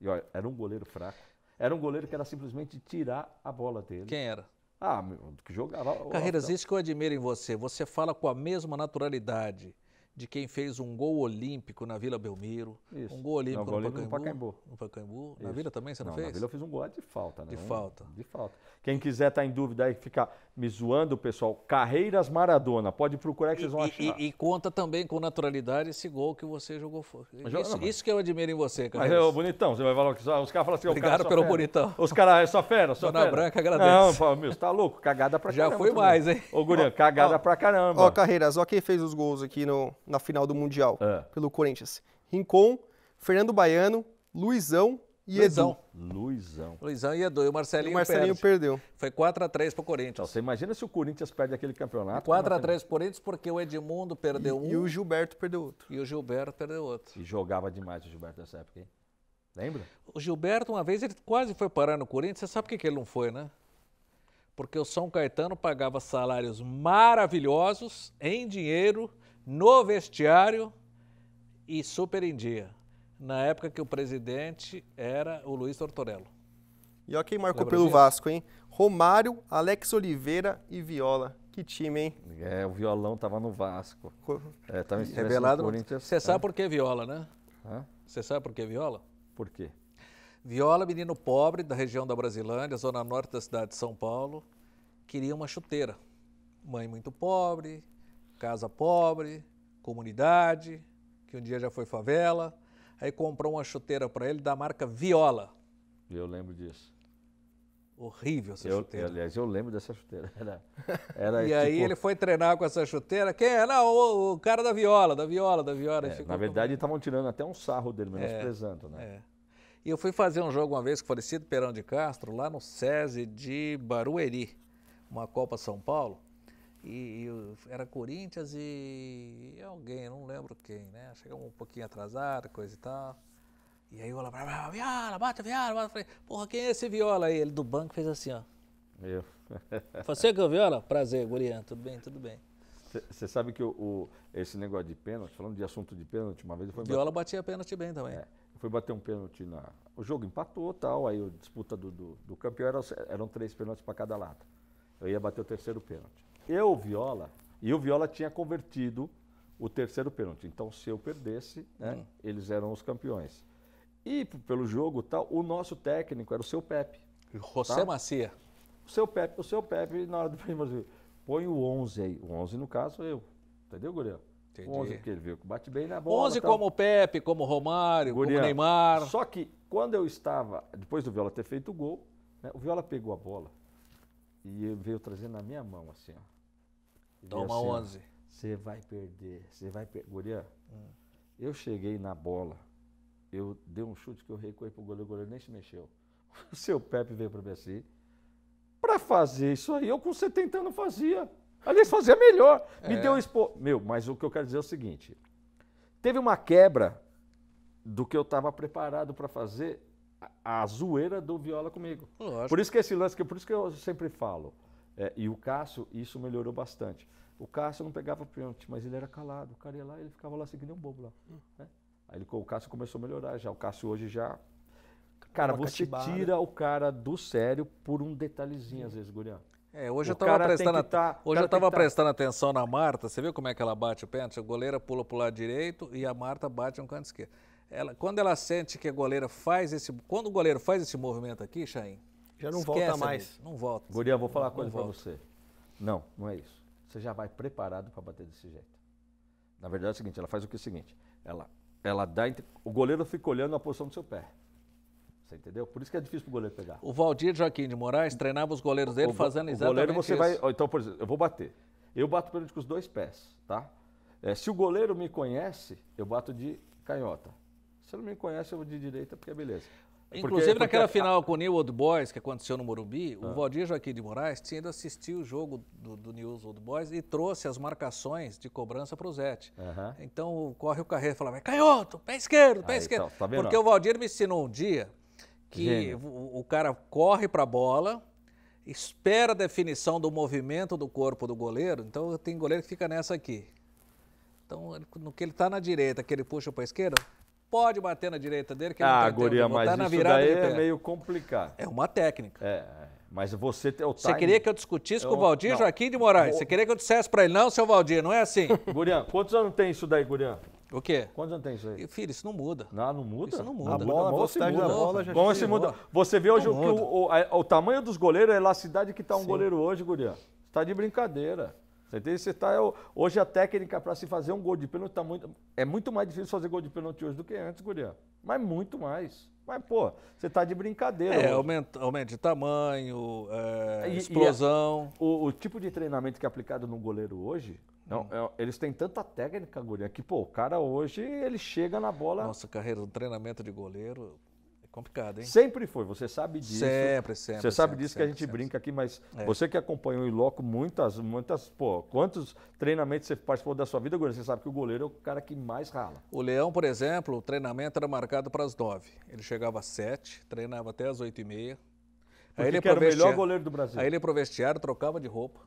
E olha, era um goleiro fraco. Era um goleiro que era simplesmente tirar a bola dele. Quem era? Ah, meu, que jogava. Carreiras, isso que eu admiro em você. Você
fala com a mesma naturalidade de quem fez um gol olímpico na Vila Belmiro, Isso. um gol olímpico, não, no, Pacaembu, no Pacaembu.
No Pacaembu. Isso. Na Vila também você não, não fez? Na Vila eu fiz um gol de falta, né? De falta. De falta. Quem quiser estar tá em dúvida aí, ficar me zoando, pessoal, Carreiras Maradona, pode procurar que e, vocês vão achar. E,
e, conta também com naturalidade esse gol que você jogou fora. Isso,
isso, que eu admiro em você, cara. Mas é o bonitão, você vai falar que os caras falam assim, Obrigado cara, pelo fera. bonitão. Os caras, é só fera, só Dona fera. Branca agradece. Não, meu, você tá louco, cagada pra Já caramba. Já foi mais, hein? Ô, Gurião, cagada ó,
pra caramba. Ó, Carreiras, ó quem fez os gols aqui no na final do Mundial é. pelo Corinthians. Rincon, Fernando Baiano, Luizão e Luizão.
Edu. Luizão.
Luizão e Edu. E o Marcelinho, e o Marcelinho perdeu. Foi 4x3 pro Corinthians. Então, você imagina se o Corinthians perde aquele campeonato. 4x3 assim? pro Corinthians porque o Edmundo perdeu e, um. E o Gilberto perdeu outro. E o Gilberto perdeu outro. E jogava demais
o Gilberto nessa época, hein?
Lembra? O Gilberto, uma vez, ele quase foi parar no Corinthians. Você sabe por que ele não foi, né? Porque o São Caetano pagava salários maravilhosos em dinheiro no vestiário e superindia, na época que o presidente era o Luiz Tortorello. E olha quem marcou
Lembra pelo disso? Vasco, hein? Romário, Alex Oliveira e Viola. Que time, hein?
É, o violão tava no Vasco. É, tava Revelado Você sabe
por que Viola, né?
Você sabe por que Viola? Por quê? Viola, menino pobre da região da Brasilândia, zona norte da cidade de São Paulo, queria uma chuteira. Mãe muito pobre, casa pobre, comunidade, que um dia já foi favela. Aí comprou uma chuteira para ele da marca Viola.
Eu lembro disso. Horrível essa eu, chuteira. aliás, eu lembro dessa chuteira. Era, era e tipo... aí ele
foi treinar com essa chuteira. Quem é? Não, o, o cara da viola, da viola, da viola. É, na verdade,
estavam tirando até um sarro dele, é, menosprezando, é, né? É.
E eu fui fazer um jogo uma vez com o falecido Perão de Castro, lá no SESI de Barueri, uma Copa São Paulo e, era Corinthians e, e alguém, não lembro quem, né? Chegamos um pouquinho atrasado, coisa e tal. E aí o lá, ah, Viola, bate, Viola, bate. Falei, porra, quem é esse Viola aí? Ele do banco fez assim, ó.
Eu.
Você que é o Viola? Prazer, Gurian, tudo bem, tudo bem.
Você sabe que o, o, esse negócio de pênalti, falando de assunto de pênalti, uma vez... Foi Viola
batia pênalti bem
também. É, foi bater um pênalti na... O jogo empatou tal, aí a disputa do, do, do campeão era, eram três pênaltis para cada lado. Eu ia bater o terceiro pênalti eu, Viola, e o Viola tinha convertido o terceiro pênalti. Então, se eu perdesse, né, hum. eles eram os campeões. E pelo jogo tal, o nosso técnico era o seu Pepe. José tá? Macia. O seu Pepe, o seu Pepe, na hora do primeiro põe o 11 aí. O 11, no caso, eu. Entendeu, Guriel? Entendi. O 11, porque ele viu que bate bem na bola. 11 tal. como o
Pepe, como o Romário,
como o Neymar. Só que quando eu estava, depois do Viola ter feito o gol, né, o Viola pegou a bola e veio trazendo na minha mão, assim, ó.
Toma assim, 11.
Você vai perder, você vai perder. Guria, hum. eu cheguei na bola, eu dei um chute que eu recuei pro goleiro, o goleiro nem se mexeu. O seu Pepe veio pro BC. Para fazer isso aí, eu com 70 anos fazia. Aliás, fazia melhor. É. Me deu expo... Meu, mas o que eu quero dizer é o seguinte. Teve uma quebra do que eu estava preparado para fazer a, a zoeira do Viola comigo. Lógico. Por isso que esse lance, que, por isso que eu sempre falo. É, e o Cássio, isso melhorou bastante. O Cássio não pegava pênalti, mas ele era calado. O cara ia lá, ele ficava lá seguindo um bobo lá. Hum. Né? Aí ele, o Cássio começou a melhorar já. O Cássio hoje já. Cara, Uma você tira o cara do sério por um detalhezinho, hum. às vezes, Gurião. É, hoje o eu estava prestando, tá, hoje eu tava tá. prestando
tá. atenção na Marta. Você viu como é que ela bate o pênalti? A goleira pula para o lado direito e a Marta bate no canto esquerdo. Ela, quando ela sente que a goleira faz esse. Quando o goleiro faz esse movimento aqui, Chain,
já não Esquece, volta mais. Amigo, não
volta. Guria, vou falar uma coisa para você.
Não, não é isso. Você já vai preparado para bater desse jeito. Na verdade é o seguinte, ela faz o que é o seguinte, ela, ela dá, entre... o goleiro fica olhando a posição do seu pé. Você entendeu? Por isso que é difícil para o goleiro pegar. O
Valdir Joaquim de Moraes treinava os goleiros dele o, fazendo exatamente o goleiro você isso.
vai, então por exemplo, eu vou bater. Eu bato pelo com os dois pés, tá? É, se o goleiro me conhece, eu bato de canhota. Se não me conhece, eu vou de direita, porque é beleza. Inclusive porque, naquela porque...
final com o New Old Boys que aconteceu no Morumbi, ah. o Valdir Joaquim de Moraes tinha ido assistir o jogo do, do New Old Boys e trouxe as marcações de cobrança para então, o Zete. Então corre o carreiro e vai é canhoto, pé esquerdo, pé Aí, esquerdo. Então, tá, tá porque o Valdir me ensinou um dia que o, o cara corre para a bola, espera a definição do movimento do corpo do goleiro. Então tem goleiro que fica nessa aqui. Então, no que ele está na direita, que ele puxa para a esquerda, pode bater na direita dele, que ah, não tem guria, tempo de mas na virada daí é meio complicado. É uma técnica. É, é
mas você tem o time. Tá você queria que eu discutisse eu, com o Valdir não. Joaquim de Moraes? Você queria que eu dissesse para ele, não, seu Valdir, não é assim. Gurian, quantos anos tem isso daí, Gurian? O quê? Quantos anos tem isso aí? Filho, isso não muda. Não, não muda? Isso não ah, muda. A bola, a velocidade da bola já Bom, se muda. Você vê hoje o, o, o, o, tamanho dos goleiros, a elasticidade que está um Sim. goleiro hoje, Gurian. Está de brincadeira. Você tá, é hoje a técnica para se fazer um gol de pênalti tá muito, é muito mais difícil fazer gol de pênalti hoje do que antes, Guria. Mas muito mais. Mas, pô, você tá de brincadeira. É, aumento, aumento de tamanho, é, e, explosão. E a, o, o, tipo de treinamento que é aplicado no goleiro hoje, não, hum. é, eles têm tanta técnica, Guria, que, pô, o cara hoje, ele chega na bola... Nossa, carreira, um treinamento de goleiro, Complicado, hein? Sempre foi, você sabe disso. Sempre, sempre. Você sabe sempre, disso sempre, que a gente brinca aqui, mas é. você que acompanhou em loco muitas, muitas, pô, quantos treinamentos você participou da sua vida, goleiro? Você sabe que o goleiro é o cara que mais rala. O Leão, por exemplo, o treinamento era
marcado para as nove. Ele chegava às sete, treinava até às oito e meia. Aí ele era o melhor goleiro do Brasil. Aí ele pro vestiário, trocava de roupa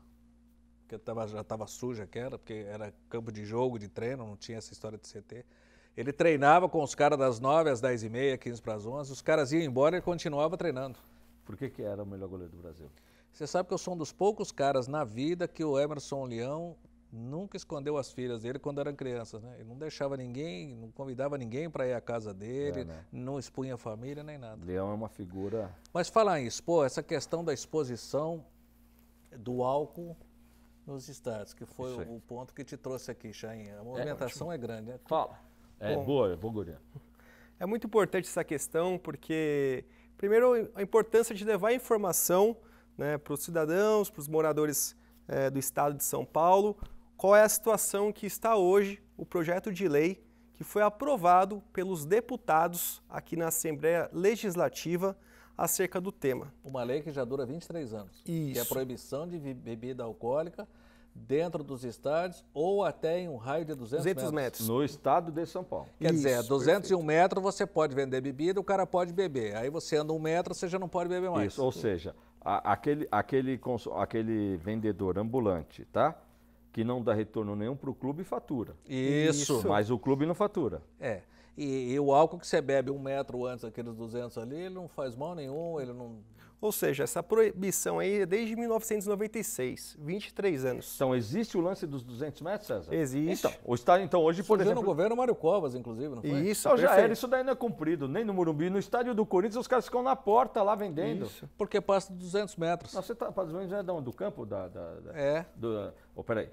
que tava, já estava suja que era, porque era campo de jogo, de treino, não tinha essa história de CT. Ele treinava com os caras das 9 às 10 e meia, 15 para as 11. Os caras iam embora e ele continuava treinando. Por que, que era o melhor goleiro do Brasil? Você sabe que eu sou um dos poucos caras na vida que o Emerson Leão nunca escondeu as filhas dele quando eram crianças, né? Ele não deixava ninguém, não convidava ninguém para ir à casa dele, é, né? não expunha a família nem nada.
Leão é uma figura.
Mas falar isso, pô, essa questão da exposição do álcool nos estados, que foi o ponto
que te trouxe aqui, Chain. A é movimentação é, é grande, né? Fala.
É, Bom, boa, boa, Guria.
É muito importante essa questão, porque, primeiro, a importância de levar informação né, para os cidadãos, para os moradores é, do estado de São Paulo, qual é a situação que está hoje o projeto de lei que foi aprovado pelos deputados aqui na Assembleia Legislativa acerca do tema. Uma lei que já dura
23 anos. Isso. Que é a proibição de bebida alcoólica dentro dos estádios ou até em um raio de 200, 200 metros. metros. No estado de São Paulo. Quer Isso, dizer, 201 perfeito. metros você pode vender bebida, o cara pode beber. Aí você anda um metro, você já não pode beber mais. Isso, ou seja,
a, aquele, aquele, aquele vendedor ambulante, tá? Que não dá retorno nenhum para o clube fatura. Isso. Mas o clube não fatura.
É. E, e, o
álcool que
você bebe um metro antes daqueles 200 ali, ele não faz mal nenhum, ele não ou seja, essa proibição aí é desde 1996, 23 anos. Então, existe o lance dos 200 metros, César? Existe. Então, o estádio, então hoje, por exemplo... no governo Mário Covas, inclusive, não foi? Isso, então, já era, isso
daí não é cumprido, nem no Morumbi. No estádio do Corinthians, os caras ficam na porta lá vendendo. Isso. Porque passa de 200 metros. Não, você tá, fazendo ou é do campo? Da, da, da é. Do, oh, peraí,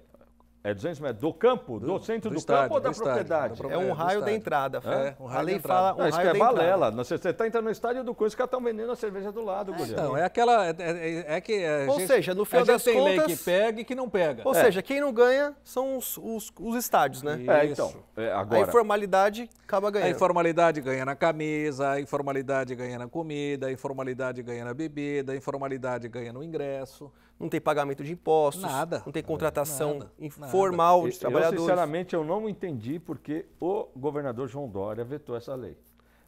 é 200 metros do campo, do, do centro do, do estádio, campo ou da propriedade? é um raio da entrada, é? um raio A lei fala um não, isso raio que é balela. Entrada. Você está entrando no estádio do Coisa, os caras estão vendendo a cerveja do lado, é, Não, então, é aquela... É, é,
é, é que ou gente, seja, no final das tem contas... lei que
pega e que não pega.
Ou é. seja,
quem não ganha são os, os, os estádios, né? Isso. É, então, é, agora... A informalidade acaba ganhando. A
informalidade ganha na camisa, a informalidade ganha na comida, a informalidade ganha na bebida, a informalidade
ganha no ingresso não tem pagamento de impostos, nada, não tem contratação nada, nada. formal de trabalhadores. Eu,
sinceramente, eu não entendi porque o governador João Dória vetou essa lei.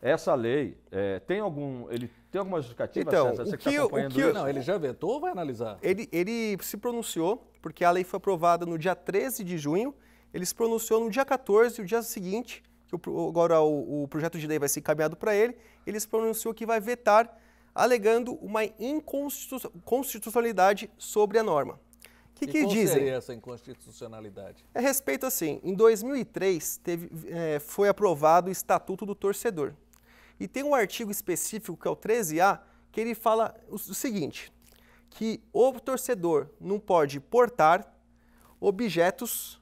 Essa lei é, tem algum. Ele tem alguma justificativa, então, César? Você que, está acompanhando que, isso? Não, ele já
vetou ou vai analisar? Ele, ele se pronunciou, porque a lei foi aprovada no dia 13 de junho. Ele se pronunciou no dia 14, o dia seguinte, que o, agora o, o projeto de lei vai ser encaminhado para ele. Ele se pronunciou que vai vetar alegando uma inconstitucionalidade sobre a norma. O que, que dizem? seria
essa inconstitucionalidade?
É respeito assim, em 2003 teve, é, foi aprovado o Estatuto do Torcedor. E tem um artigo específico, que é o 13A, que ele fala o, o seguinte, que o torcedor não pode portar objetos,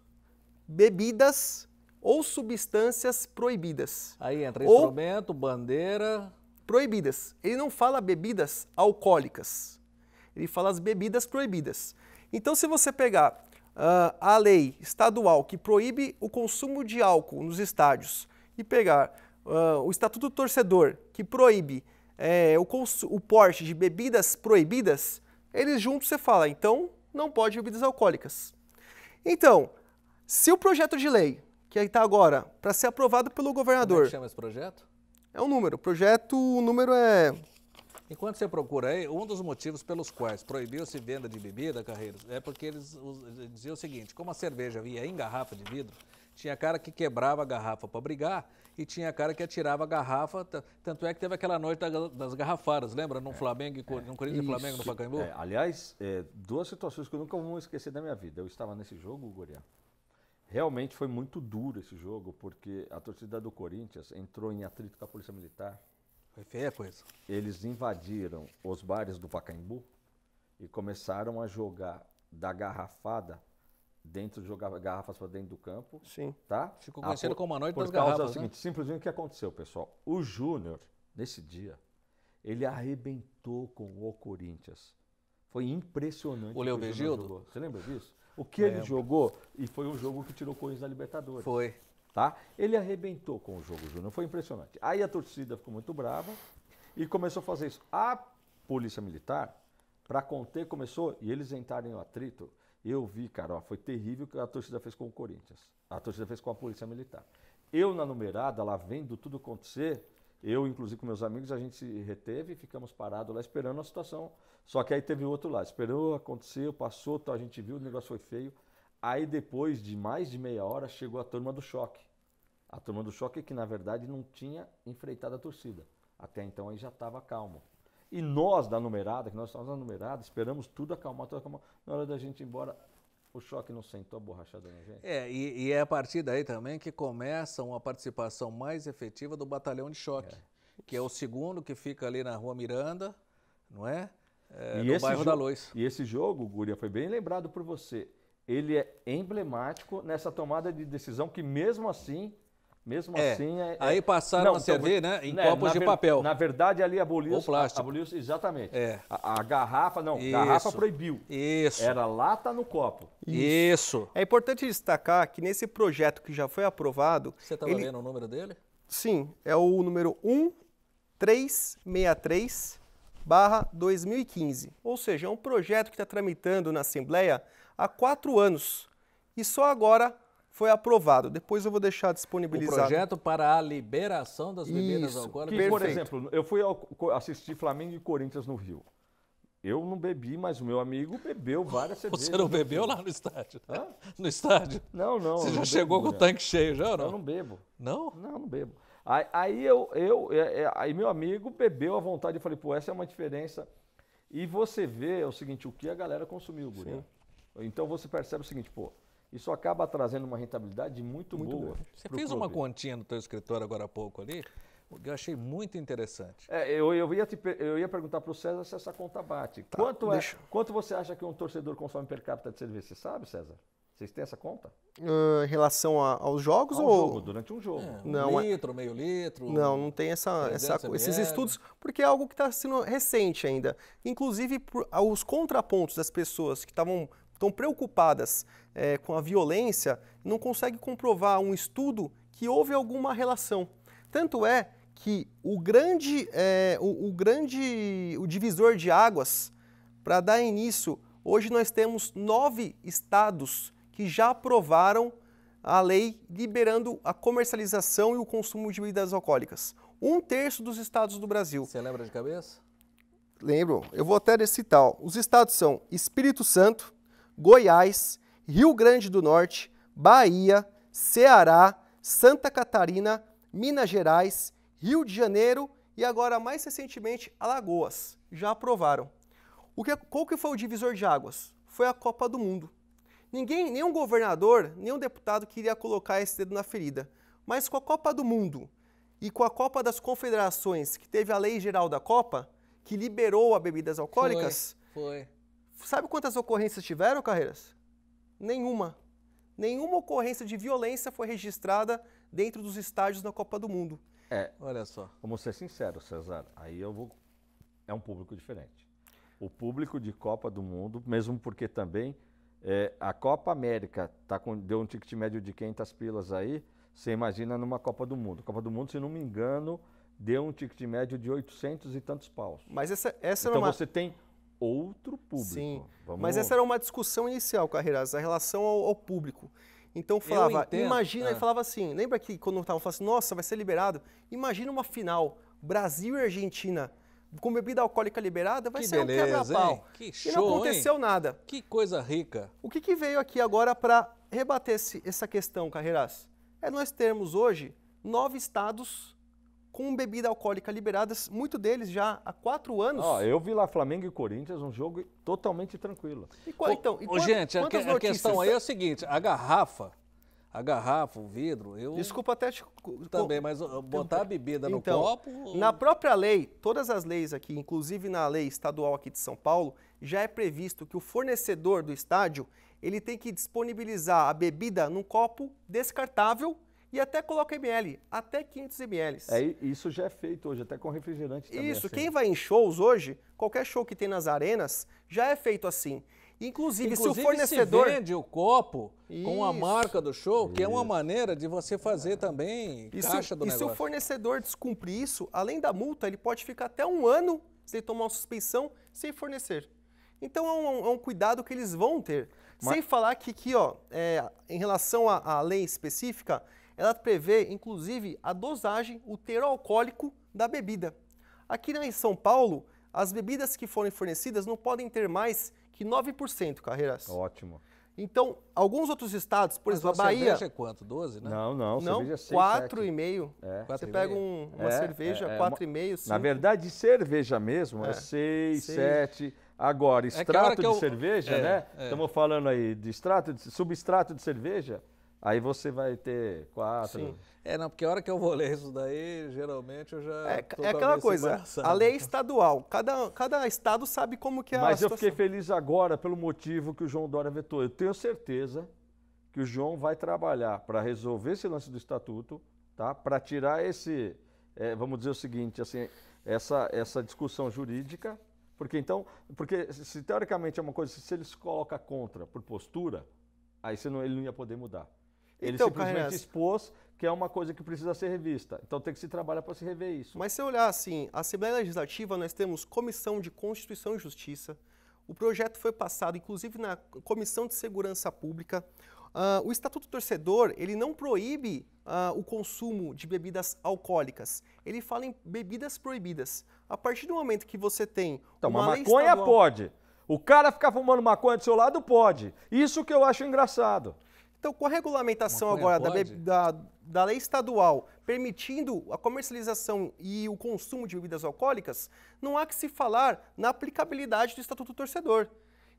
bebidas ou substâncias proibidas. Aí entra ou, instrumento, bandeira proibidas. Ele não fala bebidas alcoólicas. Ele fala as bebidas proibidas. Então, se você pegar uh, a lei estadual que proíbe o consumo de álcool nos estádios e pegar uh, o Estatuto do Torcedor que proíbe é, o, o porte de bebidas proibidas, eles juntos você fala, então não pode bebidas alcoólicas. Então, se o projeto de lei que está agora para ser aprovado pelo governador. Como é que chama esse projeto? É um número. Projeto, o número é
Enquanto você procura aí, um dos motivos pelos quais proibiu-se venda de bebida, Carreiros, é porque eles diziam o seguinte, como a cerveja vinha em garrafa de vidro, tinha cara que quebrava a garrafa para brigar e tinha cara que atirava a garrafa, tanto é que teve aquela noite das garrafadas, lembra? No é, Flamengo, é, no Corinthians e é Flamengo, no Pacaembu? É,
aliás, é, duas situações que eu nunca vou esquecer da minha vida. Eu estava nesse jogo, Goriano, Realmente foi muito duro esse jogo, porque a torcida do Corinthians entrou em atrito com a Polícia Militar. Foi feia a coisa. Eles invadiram os bares do Pacaembu e começaram a jogar da garrafada dentro, jogar garrafas para dentro do campo. Sim. Tá? Ficou ah, conhecido por, como a noite por das causa garrafas. É né? o seguinte, né? simplesmente o que aconteceu, pessoal? O Júnior, nesse dia, ele arrebentou com o Corinthians. Foi impressionante. O Leo Begildo? Você lembra disso? o que ele jogou, e foi um jogo que tirou Corinthians da Libertadores. Foi. Tá? Ele arrebentou com o jogo, Júnior. Foi impressionante. Aí a torcida ficou muito brava e começou a fazer isso. A polícia militar, para conter, começou, e eles entrarem no atrito. Eu vi, cara, ó, foi terrível o que a torcida fez com o Corinthians. A torcida fez com a polícia militar. Eu, na numerada, lá vendo tudo acontecer, eu, inclusive, com meus amigos, a gente se reteve e ficamos parados lá esperando a situação. Só que aí teve outro lá. Esperou, aconteceu, passou, a gente viu, o negócio foi feio. Aí depois de mais de meia hora chegou a turma do choque. A turma do choque que, na verdade, não tinha enfrentado a torcida. Até então aí já estava calmo. E nós da numerada, que nós estávamos na numerada, esperamos tudo acalmar, tudo acalmar. Na hora da gente ir embora, o choque não sentou a borrachada na gente?
É, e, e, é a partir daí também que começa uma participação mais efetiva do batalhão de choque, é. que é o segundo que fica ali na rua Miranda, não é?
é no bairro da Luz. E esse jogo, Guria, foi bem lembrado por você. Ele é emblemático nessa tomada de decisão que, mesmo assim, mesmo é. assim. É, é, Aí passaram não, a CD, então, né? Em né, copos de ver, papel. Na verdade, ali aboliu. o plástico. Aboliu, exatamente. É. A, a, garrafa, não,
a garrafa
proibiu. Isso. Era lata no copo. Isso. Isso. É importante destacar que nesse projeto que já foi aprovado. Você estava ele... lendo o número dele? Sim, é o número 1363 barra 2015. Ou seja, é um projeto que está tramitando na Assembleia há quatro anos. E só agora foi aprovado. Depois eu vou deixar disponibilizado. O projeto
para a liberação das
bebidas
Isso, alcoólicas. Que, por exemplo,
eu fui assistir Flamengo e Corinthians no Rio. Eu não bebi, mas o meu amigo bebeu várias cervejas. Você não bebeu lá no estádio? No estádio? Não, não. Você já chegou com o tanque cheio já ou não? Eu não bebo. Não? Não, não bebo. Aí, aí eu, eu, é, é, aí meu amigo bebeu à vontade. e falei, pô, essa é uma diferença. E você vê é o seguinte, o que a galera consumiu, Guri. Então você percebe o seguinte, pô, isso acaba trazendo uma rentabilidade muito, muito boa. Você fez clube. uma
continha no teu escritório agora há pouco ali, que eu achei muito interessante.
É, eu, eu, ia te, eu ia perguntar para o César se essa conta bate. Tá, quanto, é, quanto você acha que um torcedor consome per capita de cerveja? Você sabe, César? Vocês têm essa conta?
Uh, em relação a, aos jogos ao ou jogo, durante um jogo? É, um não, é-
litro, meio litro.
Não,
não tem essa, essa esses estudos porque é algo que está sendo recente ainda. Inclusive por, os contrapontos das pessoas que estavam tão preocupadas é, com a violência, não consegue comprovar um estudo que houve alguma relação. Tanto é que o grande, é, o, o, grande o divisor de águas para dar início, hoje nós temos nove estados que já aprovaram a lei liberando a comercialização e o consumo de bebidas alcoólicas. Um terço dos estados do Brasil. Você lembra de cabeça? Lembro. Eu vou até citar. Os estados são Espírito Santo, Goiás, Rio Grande do Norte, Bahia, Ceará, Santa Catarina, Minas Gerais, Rio de Janeiro e agora mais recentemente Alagoas já aprovaram. O que, é, qual que foi o divisor de águas? Foi a Copa do Mundo. Ninguém, nenhum governador, nenhum deputado queria colocar esse dedo na ferida. Mas com a Copa do Mundo e com a Copa das Confederações, que teve a Lei Geral da Copa, que liberou a bebidas alcoólicas, foi, foi. sabe quantas ocorrências tiveram, Carreiras? nenhuma. Nenhuma ocorrência de violência foi registrada dentro dos estádios na Copa do Mundo.
É. Olha só. Vamos ser sinceros, César. Aí eu vou. É um público diferente. O público de Copa do Mundo, mesmo porque também é, a Copa América tá com, deu um ticket médio de 500 pilas aí, você imagina numa Copa do Mundo. Copa do Mundo, se não me engano, deu um ticket médio de 800 e tantos paus. Mas essa, essa então é uma... você tem outro
público. Sim, Vamos... mas essa era uma discussão inicial, Carreiras, a relação ao, ao público. Então falava, imagina, é. e falava assim, lembra que quando estava falando assim, nossa, vai ser liberado? Imagina uma final, Brasil e Argentina, com bebida alcoólica liberada, vai que ser beleza, um quebra-pau. Que show, e não aconteceu hein?
nada. Que coisa rica.
O que, que veio aqui agora para rebater esse, essa questão, Carreiras? É nós termos hoje nove estados com bebida alcoólica liberadas, muito deles já há quatro anos. Ó, eu
vi lá Flamengo e Corinthians, um jogo totalmente tranquilo.
E
qual, então, e ô, gente, a, que, a questão aí é a seguinte, a garrafa, a garrafa, o vidro, eu... Desculpa até te... Também, mas botar a então, bebida no então, copo... Ou... Na própria lei, todas as leis aqui, inclusive na lei estadual aqui de São Paulo, já é previsto que o fornecedor do estádio, ele tem que disponibilizar a bebida num copo descartável e até coloca ml, até 500 ml. É, isso já é feito hoje, até com refrigerante também. Isso, assim. quem vai em shows hoje, qualquer show que tem nas arenas, já é feito assim. Inclusive, Inclusive se o fornecedor... se vende
o copo isso. com a marca do
show, isso. que é uma maneira de você
fazer também isso, caixa do e negócio. E se o
fornecedor descumprir isso, além da multa, ele pode ficar até um ano sem tomar uma suspensão, sem fornecer. Então é um, é um é cuidado que eles vão ter. Mas... Sem falar que aqui, ó, é, em relação à lei específica, ela prevê inclusive a dosagem, o teor alcoólico da bebida. Aqui em São Paulo, as bebidas que forem fornecidas não podem ter mais que 9% carreiras. Ótimo. Então, alguns outros estados, por Mas exemplo, a Bahia. Cerveja é quanto? 12, né? Não, não, não cerveja 6, é 4,5. É. Você pega um, uma é, cerveja, é, é, e Na
verdade, cerveja mesmo é, é 6, 6, 7. Agora, é extrato de eu... cerveja, é, né? Estamos falando aí de extrato de substrato de cerveja, Aí você vai ter quatro. Sim.
É, não, porque a hora que eu vou ler isso daí, geralmente eu já. É, é aquela coisa, a lei é estadual. Cada, cada estado sabe como que é Mas a eu fiquei
feliz agora pelo motivo que o João Dória vetou. Eu tenho certeza que o João vai trabalhar para resolver esse lance do estatuto, tá? para tirar esse. É, vamos dizer o seguinte, assim, essa, essa discussão jurídica. Porque então, porque se teoricamente é uma coisa, se eles colocam contra por postura, aí senão ele não ia poder mudar.
Ele então, simplesmente expôs que é uma coisa que precisa ser revista. Então tem que se trabalhar para se rever isso. Mas se olhar assim, a Assembleia Legislativa, nós temos Comissão de Constituição e Justiça. O projeto foi passado, inclusive, na Comissão de Segurança Pública. Uh, o Estatuto Torcedor, ele não proíbe uh, o consumo de bebidas alcoólicas. Ele fala em bebidas proibidas. A partir do momento que você tem então, uma maconha estadual... pode. O cara ficar fumando maconha do seu lado pode. Isso que eu acho engraçado. Então, com a regulamentação agora da, da, da, lei estadual permitindo a comercialização e o consumo de bebidas alcoólicas, não há que se falar na aplicabilidade do Estatuto do Torcedor.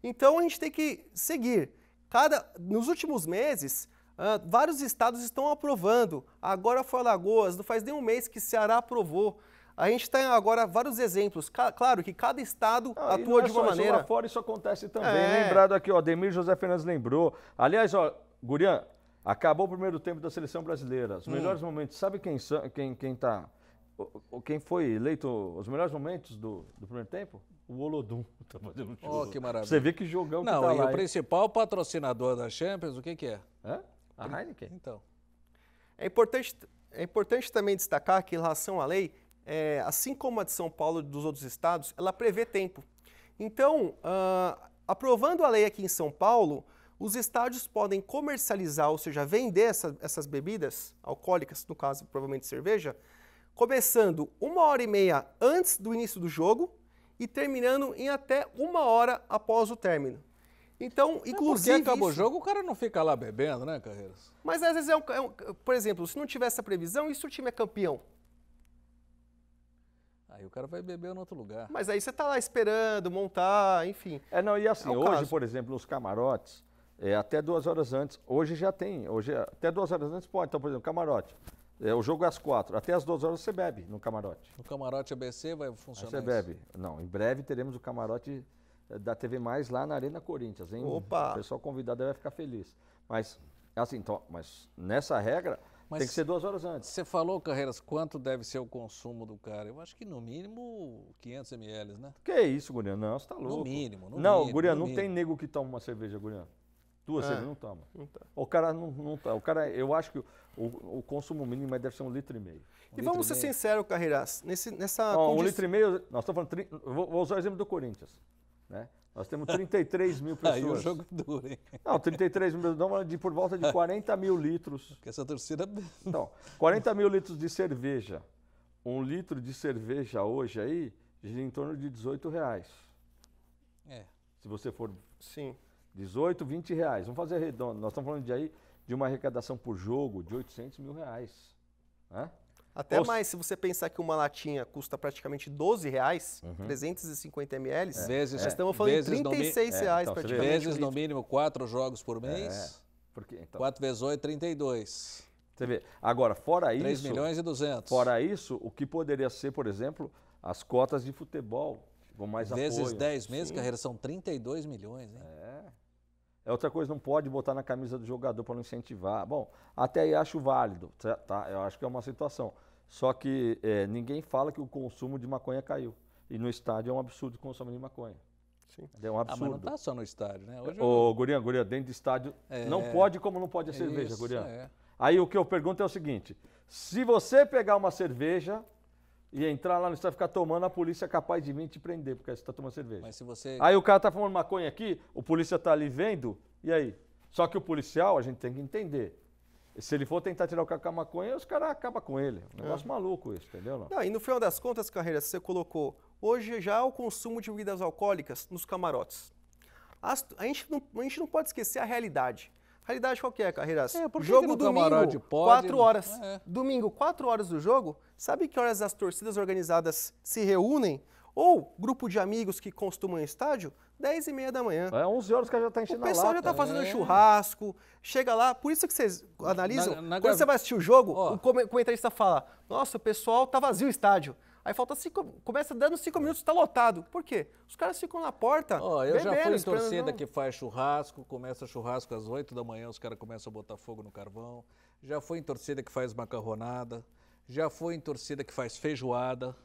Então, a gente tem que seguir. Cada, nos últimos meses, uh, vários estados estão aprovando. Agora foi Alagoas, não faz nem um mês que Ceará aprovou. A gente tem agora vários exemplos. Claro que cada estado ah, atua é de uma só, maneira. Isso lá fora isso acontece também. É.
Lembrado aqui, o Demir José Fernandes lembrou. Aliás, ó, Gurian, acabou o primeiro tempo da seleção brasileira. Os hum. melhores hum. momentos, sabe quem, quem, quem tá. Quem foi eleito os melhores momentos do, do primeiro tempo? O Olodum tá fazendo um Oh, que maravilha. Você vê que jogão Não, que tá e lá, o hein?
principal patrocinador da Champions, o que, que é? Hã? A Heineken? Então. É importante, é importante também destacar que, em relação à lei, é, assim como a de São Paulo e dos outros estados, ela prevê tempo. Então, uh, aprovando a lei aqui em São Paulo, os estádios podem comercializar, ou seja, vender essa, essas bebidas alcoólicas, no caso, provavelmente cerveja, começando uma hora e meia antes do início do jogo e terminando em até uma hora após o término. Então, inclusive. É porque acabou o jogo, o cara não fica lá bebendo, né, Carreiras? Mas às vezes é um, é um, Por exemplo, se não tiver essa previsão, e se o time é campeão? Aí o cara vai beber em outro lugar. Mas aí você está lá esperando, montar, enfim.
É, não, e assim, é hoje, caso. por exemplo, nos camarotes, é, até duas horas antes. Hoje já tem. Hoje, é, até duas horas antes pode. Então, por exemplo, camarote. É, o jogo é às quatro. Até às duas horas você bebe no camarote.
No camarote ABC vai funcionar Aí Você isso? bebe.
Não, em breve teremos o camarote é, da TV Mais lá na Arena Corinthians, hein? Opa! O pessoal convidado vai ficar feliz. Mas, assim, então, mas nessa regra, mas tem que ser duas horas antes. Você falou, Carreiras, quanto deve ser o consumo
do cara? Eu acho que no mínimo 500 ml, né?
Que isso, Guriano? Não, você tá louco. No mínimo, no não, mínimo. não, Guriano, não tem nego que toma uma cerveja, Guriano. Duas é. não
toma. Então.
O cara não, não tá. O cara, eu acho que o, o, consumo mínimo é, deve ser um litro e meio. Um e vamos ser
sinceros, Carreiras. Nesse, nessa não, Um litro e meio,
nós estamos falando. Vou, vou usar o exemplo do Corinthians. Né? Nós temos 33 mil pessoas. Aí o jogo é dura, hein? Não, 33 mil, não, de por volta de 40 mil litros. Porque essa torcida. É não 40 mil litros de cerveja. Um litro de cerveja hoje aí gira em torno de 18 reais. É. Se você for. Sim 18, 20 reais. Vamos fazer redondo. Nós estamos falando de aí de uma arrecadação por jogo de 800 mil reais. Né? Até Ou... mais,
se você pensar que uma latinha custa praticamente 12 reais, uhum. 350 ml, é. nós é. estamos falando de 36 no, é, reais é, então, praticamente. Vezes, no
mínimo, quatro jogos por mês. É. Porque, então... 4 vezes 8,
32. Você vê. Agora, fora 3
isso... 3 milhões e 200. Fora
isso, o que poderia ser, por exemplo, as cotas de futebol, com mais Vezes apoio. 10 meses, Sim. carreira, são
32 milhões. Hein? É.
É outra coisa, não pode botar na camisa do jogador para não incentivar. Bom, até aí acho válido, tá, tá? Eu acho que é uma situação. Só que é, ninguém fala que o consumo de maconha caiu. E no estádio é um absurdo o consumo de maconha. Sim. É um absurdo. Ah, mas não está só no estádio, né? Hoje é, Ô, eu... Gurian, Gurian, dentro do estádio é... não pode como não pode a é cerveja, Isso, Gurian. É. Aí o que eu pergunto é o seguinte: se você pegar uma cerveja e entrar lá no estado e ficar tomando, a polícia é capaz de vir te prender, porque você está tomando cerveja. Mas se você... Aí o cara está fumando maconha aqui, o polícia está ali vendo, e aí? Só que o policial, a gente tem que entender. Se ele for tentar tirar o cara com a maconha, os caras
acabam com ele. É um negócio é.
maluco isso, entendeu?
Não? não, e no final das contas, Carreira, você colocou, hoje já há o consumo de bebidas alcoólicas nos camarotes. As, a, gente não, a gente não pode esquecer a realidade. Realidade qual é, Carreiras? É, por que jogo que domingo, pode, 4 né? horas. É. Domingo, 4 horas do jogo, sabe que horas as torcidas organizadas se reúnem? Ou grupo de amigos que costumam estádio? 10 e meia da manhã. É 11 horas que já está enchendo a O pessoal já está fazendo é. churrasco, chega lá. Por isso que vocês analisam, na, na quando gra... você vai assistir o jogo, oh. o comentarista fala, nossa, o pessoal tá vazio o estádio. Aí falta cinco, começa dando cinco minutos, está lotado. Por quê? Os caras ficam na porta. Ó, oh, eu bebendo, já fui em torcida não... que
faz churrasco, começa churrasco às 8 da manhã, os caras começam a botar fogo no carvão. Já fui em torcida que faz macarronada. Já fui em torcida que faz feijoada.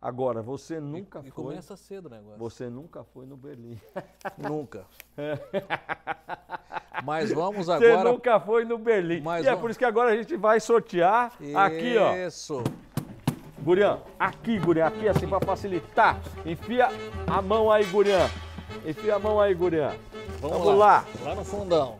Agora, você nunca e, foi. E começa cedo o negócio. Você nunca foi no Berlim. Nunca. Mas vamos agora. Você nunca foi no Berlim. Mas e é vamos... é por isso que agora a gente vai sortear isso. aqui, ó. Isso. Gurian, aqui, Gurian, aqui assim para facilitar. Enfia a mão aí, Gurian. Enfia a mão aí, Gurian. Vamos, Vamos lá. lá. Lá no fundão.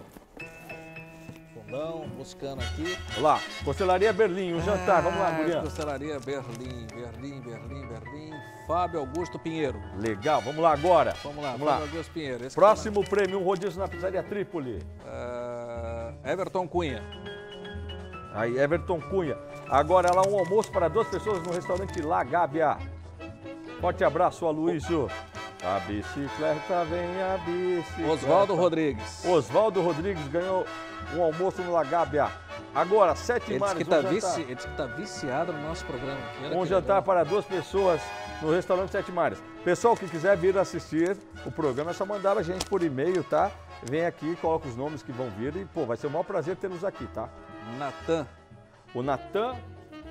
Fundão, buscando aqui.
Lá, Costelaria Berlim, um ah, jantar. Vamos lá, ah, Gurian.
Costelaria Berlim, Berlim, Berlim, Berlim. Fábio Augusto Pinheiro. Legal, vamos lá agora. Vamos lá, vamos Fábio lá. Augusto Pinheiro. É Próximo
prêmio, um rodízio na pizzaria Trípoli. Uh, Everton Cunha. Aí, Everton Cunha. Agora lá um almoço para duas pessoas no restaurante La Gábia. Forte abraço, Aloysio. A bicicleta vem a bicicleta. Oswaldo Rodrigues. Oswaldo Rodrigues ganhou um almoço no La Gábia. Agora, sete mares, que tá vici, Ele disse que está viciado no nosso programa. Aqui. Um jantar para duas pessoas no restaurante Sete Mares. Pessoal que quiser vir assistir o programa, é só mandar a gente por e-mail, tá? Vem aqui, coloca os nomes que vão vir e, pô, vai ser o maior prazer tê-los aqui, tá? Natan. O Natan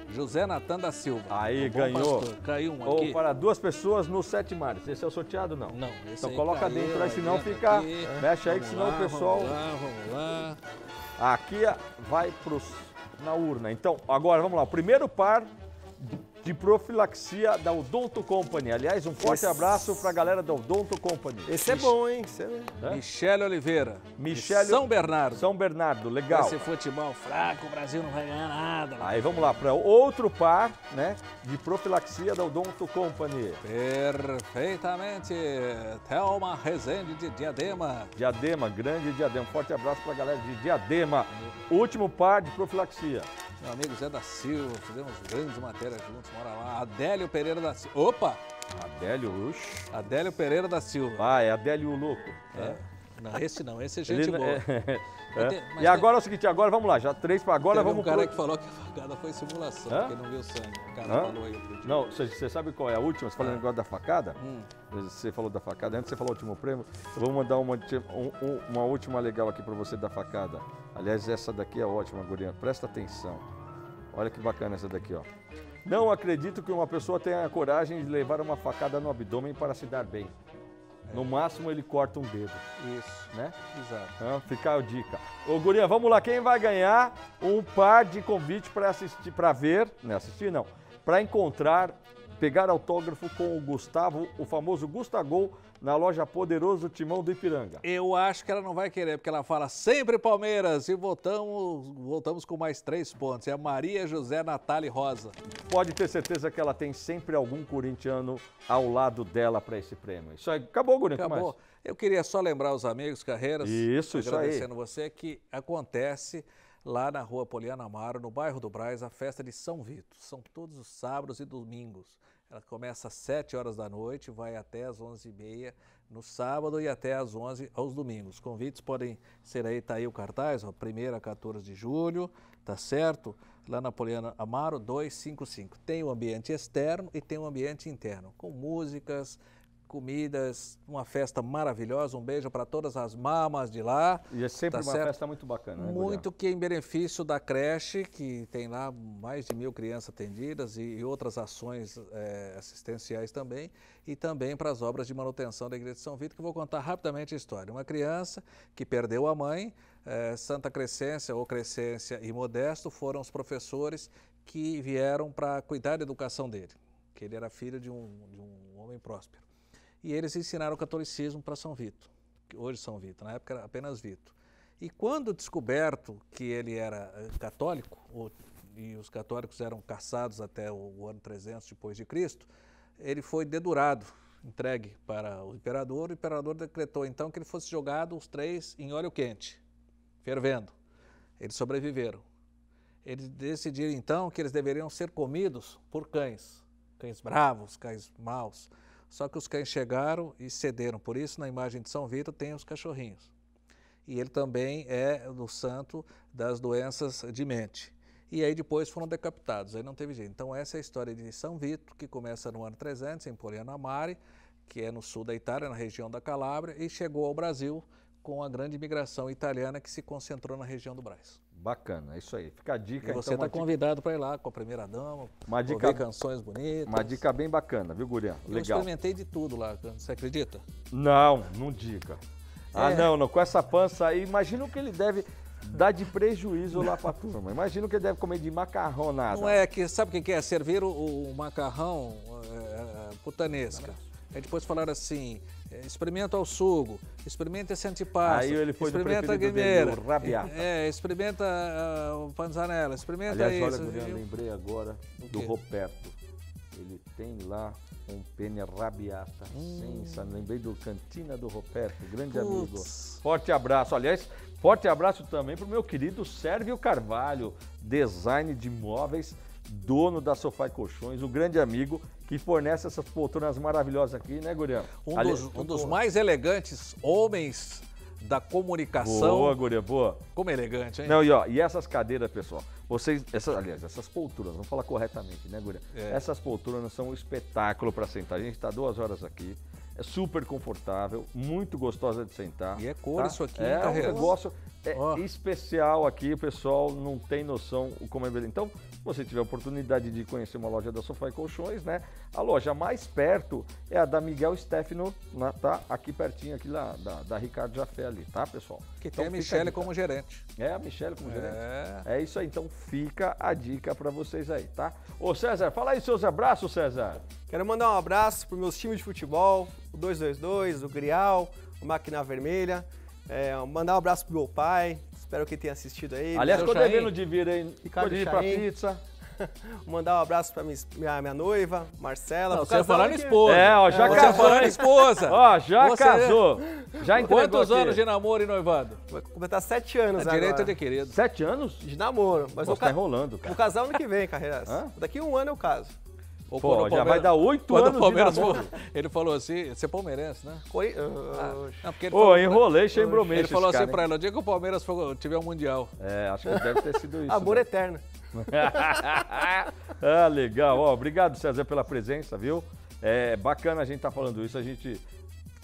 José Natan da
Silva. Aí é ganhou. Pastor? Caiu um aqui. Ou para duas pessoas no sete mares. Esse é o sorteado não? Não. então coloca caiu, dentro aí, senão fica. Aqui. Mexe aí, vamos que senão lá, o pessoal. Vamos lá, vamos lá. Aqui é- vai pros, na urna. Então, agora vamos lá. O primeiro par de profilaxia da Odonto Company. Aliás, um forte Esse... abraço para a galera da Odonto Company. Esse é bom, hein? é... Michele Oliveira. Michele... São Bernardo. São Bernardo, legal. Esse futebol fraco, o Brasil não vai ganhar nada. Aí vamos lá para outro par né, de profilaxia da Odonto Company. Perfeitamente. Thelma Rezende de Diadema. Diadema, grande Diadema. Forte abraço para a galera de Diadema. Último par de profilaxia. Meu amigo Zé da Silva, fizemos grandes matérias
juntos, mora lá. Adélio Pereira da Silva. Opa! Adélio, uxi. Adélio Pereira da
Silva. Ah, é Adélio o Louco. é. Não, esse não, esse é gente Ele, boa. É... É. E agora é o seguinte, agora vamos lá, já três para agora vamos. Um cara pro... que falou
que a facada foi simulação, Hã? porque não viu sangue. O cara Hã? falou aí outro dia. Não,
você, sabe qual é a última? Você falou o é. negócio da facada? Hum. Você falou da facada, antes você falou o último prêmio. Eu vou mandar uma, tipo, um, uma última legal aqui para você da facada. Aliás, essa daqui é ótima, Guriano. Presta atenção. Olha que bacana essa daqui, ó. Não acredito que uma pessoa tenha a coragem de levar uma facada no abdômen para se dar bem. É. No máximo ele corta um dedo. Isso. Né? Exato. Então, fica a dica. Ô, Guria, vamos lá. Quem vai ganhar um par de convite para assistir, para ver, né assistir não, para encontrar, pegar autógrafo com o Gustavo, o famoso Gustagol, na loja Poderoso Timão do Ipiranga.
Eu acho que ela não vai querer, porque ela fala sempre Palmeiras e voltamos, voltamos com mais três pontos. É a Maria José Natália Rosa. Pode ter
certeza que ela tem sempre algum corintiano ao lado dela para esse prêmio. Isso aí, acabou, Guri? Acabou.
Mais? Eu queria só lembrar os amigos, Carreiras, isso, agradecendo você, que acontece lá na rua Poliana Amaro, no bairro do Braz, a festa de São Vito. São todos os sábados e domingos. Ela começa às 7 horas da noite, vai até às 11h30 no sábado e até às 11 aos domingos. convites podem ser aí, tá aí o cartaz, ó, 1 a 14 de julho, tá certo? Lá na Poliana Amaro 255. Tem o ambiente externo e tem o ambiente interno, com músicas, comidas, uma festa maravilhosa. Um beijo para todas as mamas de lá. E é sempre tá uma certo? festa
muito bacana. Né, muito
Guilherme? que em benefício da creche, que tem lá mais de mil crianças atendidas e, e outras ações é, assistenciais também. E também para as obras de manutenção da Igreja de São Vitor, que eu vou contar rapidamente a história. Uma criança que perdeu a mãe, é, Santa Crescência ou Crescência e Modesto foram os professores que vieram para cuidar da educação dele, que ele era filho de um, de um homem próspero e eles ensinaram o catolicismo para São Vito, que hoje São Vito, na época era apenas Vito. E quando descoberto que ele era eh, católico, ou, e os católicos eram caçados até o, o ano 300 depois de Cristo, ele foi dedurado, entregue para o imperador. O imperador decretou então que ele fosse jogado os três em óleo quente, fervendo. Eles sobreviveram. Eles decidiram então que eles deveriam ser comidos por cães, cães bravos, cães maus. Só que os cães chegaram e cederam. Por isso, na imagem de São Vito, tem os cachorrinhos. E ele também é o santo das doenças de mente. E aí depois foram decapitados, aí não teve jeito. Então essa é a história de São Vito, que começa no ano 300, em Poliano Mare, que é no sul da Itália, na região da Calábria, e chegou ao Brasil com a grande imigração italiana que se concentrou na região do Brasil.
Bacana, é isso aí. Fica a dica. E então, você está então,
convidado dica... para ir lá com a primeira dama, uma dica, ouvir canções
bonitas. Uma dica bem bacana, viu, Gurian? Legal. Eu experimentei
de tudo lá, você acredita?
Não, não diga. Ah, é. Ah, não, não. Com essa pança aí, imagina o que ele deve dar de prejuízo lá para a turma. Imagina o que ele deve comer de macarrão nada Não
é que, sabe o que é? Servir o, o macarrão é, é, é putanesca. Aí depois falaram assim, é, experimenta o sugo, experimenta esse antipasto, Aí ele foi experimenta a guineira, dele, rabiata. É, é, experimenta uh, o panzanella, experimenta Aliás, isso. olha, eu lembrei agora do
Roberto. Ele tem lá um pene rabiata, hum. Sim, lembrei do Cantina do Roberto, grande Puts. amigo. Forte abraço, aliás, forte abraço também para o meu querido Sérgio Carvalho, design de móveis dono da Sofá e Colchões, o grande amigo que fornece essas poltronas maravilhosas aqui, né, Gurião? Um, Ali... dos, um dos
mais elegantes homens da comunicação. Boa, Gurião,
boa. Como elegante, hein? Não, e, ó, e essas cadeiras, pessoal, vocês, essas, aliás, essas poltronas, vamos falar corretamente, né, Gurião? É. Essas poltronas são um espetáculo para sentar. A gente está duas horas aqui, é super confortável, muito gostosa de sentar. E é cor tá? isso aqui, é, um negócio é oh. especial aqui, o pessoal não tem noção como é beleza. Então, se você tiver oportunidade de conhecer uma loja da Sofá e Colchões, né? A loja mais perto é a da Miguel Stefano, né? tá? Aqui pertinho, aqui lá, da, da Ricardo Jafé ali, tá, pessoal? Que então, tem a Michelle como gerente. É, a Michelle como é. gerente. É isso aí, então fica a dica para vocês aí, tá? Ô César, fala aí
seus abraços, César. Quero mandar um abraço pro meus times de futebol, o 222, o Grial, o Máquina Vermelha. É, mandar um abraço pro meu pai, espero que tenha assistido aí. Aliás, tô devendo de vir, hein? Ricardo pra pizza. mandar um abraço pra minha, minha, minha noiva, Marcela. Não, você falando que... esposa. É, ó, já é, casou. Você esposa. ó, já você casou. Já entregou Quantos aqui? anos de namoro e noivado? Vai completar sete anos é agora. Direito de querido. Sete anos? De namoro. Mas Pô, tá enrolando, cara. Vou casar ano que vem, carreira. Daqui um ano eu caso. Ou Pô, já Palmeiras... vai dar oito anos o Palmeiras de
ele falou assim, você é
palmeirense, né? Coi...
Ah, porque ele Pô, falou, enrolei, cheio Ele falou assim para ela, o dia que o Palmeiras for, tiver um Mundial.
É, acho
que deve ter sido isso. Amor né? eterno.
ah, legal. Ó, obrigado, César, pela presença, viu? É bacana a gente estar tá falando isso, a gente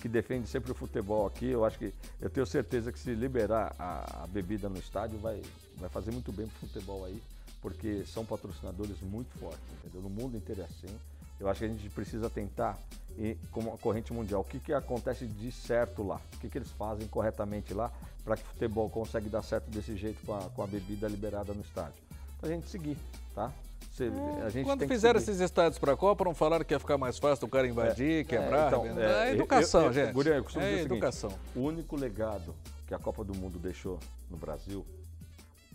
que defende sempre o futebol aqui, eu acho que eu tenho certeza que se liberar a, a bebida no estádio vai, vai fazer muito bem pro futebol aí porque são patrocinadores muito fortes, entendeu? No mundo inteiro é assim. Eu acho que a gente precisa tentar e como a corrente mundial. O que, que acontece de certo lá? O que, que eles fazem corretamente lá para que o futebol consegue dar certo desse jeito com a, com a bebida liberada no estádio? Para a gente seguir, tá? É, quando fizeram esses
estádios para a Copa, não falaram que ia ficar mais fácil do cara invadir, é, quebrar? É, então, é, é educação, eu, eu, gente. eu costumo é dizer educação. o
seguinte, o único legado que a Copa do Mundo deixou no Brasil,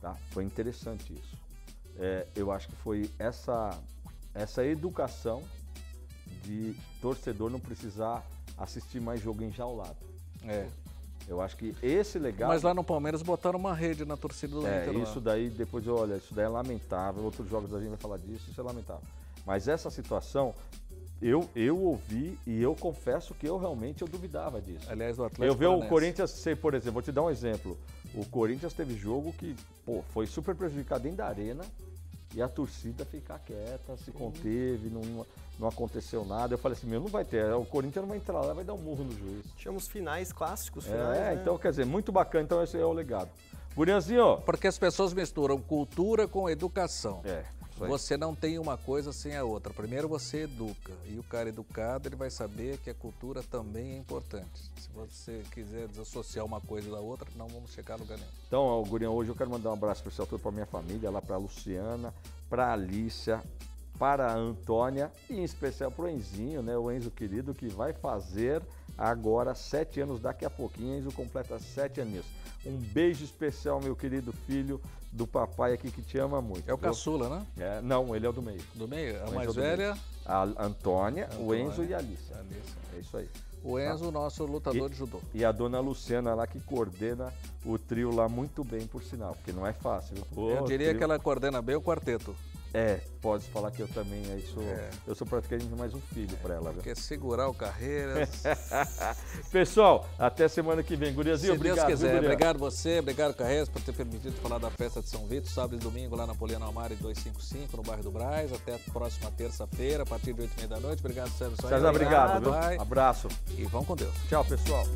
tá? foi interessante isso é, eu acho que foi essa, essa educação de torcedor não precisar assistir mais jogo enjaulado. É. Eu acho que esse legado. Mas lá no Palmeiras botaram uma rede na torcida do é, Inter. Isso lá. daí, depois, olha, isso daí é lamentável. Outros jogos a gente vai falar disso, isso é lamentável. Mas essa situação, eu, eu ouvi e eu confesso que eu realmente eu duvidava disso. Aliás, do Atlético. Eu vi o Corinthians sei por exemplo, vou te dar um exemplo. O Corinthians teve jogo que pô, foi super prejudicado dentro da arena e a torcida ficar quieta, se conteve, não, não aconteceu nada. Eu falei assim, meu, não vai ter, o Corinthians não vai entrar lá, vai dar um murro no juiz.
Tínhamos finais clássicos, é, finais, É, né? então
quer dizer, muito bacana, então esse é o legado. Burianzinho. Porque
as pessoas misturam cultura com educação. É. Você não tem uma coisa sem a outra. Primeiro você educa. E o cara educado, ele vai saber que a cultura também é importante. Se você quiser desassociar uma coisa da outra, não vamos chegar a lugar nenhum.
Então, Gurião, hoje eu quero mandar um abraço especial todo para minha família, lá para Luciana, para Alícia, para a Antônia e em especial para o Enzinho, né? O Enzo querido que vai fazer agora sete anos daqui a pouquinho. Enzo completa sete aninhos. Um beijo especial, meu querido filho, do papai aqui que te ama muito. É o caçula, né? É, não, ele é o do meio. Do meio? A mais é velha? A Antônia, Antônia, o Enzo e
a Alissa. É isso aí. O Enzo, tá? nosso lutador e, de judô.
E a dona Luciana lá que coordena o trio lá muito bem, por sinal, porque não é fácil. Eu diria que ela coordena bem o quarteto. É, pode falar que eu também aí sou, é. eu sou praticamente mais um filho para ela. Quer
segurar o carreira.
Pessoal, até semana que vem. Guriazinho, Se obrigado. Se Deus quiser. Viu, obrigado
você, obrigado Carreiras por ter permitido falar da festa de São Vito, sábado e domingo lá na Poliana Amare 255, no bairro do Braz. Até a próxima terça-feira, a partir de 8h30 da noite. Obrigado, Sérgio. Sérgio, obrigado. Viu? Abraço.
E vão com Deus. Tchau, pessoal.